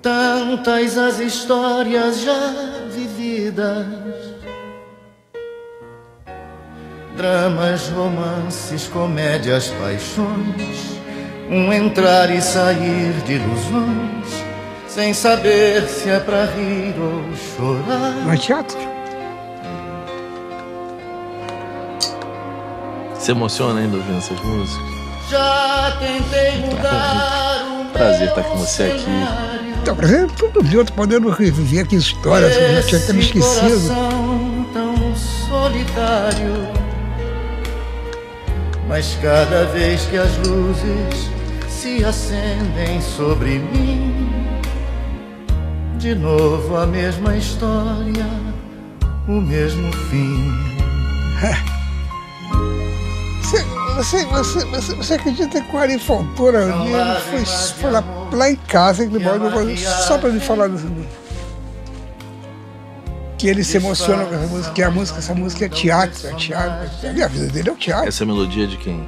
Tantas as histórias já vividas, dramas, romances, comédias, paixões, um entrar e sair de ilusões, sem saber se é pra rir ou chorar. No é teatro? Você emociona ainda ouvindo essas músicas? Já tentei mudar Prazer estar com você aqui. Então, prazer todo dia eu tô podendo reviver aqui histórias que a gente até me esquecido. tão solitário Mas cada vez que as luzes se acendem sobre mim De novo a mesma história, o mesmo fim você, você, você, você acredita que o Ari Fontoura um dia ele foi, foi lá, lá, em casa, ele mora no só para me falar dessa música. Que ele se emociona com essa música, que é a música, essa música é teatro, é teatro. A vida dele é o teatro. Essa é melodia de quem?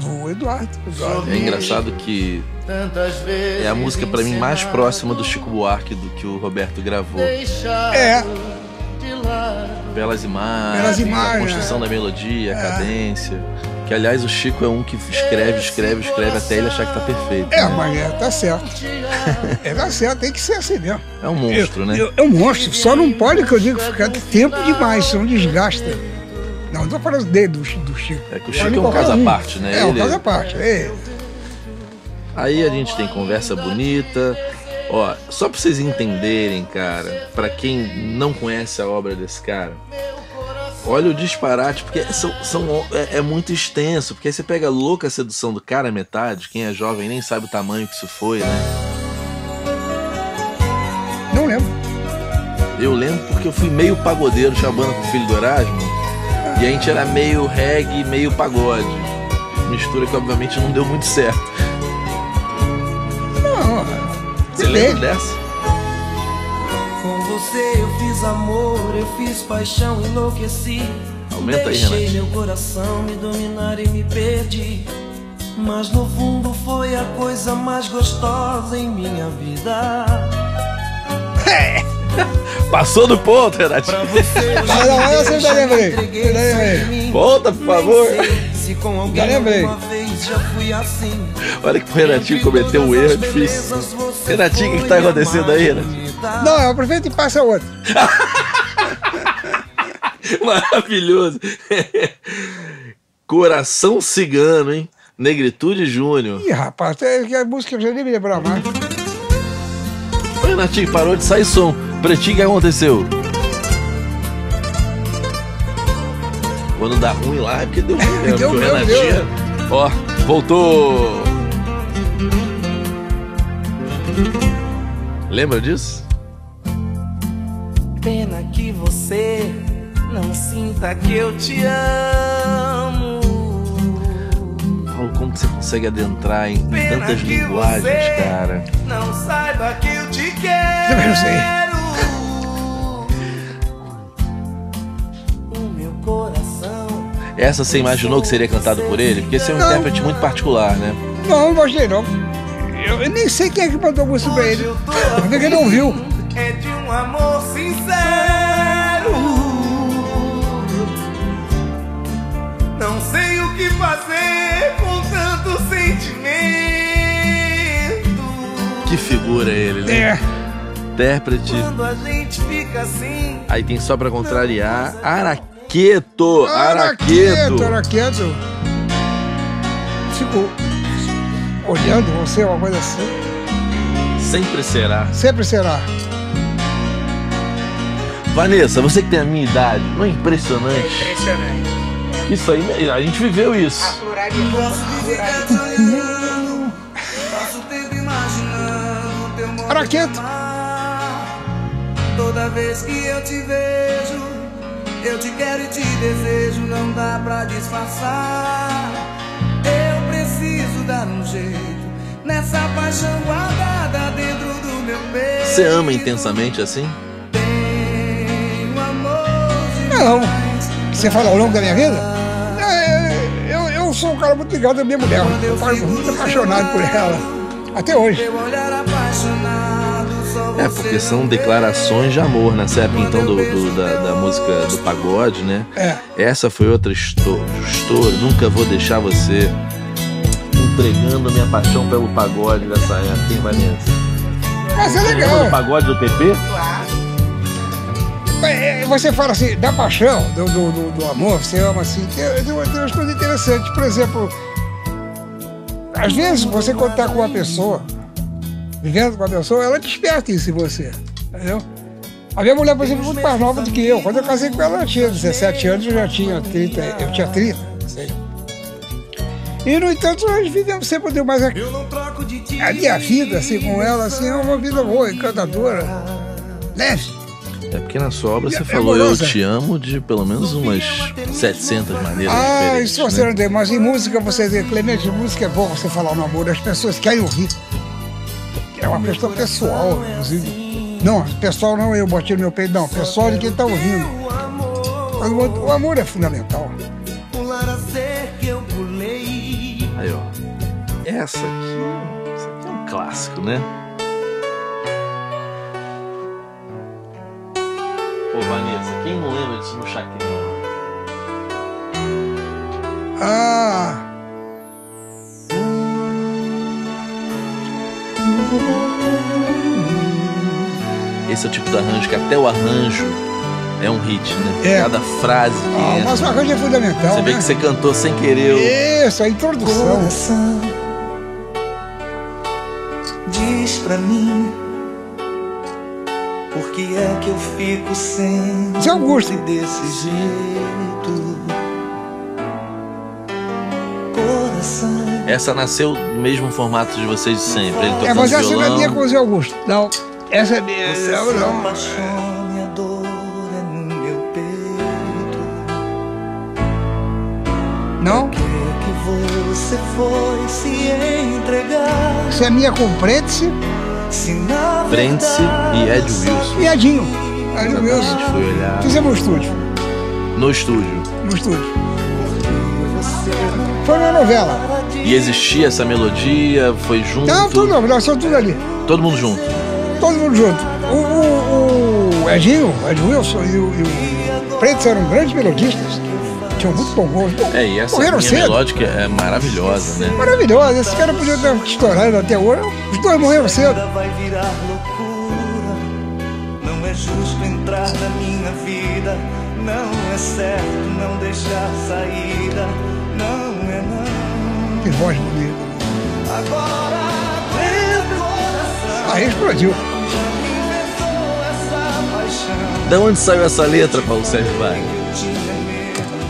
Do Eduardo. Eduardo. É engraçado que é a música para mim mais próxima do Chico Buarque do que o Roberto gravou. É. Belas imagens, Belas imagens a construção é. da melodia, a é. cadência. Que aliás o Chico é um que escreve, escreve, escreve até ele achar que tá perfeito. É, né? mas é, tá certo. é, tá certo, tem que ser assim mesmo. É um monstro, eu, né? Eu, é um monstro, só não pode que eu digo ficar tempo demais, senão desgasta. Não, não tô falando dele do, do Chico. É que o Chico é um caso à parte, né? É, um caso à parte. É. Aí a gente tem conversa bonita. Ó, só pra vocês entenderem, cara, para quem não conhece a obra desse cara, Olha o disparate, porque são, são é, é, muito extenso, porque aí você pega a louca sedução do cara é metade, quem é jovem nem sabe o tamanho que isso foi, né? Não lembro. Eu lembro porque eu fui meio pagodeiro chamando com o filho do Erasmo, e a gente era meio reggae, meio pagode. Mistura que obviamente não deu muito certo. Não, você lembra dessa? Com você eu fiz amor, eu fiz paixão, enlouqueci. Aumenta Deixei meu coração me dominar e me perdi. Mas no fundo foi a coisa mais gostosa em minha vida. É. Passou do ponto, Renato. Ah, não, essa eu já lembrei. lembrei. Volta, por favor. Se com alguém Uma vez já fui assim. Olha que o Renatinho cometeu um erro difícil. Renatinho, o que, que tá acontecendo aí, Renatinho? Não, eu aproveito e passa outro. Maravilhoso. Coração cigano, hein? Negritude Júnior. Ih, rapaz, é a música eu já nem me lembrava mais. Oi, Natinho, parou de sair som. Pretinho, o que aconteceu? Quando dá ruim lá é porque deu ruim né? mesmo. deu, deu, ó, voltou. Lembra disso? Pena que você não sinta que eu te amo. Paulo, como você consegue adentrar em Pena tantas linguagens, cara? Não saiba que eu te quero. Eu sei. O meu coração. Essa você imaginou que seria cantado por ele? Porque você é um não. intérprete muito particular, né? Não, não imaginei não. Eu nem sei quem é que mandou isso pra ele. Porque ele não ouviu é de um amor sincero. Não sei o que fazer com tanto sentimento. Que figura é ele, né? É. Intérprete. Quando a gente fica assim. Aí tem só pra contrariar. Araqueto! Araqueto! Araqueto! Araqueto. Fico olhando você, uma coisa assim. Sempre será. Sempre será. Vanessa, você que tem a minha idade, não é impressionante? É impressionante. Isso aí, né, a gente viveu isso. A pluralidade. quieto. Toda vez que eu te vejo, eu te quero e te desejo, não dá pra disfarçar. Eu preciso dar um jeito nessa paixão guardada dentro do meu peito. Você ama intensamente assim? Não. Você fala ao longo da minha vida? É, eu, eu, sou um cara muito ligado à minha mulher. Eu falo muito apaixonado por ela. Até hoje. É, porque são declarações de amor nessa né? é época, então, do, do da, da, música do pagode, né? É. Essa foi outra história. Nunca vou deixar você entregando a minha paixão pelo pagode dessa época, hein, Mas é legal. Você lembra do pagode do PP? Claro. É, é, você fala assim, da paixão, do, do, do, do amor, você ama assim. Tem, tem umas coisas interessantes. Por exemplo, às vezes você quando está com uma pessoa, vivendo com uma pessoa, ela desperta isso em você. Entendeu? A minha mulher, por exemplo, é muito mais nova do que eu. Quando eu casei com ela, ela tinha 17 anos, eu já tinha 30, eu tinha 30, sei. E, no entanto, nós vivemos sempre deu mais a, a minha vida, assim, com ela, assim, é uma vida boa, encantadora, leve. É porque na sua obra você é falou amorosa. Eu Te Amo de pelo menos umas 700 maneiras ah, diferentes. isso você né? não tem, mas em música você diz, Clemente, música é bom você falar no amor, as pessoas querem ouvir. É uma questão pessoal, inclusive. Não, pessoal não eu bati no meu peito, não, pessoal de quem tá ouvindo. Mas o amor é fundamental. Aí, ó. Essa aqui, essa aqui é um clássico, né? Vanessa, quem não lembra disso no Chacrinha? Ah! Esse é o tipo de arranjo que até o arranjo é um hit, né? É. Cada frase que ah, entra. Mas o arranjo é fundamental. Você vê né? que você cantou sem querer. O... Isso, a introdução. Coração, diz pra mim porque é que eu fico sempre desse jeito? Essa nasceu no mesmo formato de vocês de sempre. Ele tocando é, mas essa é violão. não é minha com o Zé Augusto. Não, essa é minha. Você não, não. Paixão, minha dor é no meu peito. Não? É você foi se entregar. Isso é minha com Prete? Brentse e Ed Wilson. E Edinho. Ed Wilson. Foi olhar. Fizemos no estúdio. No estúdio. No estúdio. Foi uma novela. E existia essa melodia? Foi junto? Não, tudo não, nós tudo ali. Todo mundo junto? Todo mundo junto. O, o, o Edinho, Ed Wilson e o, e o Preto eram grandes melodistas tinham muito bom gol. é, e essa morreram cedo. melódica é maravilhosa, né? Maravilhosa. Esse cara podia ter estourado até hoje. Os dois morreram cedo. Vai virar loucura. Não é justo entrar na minha vida. Não é certo não deixar saída. Não é não. Que voz bonita. Agora Aí explodiu. Da onde saiu essa letra, Paulo Sérgio Wagner?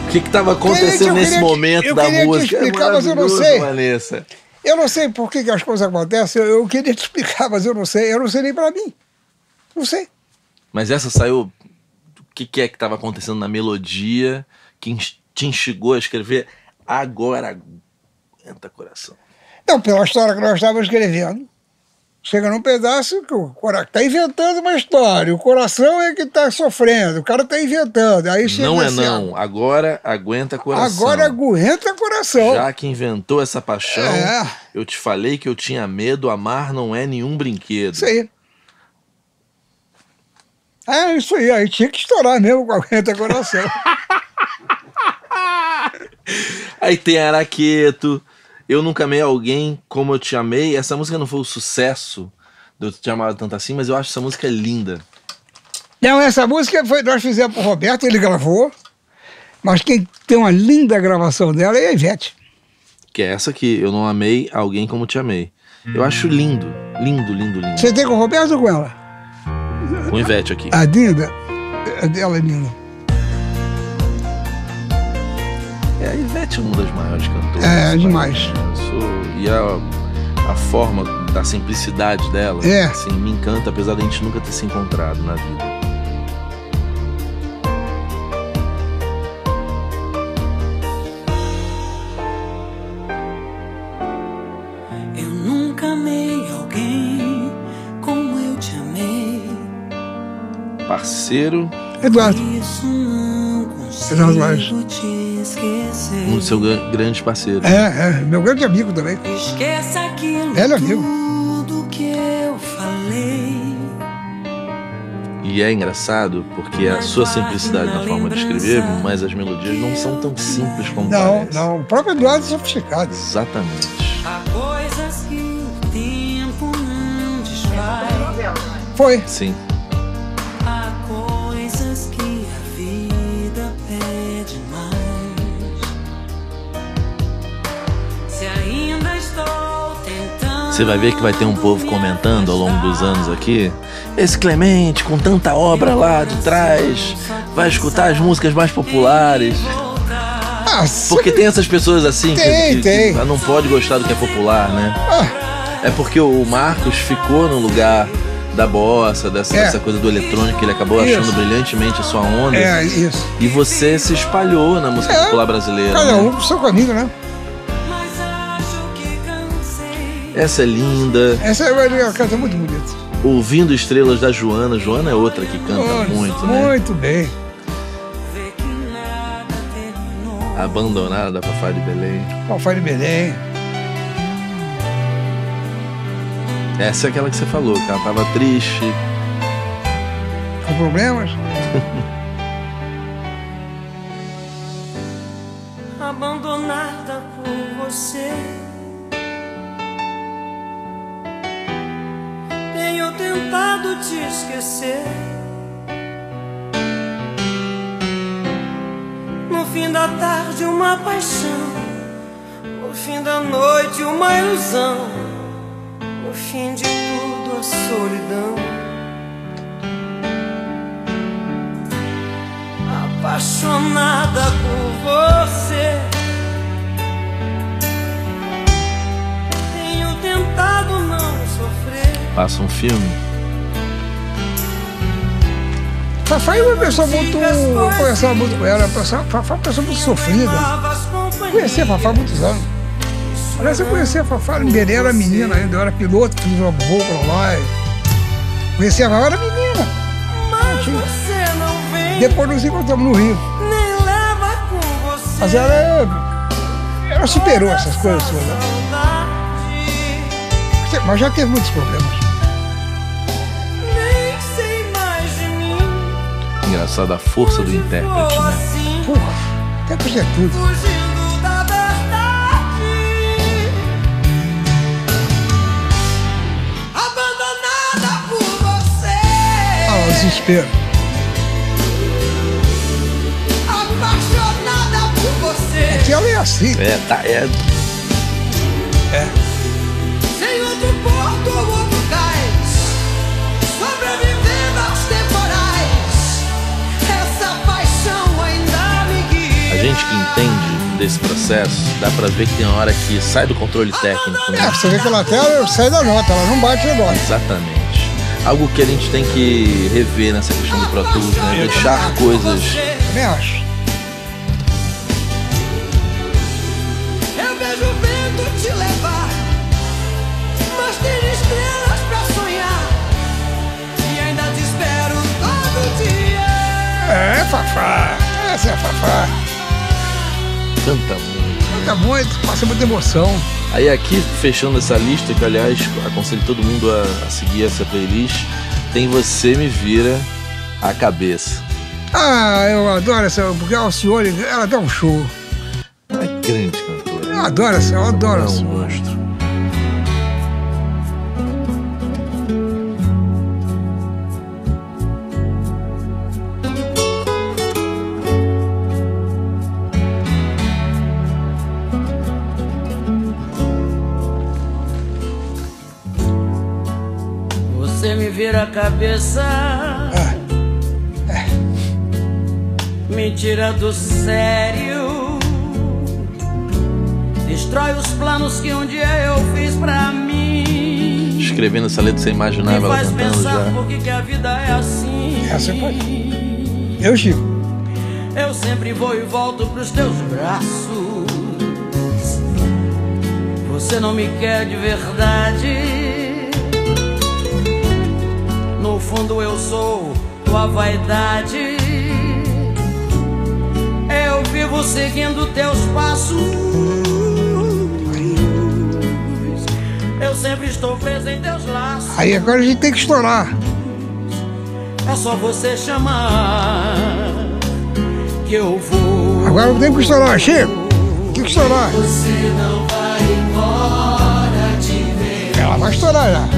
O que estava acontecendo nesse momento da música? Eu queria te explicar, mas eu não é sei. Vanessa. Eu não sei por que, que as coisas acontecem. Eu, eu, queria te explicar, mas eu não sei. Eu não sei nem para mim. Não sei. Mas essa saiu. O que, que é que estava acontecendo na melodia que te instigou a escrever agora? Entra coração. Não, pela história que nós estávamos escrevendo. Chega num pedaço que o coração está inventando uma história, o coração é que está sofrendo, o cara está inventando. Aí chega não é assim, não, agora aguenta coração. Agora aguenta coração. Já que inventou essa paixão, é. eu te falei que eu tinha medo, amar não é nenhum brinquedo. Isso aí. É, isso aí, aí tinha que estourar mesmo com aguenta coração. aí tem Araqueto, eu Nunca Amei Alguém Como Eu Te Amei. Essa música não foi o sucesso de eu te amar tanto assim, mas eu acho essa música linda. Não, essa música foi, nós fizemos pro o Roberto, ele gravou. Mas quem tem uma linda gravação dela é a Ivete. Que é essa aqui, Eu Não Amei Alguém Como Te Amei. Eu acho lindo, lindo, lindo, lindo. Você tem com o Roberto ou com ela? Com a Ivete aqui. A Dinda? A dela é linda. É, a Ivete é uma das maiores cantoras. É, demais. Sou, e a, a forma da simplicidade dela, é. assim, me encanta, apesar da gente nunca ter se encontrado na vida. parceiro. Eduardo. Eduardo demais um dos seus grandes parceiros. É, é, meu grande amigo também. Esqueça aquilo. Velho amigo. Tudo que eu falei. E é engraçado porque a sua simplicidade na forma de escrever, mas as melodias não são tão simples como não, parece. Não, não. O próprio Eduardo é sofisticado. Exatamente. Há coisas que o tempo não desfaz. Foi. Sim. Você vai ver que vai ter um povo comentando ao longo dos anos aqui. Esse Clemente, com tanta obra lá de trás, vai escutar as músicas mais populares. Ah, porque tem essas pessoas assim tem, que, tem. que, não pode gostar do que é popular, né? Ah. É porque o Marcos ficou no lugar da bossa, dessa, é. dessa coisa do eletrônico que ele acabou isso. achando brilhantemente a sua onda. É, isso. E você se espalhou na música é. popular brasileira. Cada né? um seu caminho, né? Essa é linda. Essa é uma canção muito bonita. Ouvindo Estrelas da Joana. Joana é outra que canta muito, né? Muito bem. Abandonada da Fafá de Belém. Fafá de Belém. Essa é aquela que você falou, que ela tava triste. Com problemas? acontecer. No fim da tarde, uma paixão. No fim da noite, uma ilusão. No fim de tudo, a solidão. Apaixonada por você. Tenho tentado não sofrer. Passa um filme. Fafá é uma pessoa muito. Eu conversava muito com assim. ela, Fafá é uma pessoa muito sofrida. Conheci a Fafá há muitos anos. Aliás, eu conheci a Fafá, Mineira era menina ainda, eu era piloto, fiz uma voo pro lá. Conheci a Fafá, era menina. Depois nos encontramos no Rio. Mas ela, é, ela superou essas coisas né? Mas já teve muitos problemas. Engraçada a força do intérprete, né? Porra, até podia tudo. Ah, desespero. Apaixonada por você. Aquela é assim. É, tá, é. É. gente que entende desse processo, dá pra ver que tem uma hora que sai do controle técnico. Né? É, você vê que ela até sai da nota, ela não bate negócio Exatamente. Algo que a gente tem que rever nessa questão do Pro Tools, né? Eu Deixar também. coisas. Eu também acho. Eu vejo o vento te levar, mas tem estrelas pra sonhar. E ainda te espero todo dia. É, Fafá, essa é a Fafá canta muito. Canta muito, passa muita emoção. Aí aqui, fechando essa lista, que aliás aconselho todo mundo a, a seguir essa playlist, tem Você Me Vira a Cabeça. Ah, eu adoro essa, porque a Alcione, ela dá um show. Ela é grande cantora. Eu adoro essa, eu adoro essa. um cabeça ah. é. Me tira do sério Destrói os planos que um dia eu fiz pra mim Escrevendo essa letra você imaginava ela cantando já porque que a vida é assim É assim Eu, Chico Eu sempre vou e volto pros teus braços Você não me quer de verdade fundo eu sou tua vaidade. Eu vivo seguindo teus passos. Eu sempre estou preso em teus laços. Aí agora a gente tem que estourar. É só você chamar que eu vou. Agora não tem que estourar, Chico. Tem que estourar. Você não vai embora de vez. Ela vai estourar já.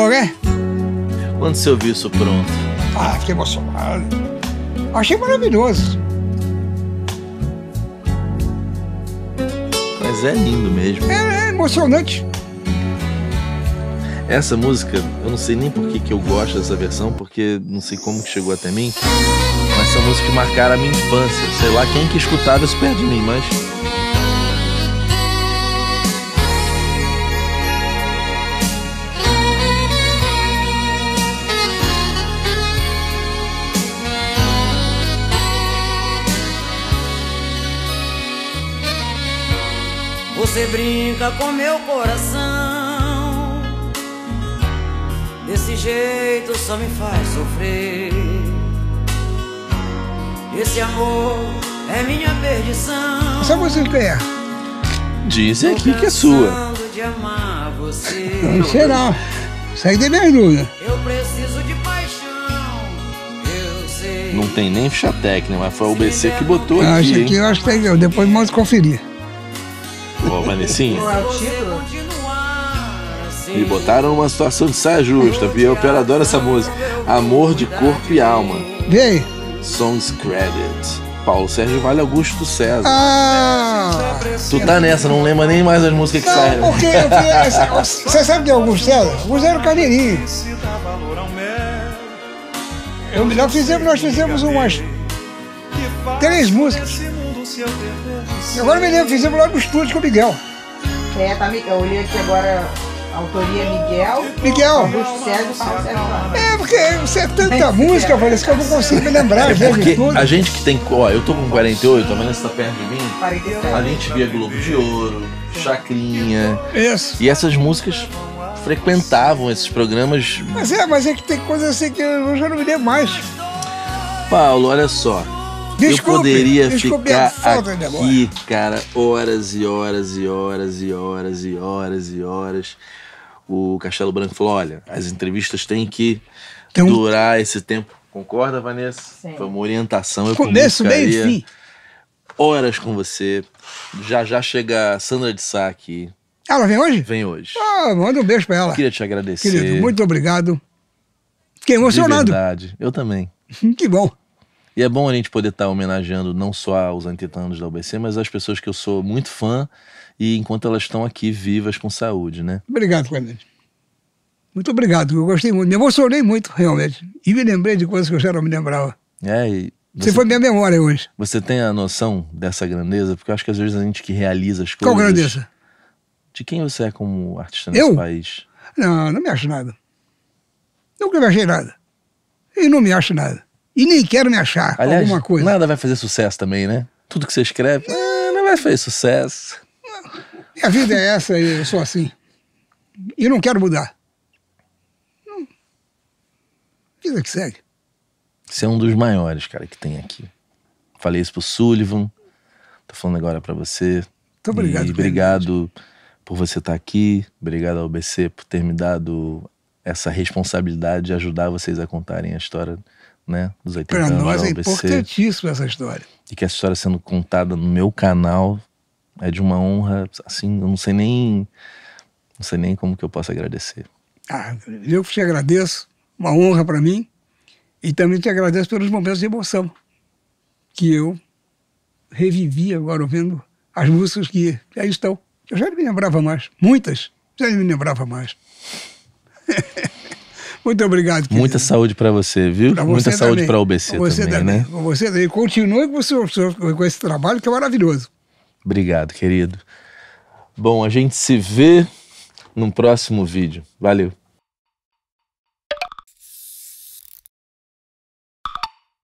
fogo, é? Quando você ouviu isso pronto? Ah, fiquei emocionado. Achei maravilhoso. Mas é lindo mesmo. É, é emocionante. Essa música, eu não sei nem por que, que eu gosto dessa versão, porque não sei como que chegou até mim. Mas essa música que marcaram a minha infância. Sei lá quem que escutava isso perto de mim, mas Você brinca com meu coração. Desse jeito só me faz sofrer. Esse amor é minha perdição. só você quem é? Diz aqui que é sua. De amar você. Não será. Segue de verdura. Eu preciso de Não tem nem ficha técnica, mas foi o BC que botou aqui. Acho que eu acho que tem, depois mando conferir ô Vanessinha? o Me botaram numa situação de saia justa, viu? Eu adoro essa música. Amor de corpo e alma. Vem. Songs Credit. Paulo Sérgio Vale Augusto César. Ah! Tu tá nessa, não lembra nem mais as músicas que saíram. Porque eu fiz, Você sabe quem é Augusto César? Augusto era o Carneirinho. Eu, melhor fizemos, nós fizemos umas três músicas. E agora me lembro, fizemos lá no estúdio com o Miguel. É, tá, eu olhei aqui agora. Autoria Miguel. Miguel. É, porque você é tanta música, parece que eu não consigo me lembrar. É porque a gente que tem. Ó, eu tô com 48, a Vanessa tá perto de mim. A gente via Globo de Ouro, Chacrinha. Isso. E essas músicas frequentavam esses programas. Mas é, mas é que tem coisas assim que eu já não me lembro mais. Paulo, olha só. Desculpe, eu poderia é ficar aqui, cara, horas e horas e horas e horas e horas e horas. O Castelo Branco falou: olha, as entrevistas têm que durar esse tempo. Concorda, Vanessa? Sim. Foi uma orientação. Eu Começo, meio e fim. Horas com você. Já já chega a Sandra de Sá aqui. Ah, ela vem hoje? Vem hoje. Ah, manda um beijo pra ela. Queria te agradecer. Querido, muito obrigado. Fiquei emocionado. De verdade, eu também. que bom. E é bom a gente poder estar tá homenageando não só os antetanos da UBC, mas as pessoas que eu sou muito fã e enquanto elas estão aqui vivas com saúde, né? Obrigado, Clemente. Muito obrigado. Eu gostei muito. Me emocionei muito, realmente. E me lembrei de coisas que eu já não me lembrava. É, e você, você, foi minha memória hoje. Você tem a noção dessa grandeza? Porque eu acho que às vezes a gente que realiza as coisas. Qual grandeza? De quem você é como artista nesse eu? país? Não, não me acho nada. Nunca me achei nada. E não me acho nada. E nem quero me achar Aliás, alguma coisa. Nada vai fazer sucesso também, né? Tudo que você escreve é, eh, não vai fazer sucesso. A vida é essa e eu sou assim. E não quero mudar. Não. Hum. Vida que segue. Você é um dos maiores, cara, que tem aqui. Falei isso pro Sullivan, tô falando agora para você. Muito obrigado. E obrigado por você estar tá aqui. Obrigado ao BC por ter me dado essa responsabilidade de ajudar vocês a contarem a história né? Dos 80 Para nós é importantíssimo essa história. E que essa história sendo contada no meu canal é de uma honra, assim, eu não sei nem. Não sei nem como que eu posso agradecer. Ah, eu te agradeço, uma honra para mim, e também te agradeço pelos momentos de emoção que eu revivi agora ouvindo as músicas que aí estão. Eu já não me lembrava mais, muitas, já não me lembrava mais. Muito obrigado. Querido. Muita saúde para você, viu? Pra você Muita também. saúde para a UBC você também, também, né? Com você também. Continue com, seu, com esse trabalho que é maravilhoso. Obrigado, querido. Bom, a gente se vê num próximo vídeo. Valeu.